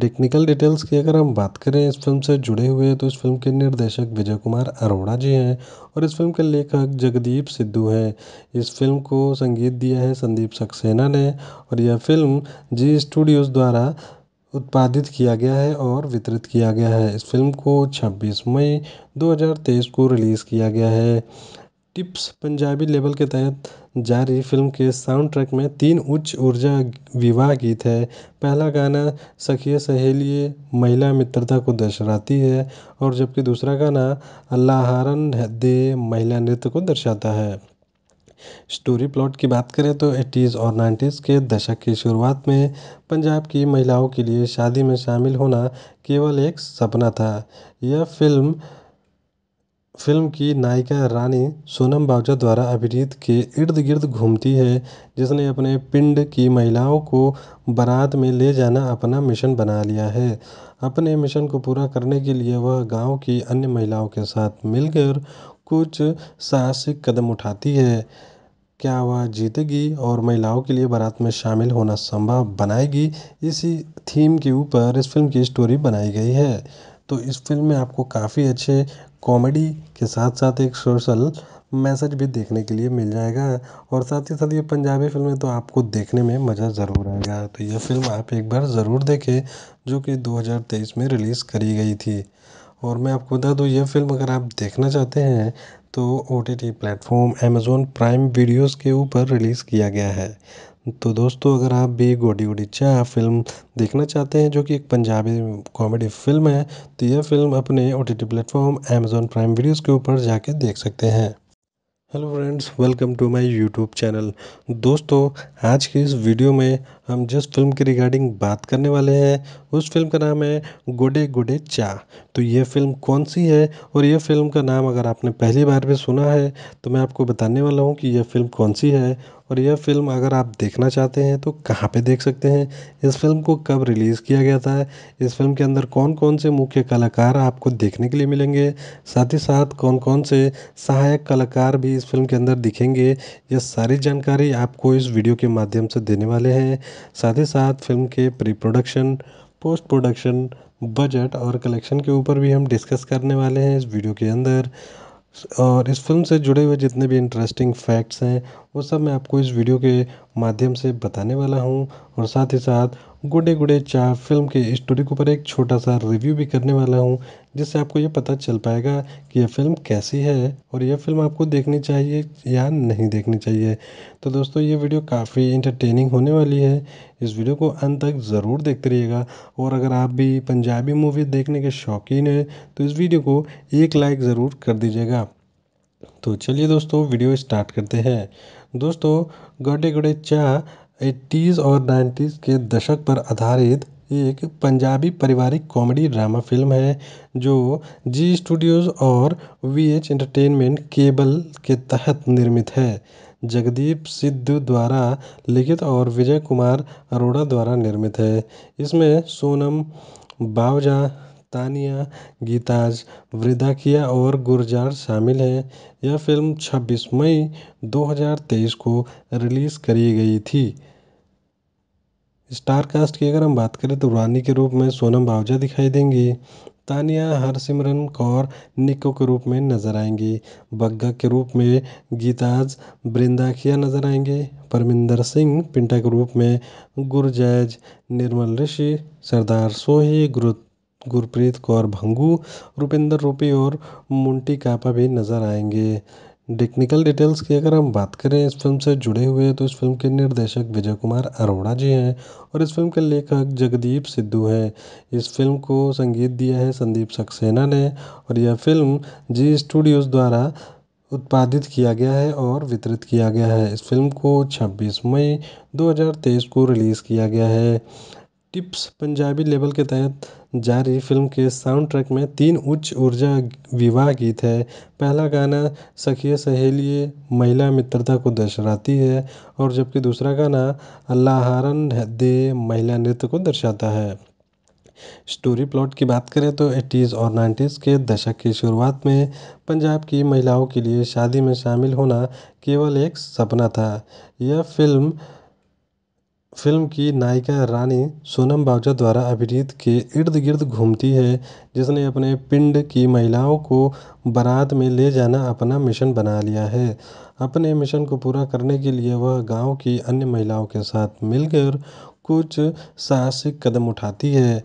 टेक्निकल डिटेल्स की अगर हम बात करें इस फिल्म से जुड़े हुए तो इस फिल्म के निर्देशक विजय कुमार अरोड़ा जी हैं और इस फिल्म के लेखक जगदीप सिद्धू हैं इस फिल्म को संगीत दिया है संदीप सक्सेना ने और यह फिल्म जी स्टूडियोज़ द्वारा उत्पादित किया गया है और वितरित किया गया है इस फिल्म को छब्बीस मई 2023 को रिलीज़ किया गया है टिप्स पंजाबी लेबल के तहत जारी फिल्म के साउंड ट्रैक में तीन उच्च ऊर्जा विवाह गीत है पहला गाना सखिए सहेलिए महिला मित्रता को दर्शाती है और जबकि दूसरा गाना अल्लाहारन दे महिला नृत्य को दर्शाता है स्टोरी प्लॉट की बात करें तो एटीज़ और नाइन्टीज़ के दशक की शुरुआत में पंजाब की महिलाओं के लिए शादी में शामिल होना केवल एक सपना था यह फिल्म फ़िल्म की नायिका रानी सोनम बाजवा द्वारा अभिनीत के इर्द गिर्द घूमती है जिसने अपने पिंड की महिलाओं को बारात में ले जाना अपना मिशन बना लिया है अपने मिशन को पूरा करने के लिए वह गाँव की अन्य महिलाओं के साथ मिलकर कुछ साहसिक कदम उठाती है क्या वह जीतेगी और महिलाओं के लिए बारात में शामिल होना संभव बनाएगी इसी थीम के ऊपर इस फिल्म की स्टोरी बनाई गई है तो इस फिल्म में आपको काफ़ी अच्छे कॉमेडी के साथ साथ एक सोशल मैसेज भी देखने के लिए मिल जाएगा और साथ ही साथ ये पंजाबी फिल्में तो आपको देखने में मज़ा ज़रूर आएगा तो यह फिल्म आप एक बार ज़रूर देखें जो कि दो हज़ार तेईस में रिलीज़ करी गई थी और मैं आपको बता दूँ यह फिल्म अगर आप देखना चाहते हैं तो O T T platform Amazon Prime videos के ऊपर रिलीज़ किया गया है तो दोस्तों अगर आप भी गोडी चाह अच्छा फिल्म देखना चाहते हैं जो कि एक पंजाबी कॉमेडी फिल्म है तो यह फिल्म अपने O T T platform Amazon Prime videos के ऊपर जाके देख सकते हैं hello friends welcome to my YouTube channel दोस्तों आज के इस वीडियो में हम जिस फ़िल्म के रिगार्डिंग बात करने वाले हैं उस फ़िल्म का नाम है गुडे गुडे चा तो ये फ़िल्म कौन सी है और ये फ़िल्म का नाम अगर आपने पहली बार भी सुना है तो मैं आपको बताने वाला हूँ कि यह फ़िल्म कौन सी है और यह फ़िल्म अगर आप देखना चाहते हैं तो कहाँ पे देख सकते हैं इस फिल्म को कब रिलीज़ किया गया था इस फिल्म के अंदर कौन कौन से मुख्य कलाकार आपको देखने के लिए मिलेंगे साथ ही साथ कौन कौन से सहायक कलाकार भी इस फिल्म के अंदर दिखेंगे यह सारी जानकारी आपको इस वीडियो के माध्यम से देने वाले हैं साथ ही साथ फ़िल्म के pre production post production budget और कलेक्शन के ऊपर भी हम डिस्कस करने वाले हैं इस वीडियो के अंदर और इस फिल्म से जुड़े हुए जितने भी इंटरेस्टिंग फैक्ट्स हैं वो सब मैं आपको इस वीडियो के माध्यम से बताने वाला हूँ और साथ ही साथ गुडे गुडे चाह फिल्म के स्टोरी के ऊपर एक छोटा सा रिव्यू भी करने वाला हूँ जिससे आपको ये पता चल पाएगा कि यह फिल्म कैसी है और यह फिल्म आपको देखनी चाहिए या नहीं देखनी चाहिए तो दोस्तों ये वीडियो काफ़ी इंटरटेनिंग होने वाली है इस वीडियो को अंत तक ज़रूर देखते रहिएगा और अगर आप भी पंजाबी मूवी देखने के शौकीन हैं तो इस वीडियो को एक लाइक ज़रूर कर दीजिएगा तो चलिए दोस्तों वीडियो स्टार्ट करते हैं दोस्तों गडे गडे चाह एट्टीज़ और नाइन्टीज़ के दशक पर आधारित एक पंजाबी पारिवारिक कॉमेडी ड्रामा फ़िल्म है जो जी स्टूडियोज़ और वी एच एंटरटेनमेंट केबल के तहत निर्मित है जगदीप सिद्धू द्वारा लिखित और विजय कुमार अरोड़ा द्वारा निर्मित है इसमें सोनम बावजा तानिया गीताज वृदाकिया और गुरजार शामिल हैं यह फ़िल्म छब्बीस मई दो हज़ार तेईस को रिलीज़ करी गई थी स्टार कास्ट की अगर हम बात करें तो रानी के रूप में सोनम बावजा दिखाई देंगी तानिया हरसिमरन कौर निको के रूप में नज़र आएंगी बग्गा के रूप में गीताज बृंदाखिया नज़र आएंगे परमिंदर सिंह पिंटा के रूप में गुरजैज निर्मल ऋषि सरदार सोही गुरु गुरप्रीत कौर भंगू रुपिंदर रूपी और मुंटी कापा भी नज़र आएंगे टेक्निकल डिटेल्स की अगर हम बात करें इस फिल्म से जुड़े हुए तो इस फिल्म के निर्देशक विजय कुमार अरोड़ा जी हैं और इस फिल्म के लेखक जगदीप सिद्धू हैं इस फिल्म को संगीत दिया है संदीप सक्सेना ने और यह फिल्म जी स्टूडियोज़ द्वारा उत्पादित किया गया है और वितरित किया गया है इस फिल्म को 26 मई 2023 को रिलीज़ किया गया है टिप्स पंजाबी लेवल के तहत जारी फ़िल्म के साउंड ट्रैक में तीन उच्च ऊर्जा विवाह गीत है पहला गाना सखिए सहेली महिला मित्रता को दर्शाती है और जबकि दूसरा गाना अल्लाहारन दे महिला नृत्य को दर्शाता है स्टोरी प्लॉट की बात करें तो एटीज़ और नाइन्टीज़ के दशक की शुरुआत में पंजाब की महिलाओं के लिए शादी में शामिल होना केवल एक सपना था यह फ़िल्म फ़िल्म की नायिका रानी सोनम बाजवा द्वारा अभिनीत के इर्द गिर्द घूमती है जिसने अपने पिंड की महिलाओं को बारात में ले जाना अपना मिशन बना लिया है अपने मिशन को पूरा करने के लिए वह गाँव की अन्य महिलाओं के साथ मिलकर कुछ साहसिक कदम उठाती है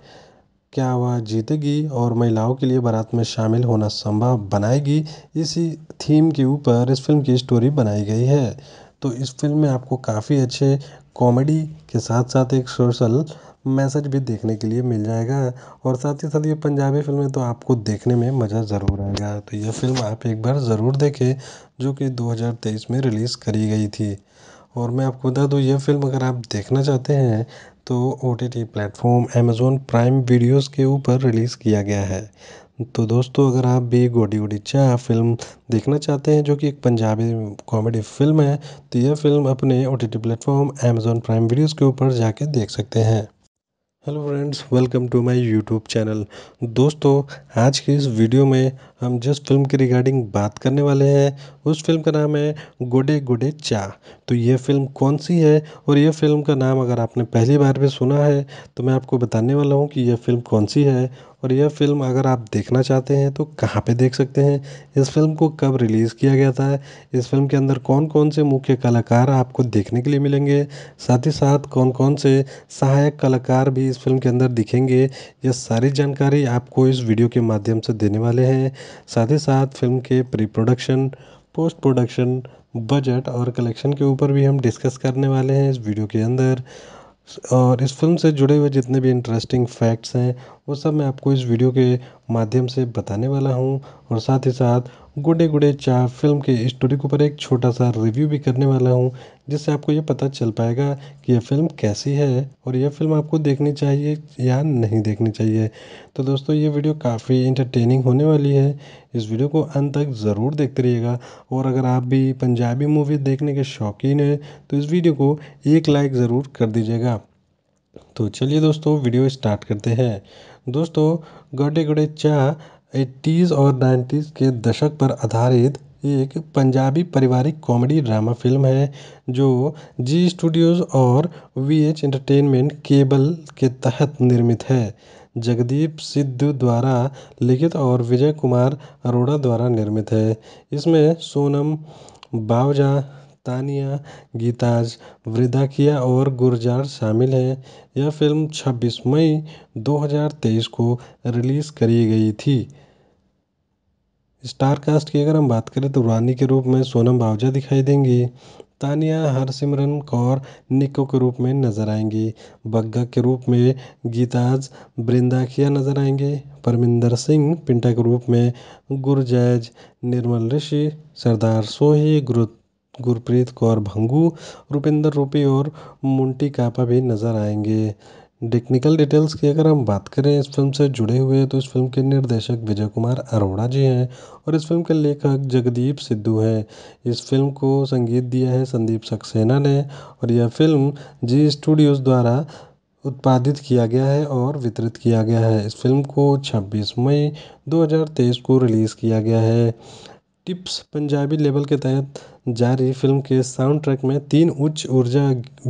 क्या वह जीतेगी और महिलाओं के लिए बारात में शामिल होना संभव बनाएगी इसी थीम के ऊपर इस फ़िल्म की स्टोरी बनाई गई है तो इस फ़िल्म में आपको काफ़ी अच्छे कॉमेडी के साथ साथ एक सोशल मैसेज भी देखने के लिए मिल जाएगा और साथ ही साथ ये पंजाबी फ़िल्में तो आपको देखने में मज़ा ज़रूर आएगा तो यह फ़िल्म आप एक बार ज़रूर देखें जो कि दो हज़ार तेईस में रिलीज़ करी गई थी और मैं आपको बता दूँ यह फ़िल्म अगर आप देखना चाहते हैं तो O T T platform Amazon Prime videos के ऊपर रिलीज़ किया गया है तो दोस्तों अगर आप भी गोडी गोडी चाह फिल्म देखना चाहते हैं जो कि एक पंजाबी कॉमेडी फिल्म है तो यह फिल्म अपने O T T platform Amazon Prime videos के ऊपर जाके देख सकते हैं hello friends welcome to my YouTube channel दोस्तों आज के इस वीडियो में हम जिस फ़िल्म के रिगार्डिंग बात करने वाले हैं उस फ़िल्म का नाम है गुडे गुडे चा तो ये फ़िल्म कौन सी है और ये फ़िल्म का नाम अगर आपने पहली बार भी सुना है तो मैं आपको बताने वाला हूँ कि यह फ़िल्म कौन सी है और यह फ़िल्म अगर आप देखना चाहते हैं तो कहाँ पे देख सकते हैं इस फिल्म को कब रिलीज़ किया गया था इस फिल्म के अंदर कौन कौन से मुख्य कलाकार आपको देखने के लिए मिलेंगे साथ ही साथ कौन कौन से सहायक कलाकार भी इस फिल्म के अंदर दिखेंगे यह सारी जानकारी आपको इस वीडियो के माध्यम से देने वाले हैं साथ ही साथ फ़िल्म के pre production post production budget और कलेक्शन के ऊपर भी हम डिस्कस करने वाले हैं इस वीडियो के अंदर और इस फिल्म से जुड़े हुए जितने भी इंटरेस्टिंग फैक्ट्स हैं वो सब मैं आपको इस वीडियो के माध्यम से बताने वाला हूँ और साथ ही साथ गुडे गुडे चार फिल्म के स्टोरी के ऊपर एक छोटा सा रिव्यू भी करने वाला हूँ जिससे आपको ये पता चल पाएगा कि यह फिल्म कैसी है और यह फिल्म आपको देखनी चाहिए या नहीं देखनी चाहिए तो दोस्तों ये वीडियो काफ़ी इंटरटेनिंग होने वाली है इस वीडियो को अंत तक ज़रूर देखते रहिएगा और अगर आप भी पंजाबी मूवी देखने के शौकीन हैं तो इस वीडियो को एक लाइक ज़रूर कर दीजिएगा तो चलिए दोस्तों वीडियो स्टार्ट करते हैं दोस्तों गॉडे गुडे चा एट्टीज़ और नाइन्टीज़ के दशक पर आधारित एक पंजाबी पारिवारिक कॉमेडी ड्रामा फ़िल्म है जो जी स्टूडियोज़ और वी एच एंटरटेनमेंट केबल के तहत निर्मित है जगदीप सिद्धू द्वारा लिखित और विजय कुमार अरोड़ा द्वारा निर्मित है इसमें सोनम बावजा दस्तानिया गीताज वृदाकिया और गुरजार शामिल हैं यह फ़िल्म छब्बीस मई दो हज़ार तेईस को रिलीज़ करी गई थी स्टार कास्ट की अगर हम बात करें तो रानी के रूप में सोनम बावजा दिखाई देंगी तानिया हरसिमरन कौर निको के रूप में नज़र आएंगी बग्गा के रूप में गीताज बृंदाखिया नज़र आएंगे परमिंदर सिंह पिंटा के रूप में गुरजैज निर्मल ऋषि सरदार सोही गुरु गुरप्रीत कौर भंगू रुपिंदर रूपी और मुंटी कापा भी नज़र आएंगे टेक्निकल डिटेल्स की अगर हम बात करें इस फिल्म से जुड़े हुए तो इस फिल्म के निर्देशक विजय कुमार अरोड़ा जी हैं और इस फिल्म के लेखक जगदीप सिद्धू हैं इस फिल्म को संगीत दिया है संदीप सक्सेना ने और यह फिल्म जी स्टूडियोज़ द्वारा उत्पादित किया गया है और वितरित किया गया है इस फिल्म को 26 मई 2023 को रिलीज़ किया गया है टिप्स पंजाबी लेबल के तहत जारी फिल्म के साउंड ट्रैक में तीन उच्च ऊर्जा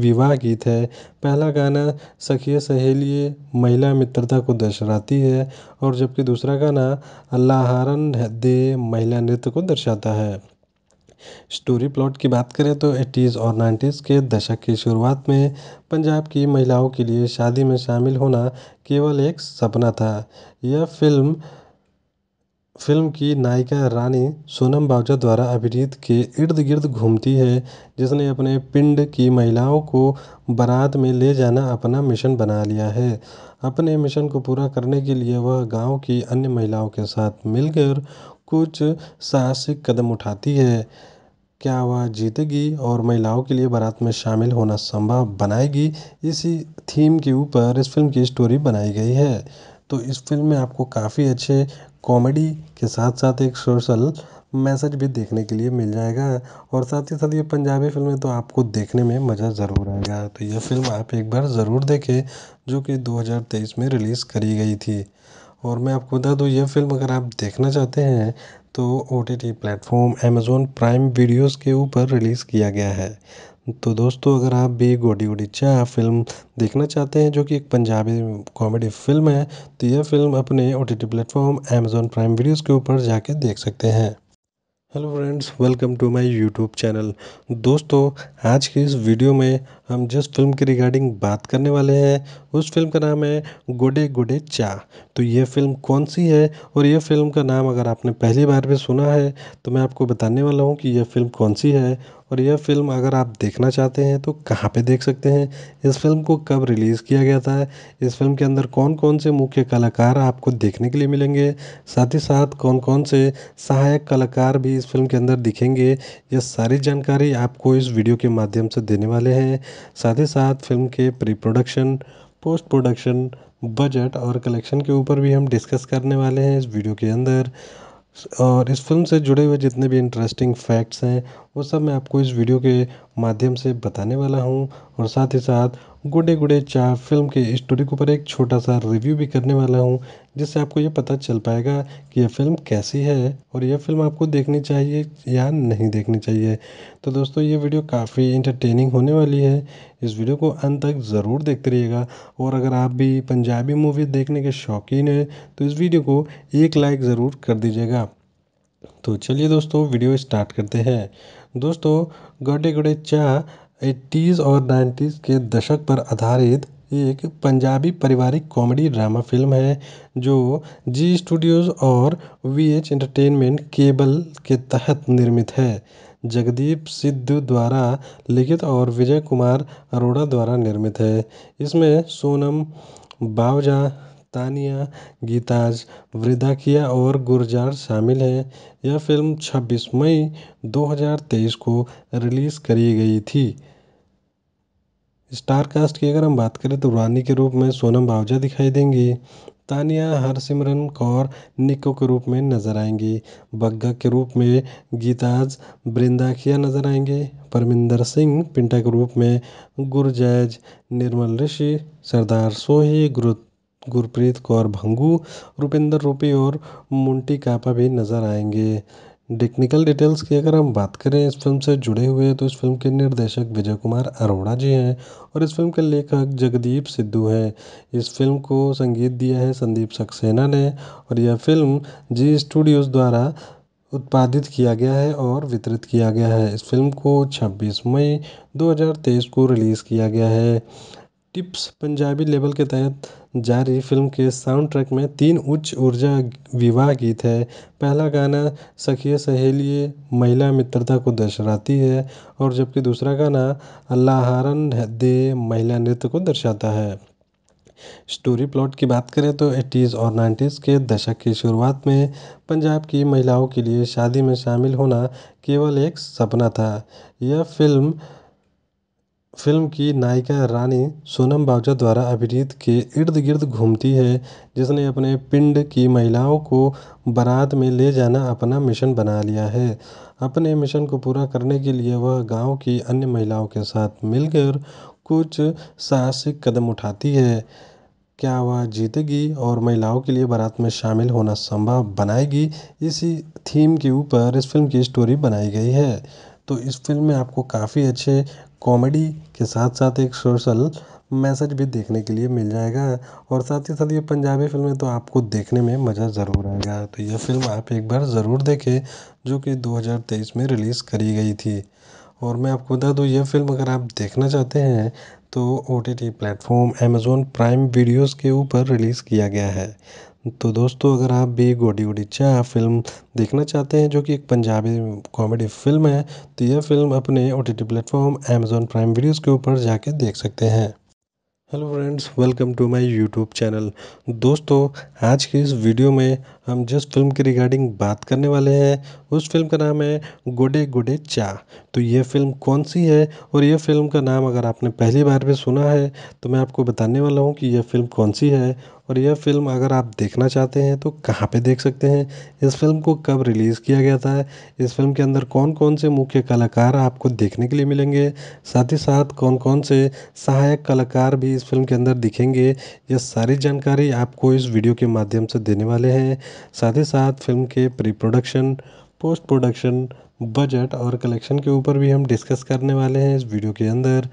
विवाह गीत है पहला गाना सखिए सहेली महिला मित्रता को दर्शाती है और जबकि दूसरा गाना अल्लाहारन दे महिला नृत्य को दर्शाता है स्टोरी प्लॉट की बात करें तो एटीज़ और नाइन्टीज़ के दशक की शुरुआत में पंजाब की महिलाओं के लिए शादी में शामिल होना केवल एक सपना था यह फिल्म फ़िल्म की नायिका रानी सोनम बावजा द्वारा अभिनीत के इर्द गिर्द घूमती है जिसने अपने पिंड की महिलाओं को बारात में ले जाना अपना मिशन बना लिया है अपने मिशन को पूरा करने के लिए वह गाँव की अन्य महिलाओं के साथ मिलकर कुछ साहसिक कदम उठाती है क्या वह जीतेगी और महिलाओं के लिए बारात में शामिल होना संभव बनाएगी इसी थीम के ऊपर इस फ़िल्म की स्टोरी बनाई गई है तो इस फ़िल्म में आपको काफ़ी अच्छे कॉमेडी के साथ साथ एक सोशल मैसेज भी देखने के लिए मिल जाएगा और साथ ही साथ ये पंजाबी फिल्में तो आपको देखने में मज़ा ज़रूर आएगा तो यह फिल्म आप एक बार ज़रूर देखें जो कि दो हज़ार तेईस में रिलीज़ करी गई थी और मैं आपको बता दूँ यह फिल्म अगर आप देखना चाहते हैं तो O T T platform Amazon Prime videos के ऊपर रिलीज़ किया गया है तो दोस्तों अगर आप भी गोडी गोडी चाह फिल्म देखना चाहते हैं जो कि एक पंजाबी कॉमेडी फिल्म है तो यह फिल्म अपने O T T platform Amazon Prime videos के ऊपर जाके देख सकते हैं hello friends welcome to my YouTube channel दोस्तों आज की इस वीडियो में हम जिस फ़िल्म के रिगार्डिंग बात करने वाले हैं उस फ़िल्म का नाम है गुडे गुडे चा तो ये फ़िल्म कौन सी है और ये फ़िल्म का नाम अगर आपने पहली बार भी सुना है तो मैं आपको बताने वाला हूँ कि यह फ़िल्म कौन सी है और यह फ़िल्म अगर आप देखना चाहते हैं तो कहाँ पे देख सकते हैं इस फिल्म को कब रिलीज़ किया गया था इस फिल्म के अंदर कौन कौन से मुख्य कलाकार आपको देखने के लिए मिलेंगे साथ ही साथ कौन कौन से सहायक कलाकार भी इस फिल्म के अंदर दिखेंगे यह सारी जानकारी आपको इस वीडियो के माध्यम से देने वाले हैं साथ ही साथ फ़िल्म के pre production post production budget और कलेक्शन के ऊपर भी हम डिस्कस करने वाले हैं इस वीडियो के अंदर और इस फिल्म से जुड़े हुए जितने भी इंटरेस्टिंग फैक्ट्स हैं वो सब मैं आपको इस वीडियो के माध्यम से बताने वाला हूँ और साथ ही साथ गुडे गुडे चाह फिल्म के स्टोरी के ऊपर एक छोटा सा रिव्यू भी करने वाला हूँ जिससे आपको ये पता चल पाएगा कि यह फिल्म कैसी है और यह फिल्म आपको देखनी चाहिए या नहीं देखनी चाहिए तो दोस्तों ये वीडियो काफ़ी इंटरटेनिंग होने वाली है इस वीडियो को अंत तक ज़रूर देखते रहिएगा और अगर आप भी पंजाबी मूवी देखने के शौकीन हैं तो इस वीडियो को एक लाइक ज़रूर कर दीजिएगा तो चलिए दोस्तों वीडियो स्टार्ट करते हैं दोस्तों गडे गोडे चाह एट्टीज़ और नाइन्टीज़ के दशक पर आधारित एक पंजाबी पारिवारिक कॉमेडी ड्रामा फ़िल्म है जो ज़ी स्टूडियोज़ और वी एच एंटरटेनमेंट केबल के तहत निर्मित है जगदीप सिद्धू द्वारा लिखित और विजय कुमार अरोड़ा द्वारा निर्मित है इसमें सोनम बावजा तानिया गीताज वृदाकिया और गुरजार शामिल हैं यह फ़िल्म छब्बीस मई दो हज़ार तेईस को रिलीज़ करी गई थी स्टारकास्ट की अगर हम बात करें तो रानी के रूप में सोनम बावजा दिखाई देंगी तानिया हरसिमरन कौर निको के रूप में नज़र आएंगी बग्गा के रूप में गीताज बृंदाखिया नज़र आएंगे परमिंदर सिंह पिंटा के रूप में गुरजैज निर्मल ऋषि सरदार सोही गुरु गुरप्रीत कौर भंगू रुपिंदर रूपी और मुंटी कापा भी नज़र आएंगे टेक्निकल डिटेल्स की अगर हम बात करें इस फिल्म से जुड़े हुए तो इस फिल्म के निर्देशक विजय कुमार अरोड़ा जी हैं और इस फिल्म के लेखक जगदीप सिद्धू हैं इस फिल्म को संगीत दिया है संदीप सक्सेना ने और यह फिल्म जी स्टूडियोज़ द्वारा उत्पादित किया गया है और वितरित किया गया है इस फिल्म को छब्बीस मई 2023 को रिलीज़ किया गया है टिप्स पंजाबी लेबल के तहत जारी फिल्म के साउंड ट्रैक में तीन उच्च ऊर्जा विवाह गीत है पहला गाना सखिए सहेली महिला मित्रता को दर्शाती है और जबकि दूसरा गाना अल्लाहारन दे महिला नृत्य को दर्शाता है स्टोरी प्लॉट की बात करें तो एटीज़ और नाइन्टीज़ के दशक की शुरुआत में पंजाब की महिलाओं के लिए शादी में शामिल होना केवल एक सपना था यह फिल्म फिल्म की नायिका रानी सोनम बाजवा द्वारा अभिनीत के इर्द गिर्द घूमती है जिसने अपने पिंड की महिलाओं को बारात में ले जाना अपना मिशन बना लिया है अपने मिशन को पूरा करने के लिए वह गांव की अन्य महिलाओं के साथ मिलकर कुछ साहसिक कदम उठाती है क्या वह जीतेगी और महिलाओं के लिए बारात में शामिल होना संभव बनाएगी इसी थीम के ऊपर इस फिल्म की स्टोरी बनाई गई है तो इस फ़िल्म में आपको काफ़ी अच्छे कॉमेडी के साथ साथ एक सोशल मैसेज भी देखने के लिए मिल जाएगा और साथ ही साथ ये पंजाबी फ़िल्में तो आपको देखने में मज़ा ज़रूर आएगा तो यह फ़िल्म आप एक बार ज़रूर देखें जो कि दो हज़ार तेईस में रिलीज़ करी गई थी और मैं आपको बता दूँ यह फ़िल्म अगर आप देखना चाहते हैं तो O T T platform Amazon Prime videos के ऊपर रिलीज़ किया गया है तो दोस्तों अगर आप भी गोडी गोडी चाह फिल्म देखना चाहते हैं जो कि एक पंजाबी कॉमेडी फिल्म है तो यह फिल्म अपने O T T platform Amazon Prime videos के ऊपर जाके देख सकते हैं hello friends welcome to my YouTube channel दोस्तों आज की इस वीडियो में हम जिस फ़िल्म के रिगार्डिंग बात करने वाले हैं उस फ़िल्म का नाम है गुडे गुडे चा तो ये फ़िल्म कौन सी है और ये फ़िल्म का नाम अगर आपने पहली बार भी सुना है तो मैं आपको बताने वाला हूँ कि यह फ़िल्म कौन सी है और यह फ़िल्म अगर आप देखना चाहते हैं तो कहाँ पे देख सकते हैं इस फिल्म को कब रिलीज़ किया गया था इस फिल्म के अंदर कौन कौन से मुख्य कलाकार आपको देखने के लिए मिलेंगे साथ ही साथ कौन कौन से सहायक कलाकार भी इस फिल्म के अंदर दिखेंगे ये सारी जानकारी आपको इस वीडियो के माध्यम से देने वाले हैं साथ ही साथ फ़िल्म के pre production post production budget और कलेक्शन के ऊपर भी हम डिस्कस करने वाले हैं इस वीडियो के अंदर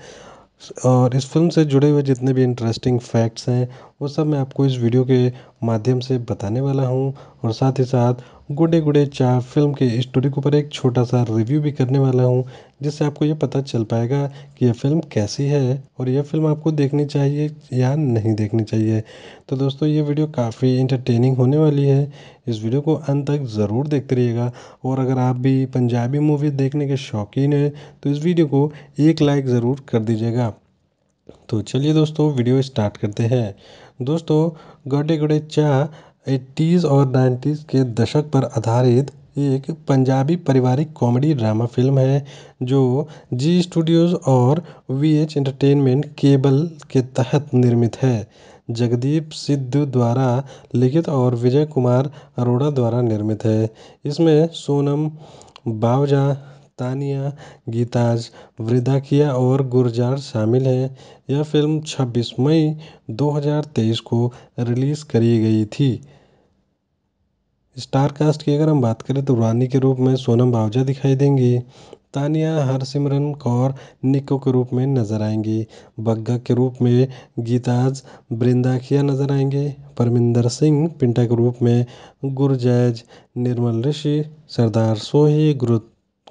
और इस फिल्म से जुड़े हुए जितने भी इंटरेस्टिंग फैक्ट्स हैं वो सब मैं आपको इस वीडियो के माध्यम से बताने वाला हूँ और साथ ही साथ गुडे गुडे चाह फिल्म के स्टोरी के ऊपर एक छोटा सा रिव्यू भी करने वाला हूँ जिससे आपको ये पता चल पाएगा कि यह फिल्म कैसी है और यह फिल्म आपको देखनी चाहिए या नहीं देखनी चाहिए तो दोस्तों ये वीडियो काफ़ी इंटरटेनिंग होने वाली है इस वीडियो को अंत तक ज़रूर देखते रहिएगा और अगर आप भी पंजाबी मूवी देखने के शौकीन हैं तो इस वीडियो को एक लाइक ज़रूर कर दीजिएगा तो चलिए दोस्तों वीडियो स्टार्ट करते हैं दोस्तों गड्ढे गड्ढे चाह एट्टीज़ और नाइन्टीज़ के दशक पर आधारित एक पंजाबी पारिवारिक कॉमेडी ड्रामा फ़िल्म है जो जी स्टूडियोज़ और वी एच एंटरटेनमेंट केबल के तहत निर्मित है जगदीप सिद्धू द्वारा लिखित और विजय कुमार अरोड़ा द्वारा निर्मित है इसमें सोनम बावजा तानिया गीताज वृदाकिया और गुरजार शामिल हैं यह फ़िल्म छब्बीस मई दो हज़ार तेईस को रिलीज़ करी गई थी स्टारकास्ट की अगर हम बात करें तो रानी के रूप में सोनम बावजा दिखाई देंगी तानिया हरसिमरन कौर निको के रूप में नज़र आएंगी बग्गा के रूप में गीताज बृंदाखिया नज़र आएंगे परमिंदर सिंह पिंटा के रूप में गुरजैज निर्मल ऋषि सरदार सोही गुरु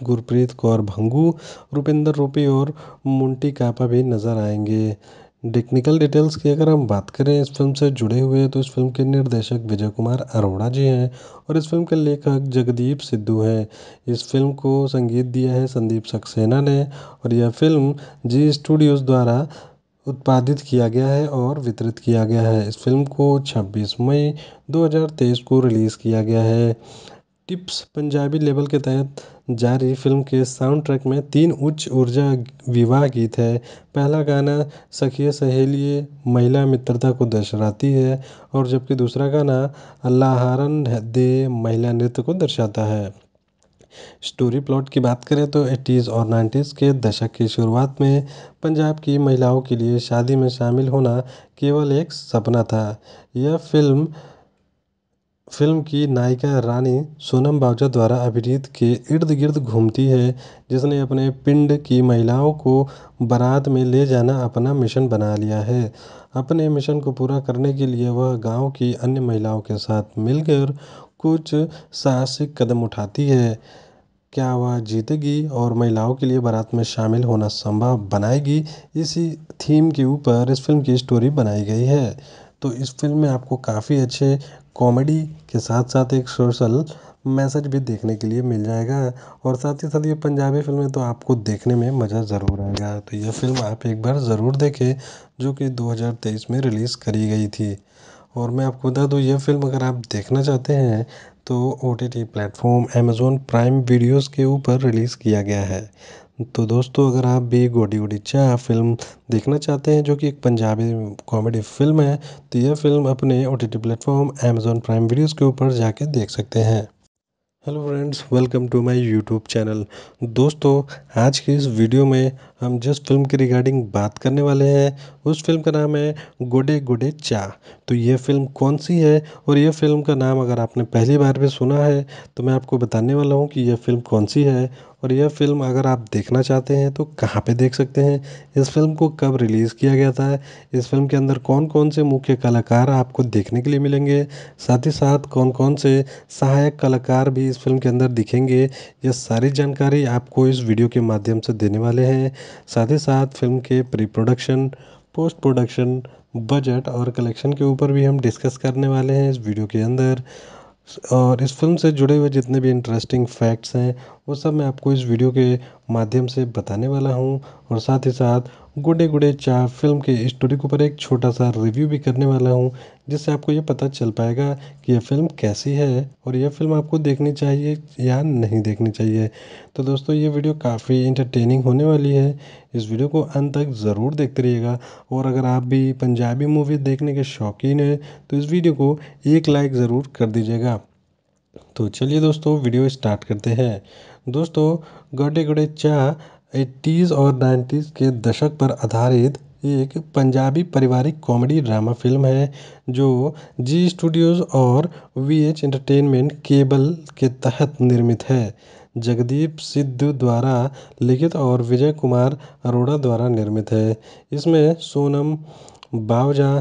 गुरप्रीत कौर भंगू रुपिंदर रूपी और मुंटी कापा भी नज़र आएंगे टेक्निकल डिटेल्स की अगर हम बात करें इस फिल्म से जुड़े हुए तो इस फिल्म के निर्देशक विजय कुमार अरोड़ा जी हैं और इस फिल्म के लेखक जगदीप सिद्धू हैं इस फिल्म को संगीत दिया है संदीप सक्सेना ने और यह फिल्म जी स्टूडियोज़ द्वारा उत्पादित किया गया है और वितरित किया गया है इस फिल्म को 26 मई 2023 को रिलीज़ किया गया है टिप्स पंजाबी लेवल के तहत जारी फिल्म के साउंड ट्रैक में तीन उच्च ऊर्जा विवाह गीत है पहला गाना सखिए सहेलिए महिला मित्रता को दर्शाती है और जबकि दूसरा गाना हारन दे महिला नृत्य को दर्शाता है स्टोरी प्लॉट की बात करें तो एटीज़ और नाइन्टीज़ के दशक की शुरुआत में पंजाब की महिलाओं के लिए शादी में शामिल होना केवल एक सपना था यह फिल्म फ़िल्म की नायिका रानी सोनम बाजवा द्वारा अभिनीत के इर्द गिर्द घूमती है जिसने अपने पिंड की महिलाओं को बारात में ले जाना अपना मिशन बना लिया है अपने मिशन को पूरा करने के लिए वह गांव की अन्य महिलाओं के साथ मिलकर कुछ साहसिक कदम उठाती है क्या वह जीतेगी और महिलाओं के लिए बारात में शामिल होना संभव बनाएगी इसी थीम के ऊपर इस फिल्म की स्टोरी बनाई गई है तो इस फिल्म में आपको काफ़ी अच्छे कॉमेडी के साथ साथ एक सोशल मैसेज भी देखने के लिए मिल जाएगा और साथ ही साथ ये पंजाबी फिल्में तो आपको देखने में मज़ा ज़रूर आएगा तो यह फिल्म आप एक बार ज़रूर देखें जो कि दो हज़ार तेईस में रिलीज़ करी गई थी और मैं आपको बता दूँ यह फिल्म अगर आप देखना चाहते हैं तो O T T platform Amazon Prime videos के ऊपर रिलीज़ किया गया है तो दोस्तों अगर आप भी गोडी गोडी चाह फिल्म देखना चाहते हैं जो कि एक पंजाबी कॉमेडी फिल्म है तो यह फिल्म अपने O T T platform Amazon Prime videos के ऊपर जाके देख सकते हैं hello friends welcome to my YouTube channel दोस्तों आज की इस वीडियो में हम जिस फ़िल्म के रिगार्डिंग बात करने वाले हैं उस फ़िल्म का नाम है गुडे गुडे चा तो ये फ़िल्म कौन सी है और ये फ़िल्म का नाम अगर आपने पहली बार भी सुना है तो मैं आपको बताने वाला हूँ कि यह फ़िल्म कौन सी है और यह फ़िल्म अगर आप देखना चाहते हैं तो कहाँ पे देख सकते हैं इस फिल्म को कब रिलीज़ किया गया था इस फिल्म के अंदर कौन कौन से मुख्य कलाकार आपको देखने के लिए मिलेंगे साथ ही साथ कौन कौन से सहायक कलाकार भी इस फिल्म के अंदर दिखेंगे ये सारी जानकारी आपको इस वीडियो के माध्यम से देने वाले हैं साथ ही साथ फ़िल्म के pre production post production budget और कलेक्शन के ऊपर भी हम डिस्कस करने वाले हैं इस वीडियो के अंदर और इस फिल्म से जुड़े हुए जितने भी इंटरेस्टिंग फैक्ट्स हैं वो सब मैं आपको इस वीडियो के माध्यम से बताने वाला हूँ और साथ ही साथ गुडे गुडे चार फिल्म के स्टोरी के ऊपर एक छोटा सा रिव्यू भी करने वाला हूँ जिससे आपको ये पता चल पाएगा कि यह फिल्म कैसी है और यह फिल्म आपको देखनी चाहिए या नहीं देखनी चाहिए तो दोस्तों ये वीडियो काफ़ी इंटरटेनिंग होने वाली है इस वीडियो को अंत तक ज़रूर देखते रहिएगा और अगर आप भी पंजाबी मूवी देखने के शौकीन हैं तो इस वीडियो को एक लाइक ज़रूर कर दीजिएगा तो चलिए दोस्तों वीडियो स्टार्ट करते हैं दोस्तों गडे गडे चा एट्टीज़ और नाइन्टीज़ के दशक पर आधारित एक पंजाबी पारिवारिक कॉमेडी ड्रामा फ़िल्म है जो जी स्टूडियोज़ और वी एच एंटरटेनमेंट केबल के तहत निर्मित है जगदीप सिद्धू द्वारा लिखित और विजय कुमार अरोड़ा द्वारा निर्मित है इसमें सोनम बावजा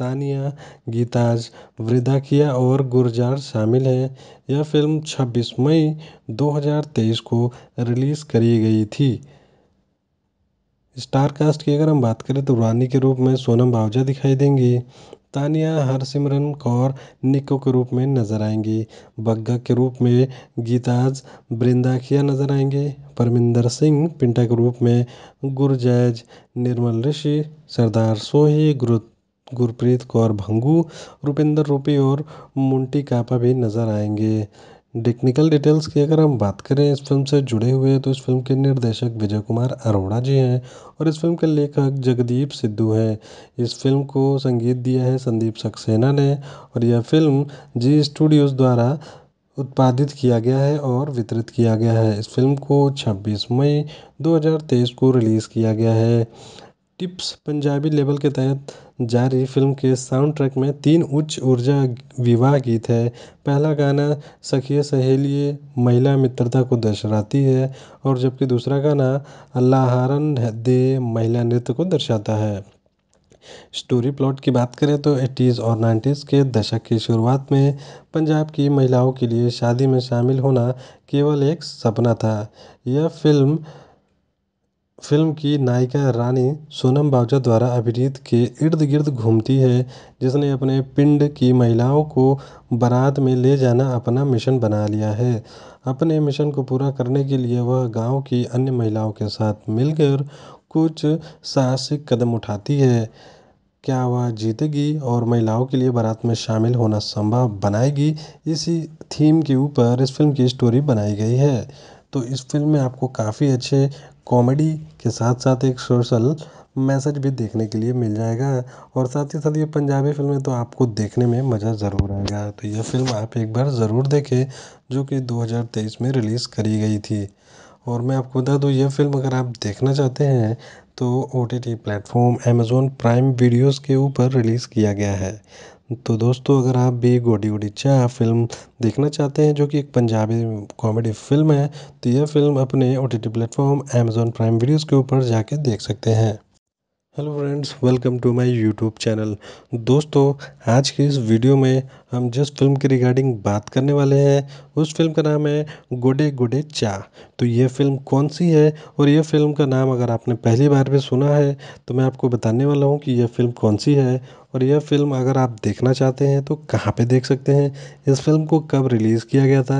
तानिया गीताज वृदाकिया और गुरजार शामिल हैं यह फ़िल्म छब्बीस मई दो हज़ार तेईस को रिलीज़ करी गई थी स्टार कास्ट की अगर हम बात करें तो रानी के रूप में सोनम बावजा दिखाई देंगी तानिया हरसिमरन कौर निको के रूप में नज़र आएंगी बग्गा के रूप में गीताज बृंदाखिया नज़र आएंगे परमिंदर सिंह पिंटा के रूप में गुरजैज निर्मल ऋषि सरदार सोही गुरु गुरप्रीत कौर भंगू रुपिंदर रूपी और मुंटी कापा भी नज़र आएंगे टेक्निकल डिटेल्स की अगर हम बात करें इस फिल्म से जुड़े हुए तो इस फिल्म के निर्देशक विजय कुमार अरोड़ा जी हैं और इस फिल्म के लेखक जगदीप सिद्धू हैं इस फिल्म को संगीत दिया है संदीप सक्सेना ने और यह फिल्म जी स्टूडियोज़ द्वारा उत्पादित किया गया है और वितरित किया गया है इस फिल्म को 26 मई 2023 को रिलीज़ किया गया है टिप्स पंजाबी लेबल के तहत जारी फिल्म के साउंड ट्रैक में तीन उच्च ऊर्जा विवाह गीत है पहला गाना सखिए सहेलिए महिला मित्रता को दर्शाती है और जबकि दूसरा गाना अल्लाहारन दे महिला नृत्य को दर्शाता है स्टोरी प्लॉट की बात करें तो एटीज़ और नाइन्टीज़ के दशक की शुरुआत में पंजाब की महिलाओं के लिए शादी में शामिल होना केवल एक सपना था यह फिल्म फ़िल्म की नायिका रानी सोनम बाजवा द्वारा अभिनीत के इर्द गिर्द घूमती है जिसने अपने पिंड की महिलाओं को बारात में ले जाना अपना मिशन बना लिया है अपने मिशन को पूरा करने के लिए वह गाँव की अन्य महिलाओं के साथ मिलकर कुछ साहसिक कदम उठाती है क्या वह जीतेगी और महिलाओं के लिए बारात में शामिल होना संभव बनाएगी इसी थीम के ऊपर इस फ़िल्म की स्टोरी बनाई गई है तो इस फ़िल्म में आपको काफ़ी अच्छे कॉमेडी के साथ साथ एक सोशल मैसेज भी देखने के लिए मिल जाएगा और साथ ही साथ ये पंजाबी फिल्में तो आपको देखने में मज़ा ज़रूर आएगा तो यह फिल्म आप एक बार ज़रूर देखें जो कि दो हज़ार तेईस में रिलीज़ करी गई थी और मैं आपको बता दूँ यह फिल्म अगर आप देखना चाहते हैं तो O T T platform Amazon Prime videos के ऊपर रिलीज़ किया गया है तो दोस्तों अगर आप भी गोडी चाह फिल्म देखना चाहते हैं जो कि एक पंजाबी कॉमेडी फिल्म है तो यह फिल्म अपने O T T platform Amazon Prime videos के ऊपर जाके देख सकते हैं hello friends welcome to my YouTube channel दोस्तों आज के इस वीडियो में हम जिस फिल्म के रिगार्डिंग बात करने वाले हैं उस फिल्म का नाम है गोडे गोडे चा तो ये फिल्म कौन सी है और ये फिल्म का नाम अगर आपने पहली बार भी सुना है तो मैं आपको बताने वाला हूँ कि यह फिल्म कौन सी है और यह फ़िल्म अगर आप देखना चाहते हैं तो कहाँ पे देख सकते हैं इस फ़िल्म को कब रिलीज़ किया गया था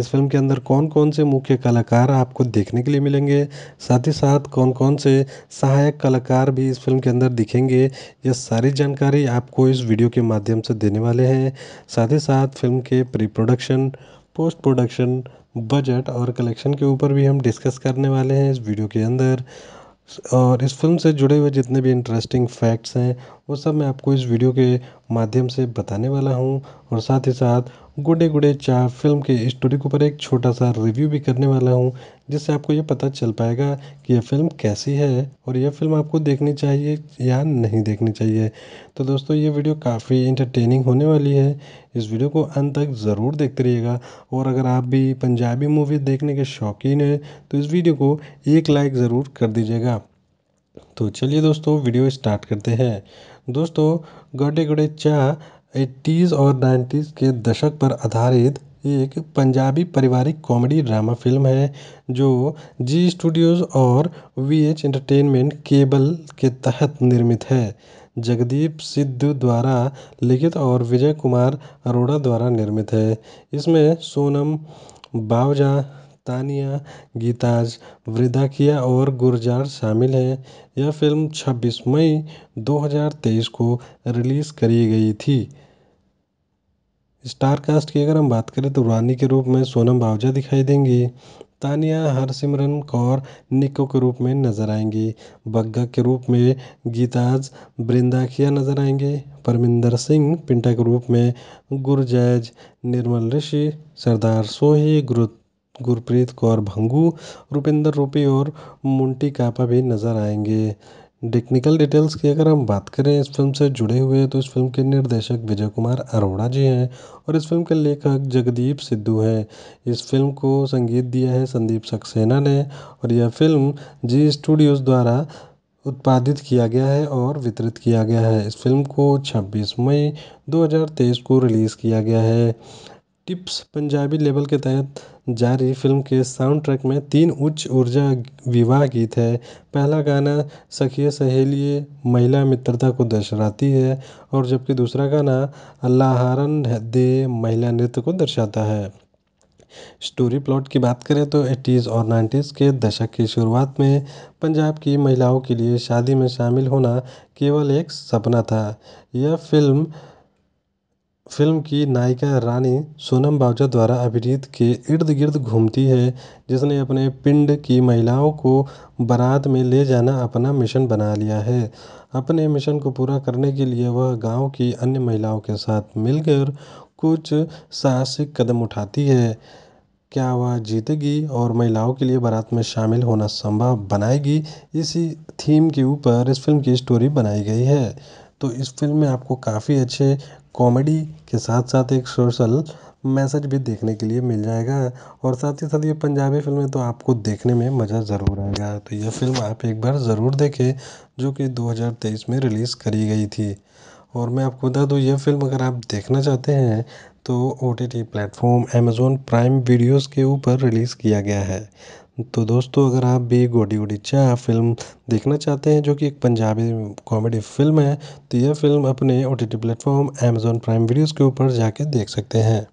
इस फ़िल्म के अंदर कौन कौन से मुख्य कलाकार आपको देखने के लिए मिलेंगे साथ ही साथ कौन कौन से सहायक कलाकार भी इस फ़िल्म के अंदर दिखेंगे यह सारी जानकारी आपको इस वीडियो के माध्यम से देने वाले हैं साथ ही साथ फ़िल्म के pre production post production budget और कलेक्शन के ऊपर भी हम डिस्कस करने वाले हैं इस वीडियो के अंदर और इस फ़िल्म से जुड़े हुए जितने भी इंटरेस्टिंग फैक्ट्स हैं वो सब मैं आपको इस वीडियो के माध्यम से बताने वाला हूँ और साथ ही साथ गुडे गुडे चाह फिल्म के स्टोरी के ऊपर एक छोटा सा रिव्यू भी करने वाला हूँ जिससे आपको ये पता चल पाएगा कि यह फिल्म कैसी है और यह फिल्म आपको देखनी चाहिए या नहीं देखनी चाहिए तो दोस्तों ये वीडियो काफ़ी इंटरटेनिंग होने वाली है इस वीडियो को अंत तक ज़रूर देखते रहिएगा और अगर आप भी पंजाबी मूवी देखने के शौकीन हैं तो इस वीडियो को एक लाइक ज़रूर कर दीजिएगा तो चलिए दोस्तों वीडियो स्टार्ट करते हैं दोस्तों गडे गडे चाह एट्टीज़ और नाइन्टीज़ के दशक पर आधारित एक पंजाबी पारिवारिक कॉमेडी ड्रामा फ़िल्म है जो ज़ी स्टूडियोज़ और वी एच एंटरटेनमेंट केबल के तहत निर्मित है जगदीप सिद्धू द्वारा लिखित और विजय कुमार अरोड़ा द्वारा निर्मित है इसमें सोनम बावजा तानिया गीताज वृदाकिया और गुरजार शामिल हैं यह फ़िल्म छब्बीस मई दो हज़ार तेईस को रिलीज़ करी गई थी स्टार कास्ट की अगर हम बात करें तो रानी के रूप में सोनम बावजा दिखाई देंगी तानिया हरसिमरन कौर निको के रूप में नज़र आएंगी बग्गा के रूप में गीताज बृंदाखिया नज़र आएंगे परमिंदर सिंह पिंटा के रूप में गुरजैज निर्मल ऋषि सरदार सोही गुरु गुरप्रीत कौर भंगू रुपिंदर रूपी और मुंटी कापा भी नज़र आएंगे टेक्निकल डिटेल्स की अगर हम बात करें इस फिल्म से जुड़े हुए तो इस फिल्म के निर्देशक विजय कुमार अरोड़ा जी हैं और इस फिल्म के लेखक जगदीप सिद्धू हैं इस फिल्म को संगीत दिया है संदीप सक्सेना ने और यह फिल्म जी स्टूडियोज़ द्वारा उत्पादित किया गया है और वितरित किया गया है इस फिल्म को 26 मई 2023 को रिलीज़ किया गया है टिप्स पंजाबी लेवल के तहत जारी फ़िल्म के साउंड ट्रैक में तीन उच्च ऊर्जा विवाह गीत है पहला गाना सखिए सहेली महिला मित्रता को दर्शाती है और जबकि दूसरा गाना अल्लाहारन दे महिला नृत्य को दर्शाता है स्टोरी प्लॉट की बात करें तो एटीज़ और नाइन्टीज़ के दशक की शुरुआत में पंजाब की महिलाओं के लिए शादी में शामिल होना केवल एक सपना था यह फ़िल्म फ़िल्म की नायिका रानी सोनम बावजा द्वारा अभिनीत के इर्द गिर्द घूमती है जिसने अपने पिंड की महिलाओं को बारात में ले जाना अपना मिशन बना लिया है अपने मिशन को पूरा करने के लिए वह गाँव की अन्य महिलाओं के साथ मिलकर कुछ साहसिक कदम उठाती है क्या वह जीतेगी और महिलाओं के लिए बारात में शामिल होना संभव बनाएगी इसी थीम के ऊपर इस फ़िल्म की स्टोरी बनाई गई है तो इस फ़िल्म में आपको काफ़ी अच्छे कॉमेडी के साथ साथ एक सोशल मैसेज भी देखने के लिए मिल जाएगा और साथ ही साथ ये पंजाबी फिल्में तो आपको देखने में मज़ा ज़रूर आएगा तो यह फिल्म आप एक बार ज़रूर देखें जो कि दो हज़ार तेईस में रिलीज़ करी गई थी और मैं आपको बता दूँ यह फिल्म अगर आप देखना चाहते हैं तो O T T platform Amazon Prime videos के ऊपर रिलीज़ किया गया है तो दोस्तों अगर आप भी गोडी गोडी चाह फिल्म देखना चाहते हैं जो कि एक पंजाबी कॉमेडी फिल्म है तो यह फिल्म अपने O T T platform Amazon Prime videos के ऊपर जाके देख सकते हैं